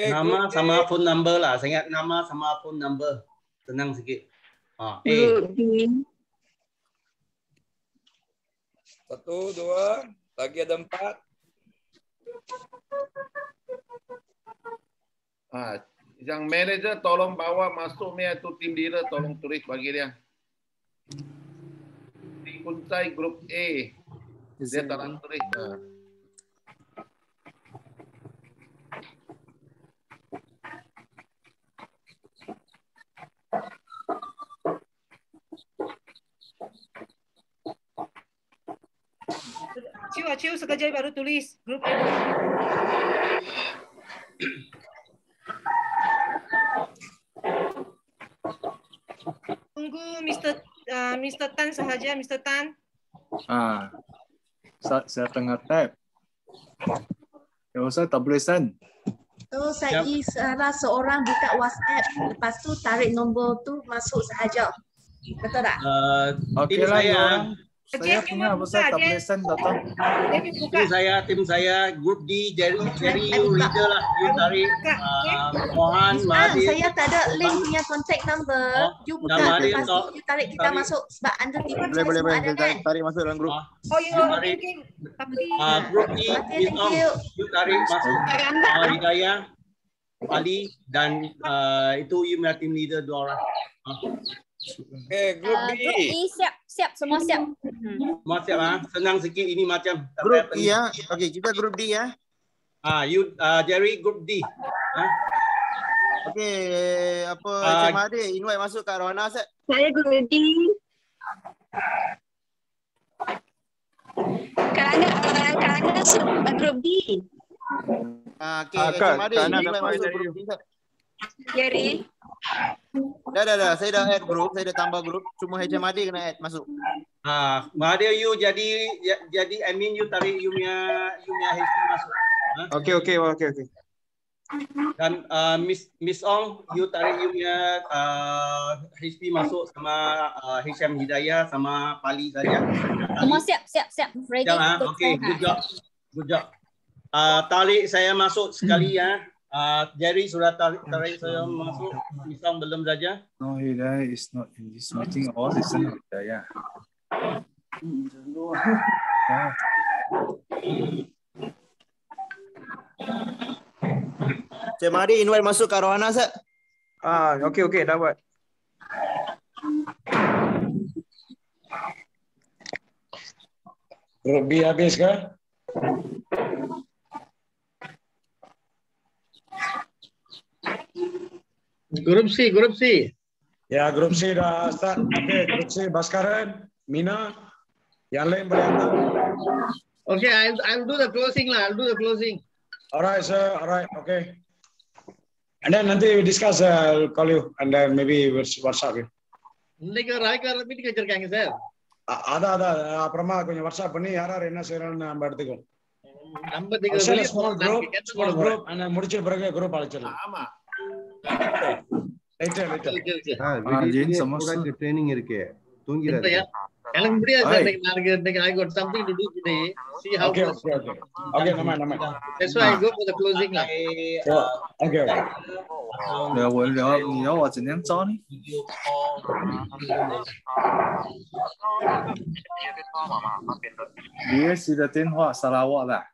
Eh, nama sama phone number lah. Saya ingat nama sama phone number. Tenang sikit. Ha, A. Satu, dua. Lagi ada empat. Ha, yang manager tolong bawa masuk mia tu tim dia tolong tulis bagi dia. Di Kuncai Group A. Dia tak nak tulis. Hmm. Ciu, ciu sekejap baru tulis. grup A. tunggu Mr. Uh, Mr. Tan sahaja, Mr. Tan. Ah. Ha. Saya, saya tengah tap. Kalau saya tak boleh send. So, saya yep. salah seorang buka WhatsApp. Lepas tu tarik nombor tu masuk sahaja. Betul tak? Uh, okay lah, saya. Ya saya punya besar tak eh. datang. Buka. saya, tim saya, grup D, Jerry, Jerry, you leader lah. You tari, uh, Mohan, ah, Saya tak ada link punya contact number. you oh, buka, lepas tarik kita masuk. Sebab anda tiba-tiba boleh, boleh, boleh, kan? Tarik masuk dalam grup. Oh, you are tapi uh, Grup D, you tarik masuk. Uh, Hidayah, Ali dan uh, itu you punya team leader dua orang. Ah. Okay, eh, group eh, B. Uh, group B e, siap, siap, semua siap. Hmm. Semua siap ah. Senang sikit ini macam. Group E ya. okay kita group D ya. Ah, uh, you uh, Jerry group D. Huh? Ah. Okey, apa uh, Cik Mahathir invite masuk Kak Rona set. Saya group D. Kak Ana, Kak group D. Ah, uh, okey, uh, Cik masuk group D. Set. Jerry. Dah, dah, dah. Saya dah add group. Saya dah tambah group. Cuma Haji Madi kena add masuk. Ah, ha, Madi you jadi jadi mean you tarik you punya you punya Haji masuk. Ha? Okay, okay, okay, okay. Dan uh, Miss Miss Ong, you tarik you punya uh, HP masuk sama uh, HM Hidayah sama Pali saja. Semua siap, siap, siap. Ready. Jangan, ha? okay, ha? good job. Good job. Uh, tarik saya masuk sekali ya. Hmm. Uh, Jerry, surat tarik saya masuk. Misal belum saja. No, Hidayah is not in this meeting at all. It's not Hidayah. Yeah. Cik Mari, invite masuk ke Rohana, sir. Ah, okay, okay, dapat. Robi habis ke? Group C, Group C. Ya, Group C dah start. Okay, Group C, Baskaran, Mina, yang lain boleh hantar. Okay, I'll, I'll do the closing lah. I'll do the closing. Alright, sir. Alright, okay. And then nanti we discuss, uh, I'll call you and then maybe we'll WhatsApp you. இன்னைக்கு ஒரு ராய்க்கார மீட்டிங் வச்சிருக்காங்க சார் அதான் அதான் அப்புறமா கொஞ்சம் வாட்ஸ்அப் பண்ணி யார் யார் என்ன செய்யறோம்னு நம்ம எடுத்துக்கோம் நம்ம முடிச்ச பிறகு குரூப் அழைச்சிடலாம் ஆமா 你要洗的电话，沙拉瓦了。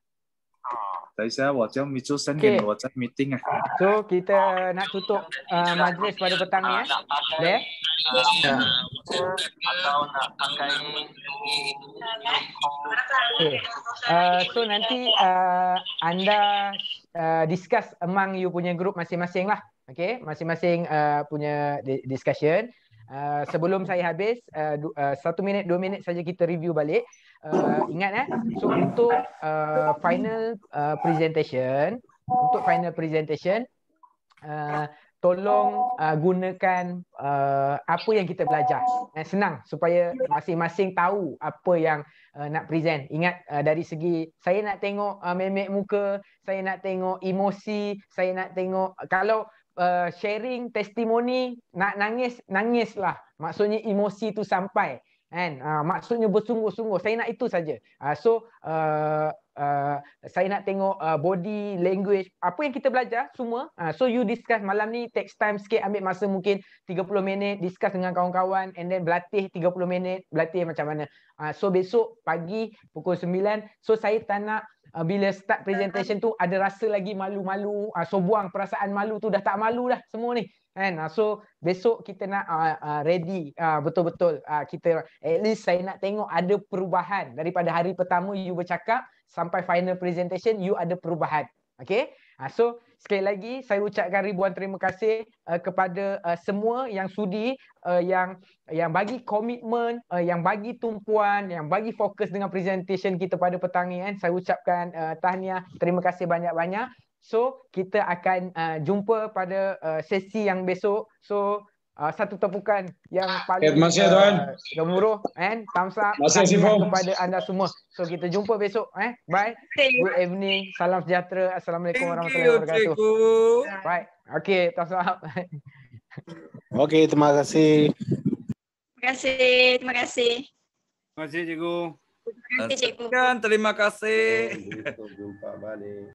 tapi saya wajah micu sendiri okay. wajah meeting ah. So kita nak tutup uh, majlis pada petang ni ya. Eh. Uh, okay. Uh, so nanti uh, anda uh, discuss among you punya group masing-masing lah. Okay, masing-masing uh, punya discussion. Uh, sebelum saya habis, uh, uh, satu minit, dua minit saja kita review balik. Uh, ingat eh. So untuk uh, final uh, presentation, untuk final presentation, uh, tolong uh, gunakan uh, apa yang kita belajar. Eh, senang supaya masing-masing tahu apa yang uh, nak present. Ingat uh, dari segi saya nak tengok uh, memek muka, saya nak tengok emosi, saya nak tengok kalau Uh, sharing testimoni nak nangis nangis lah maksudnya emosi tu sampai kan uh, maksudnya bersungguh-sungguh saya nak itu saja uh, so uh, Uh, saya nak tengok uh, body language apa yang kita belajar semua uh, so you discuss malam ni text time sikit ambil masa mungkin 30 minit discuss dengan kawan-kawan and then berlatih 30 minit berlatih macam mana uh, so besok pagi pukul 9 so saya tak nak uh, bila start presentation tu ada rasa lagi malu-malu uh, so buang perasaan malu tu dah tak malu dah semua ni kan uh, so besok kita nak uh, uh, ready uh, betul-betul uh, kita at least saya nak tengok ada perubahan daripada hari pertama you bercakap sampai final presentation you ada perubahan okey uh, so sekali lagi saya ucapkan ribuan terima kasih uh, kepada uh, semua yang sudi uh, yang yang bagi komitmen uh, yang bagi tumpuan yang bagi fokus dengan presentation kita pada petang ini kan saya ucapkan uh, tahniah terima kasih banyak-banyak so kita akan uh, jumpa pada uh, sesi yang besok so uh, satu tepukan yang ah, paling terima kasih uh, tuan eh, gemuruh and thumbs up terima kasih kepada anda semua so kita jumpa besok eh bye thank good evening salam sejahtera assalamualaikum thank warahmatullahi wabarakatuh bye okay thumbs up okay terima kasih terima kasih terima kasih terima kasih cikgu terima kasih cikgu terima kasih jumpa balik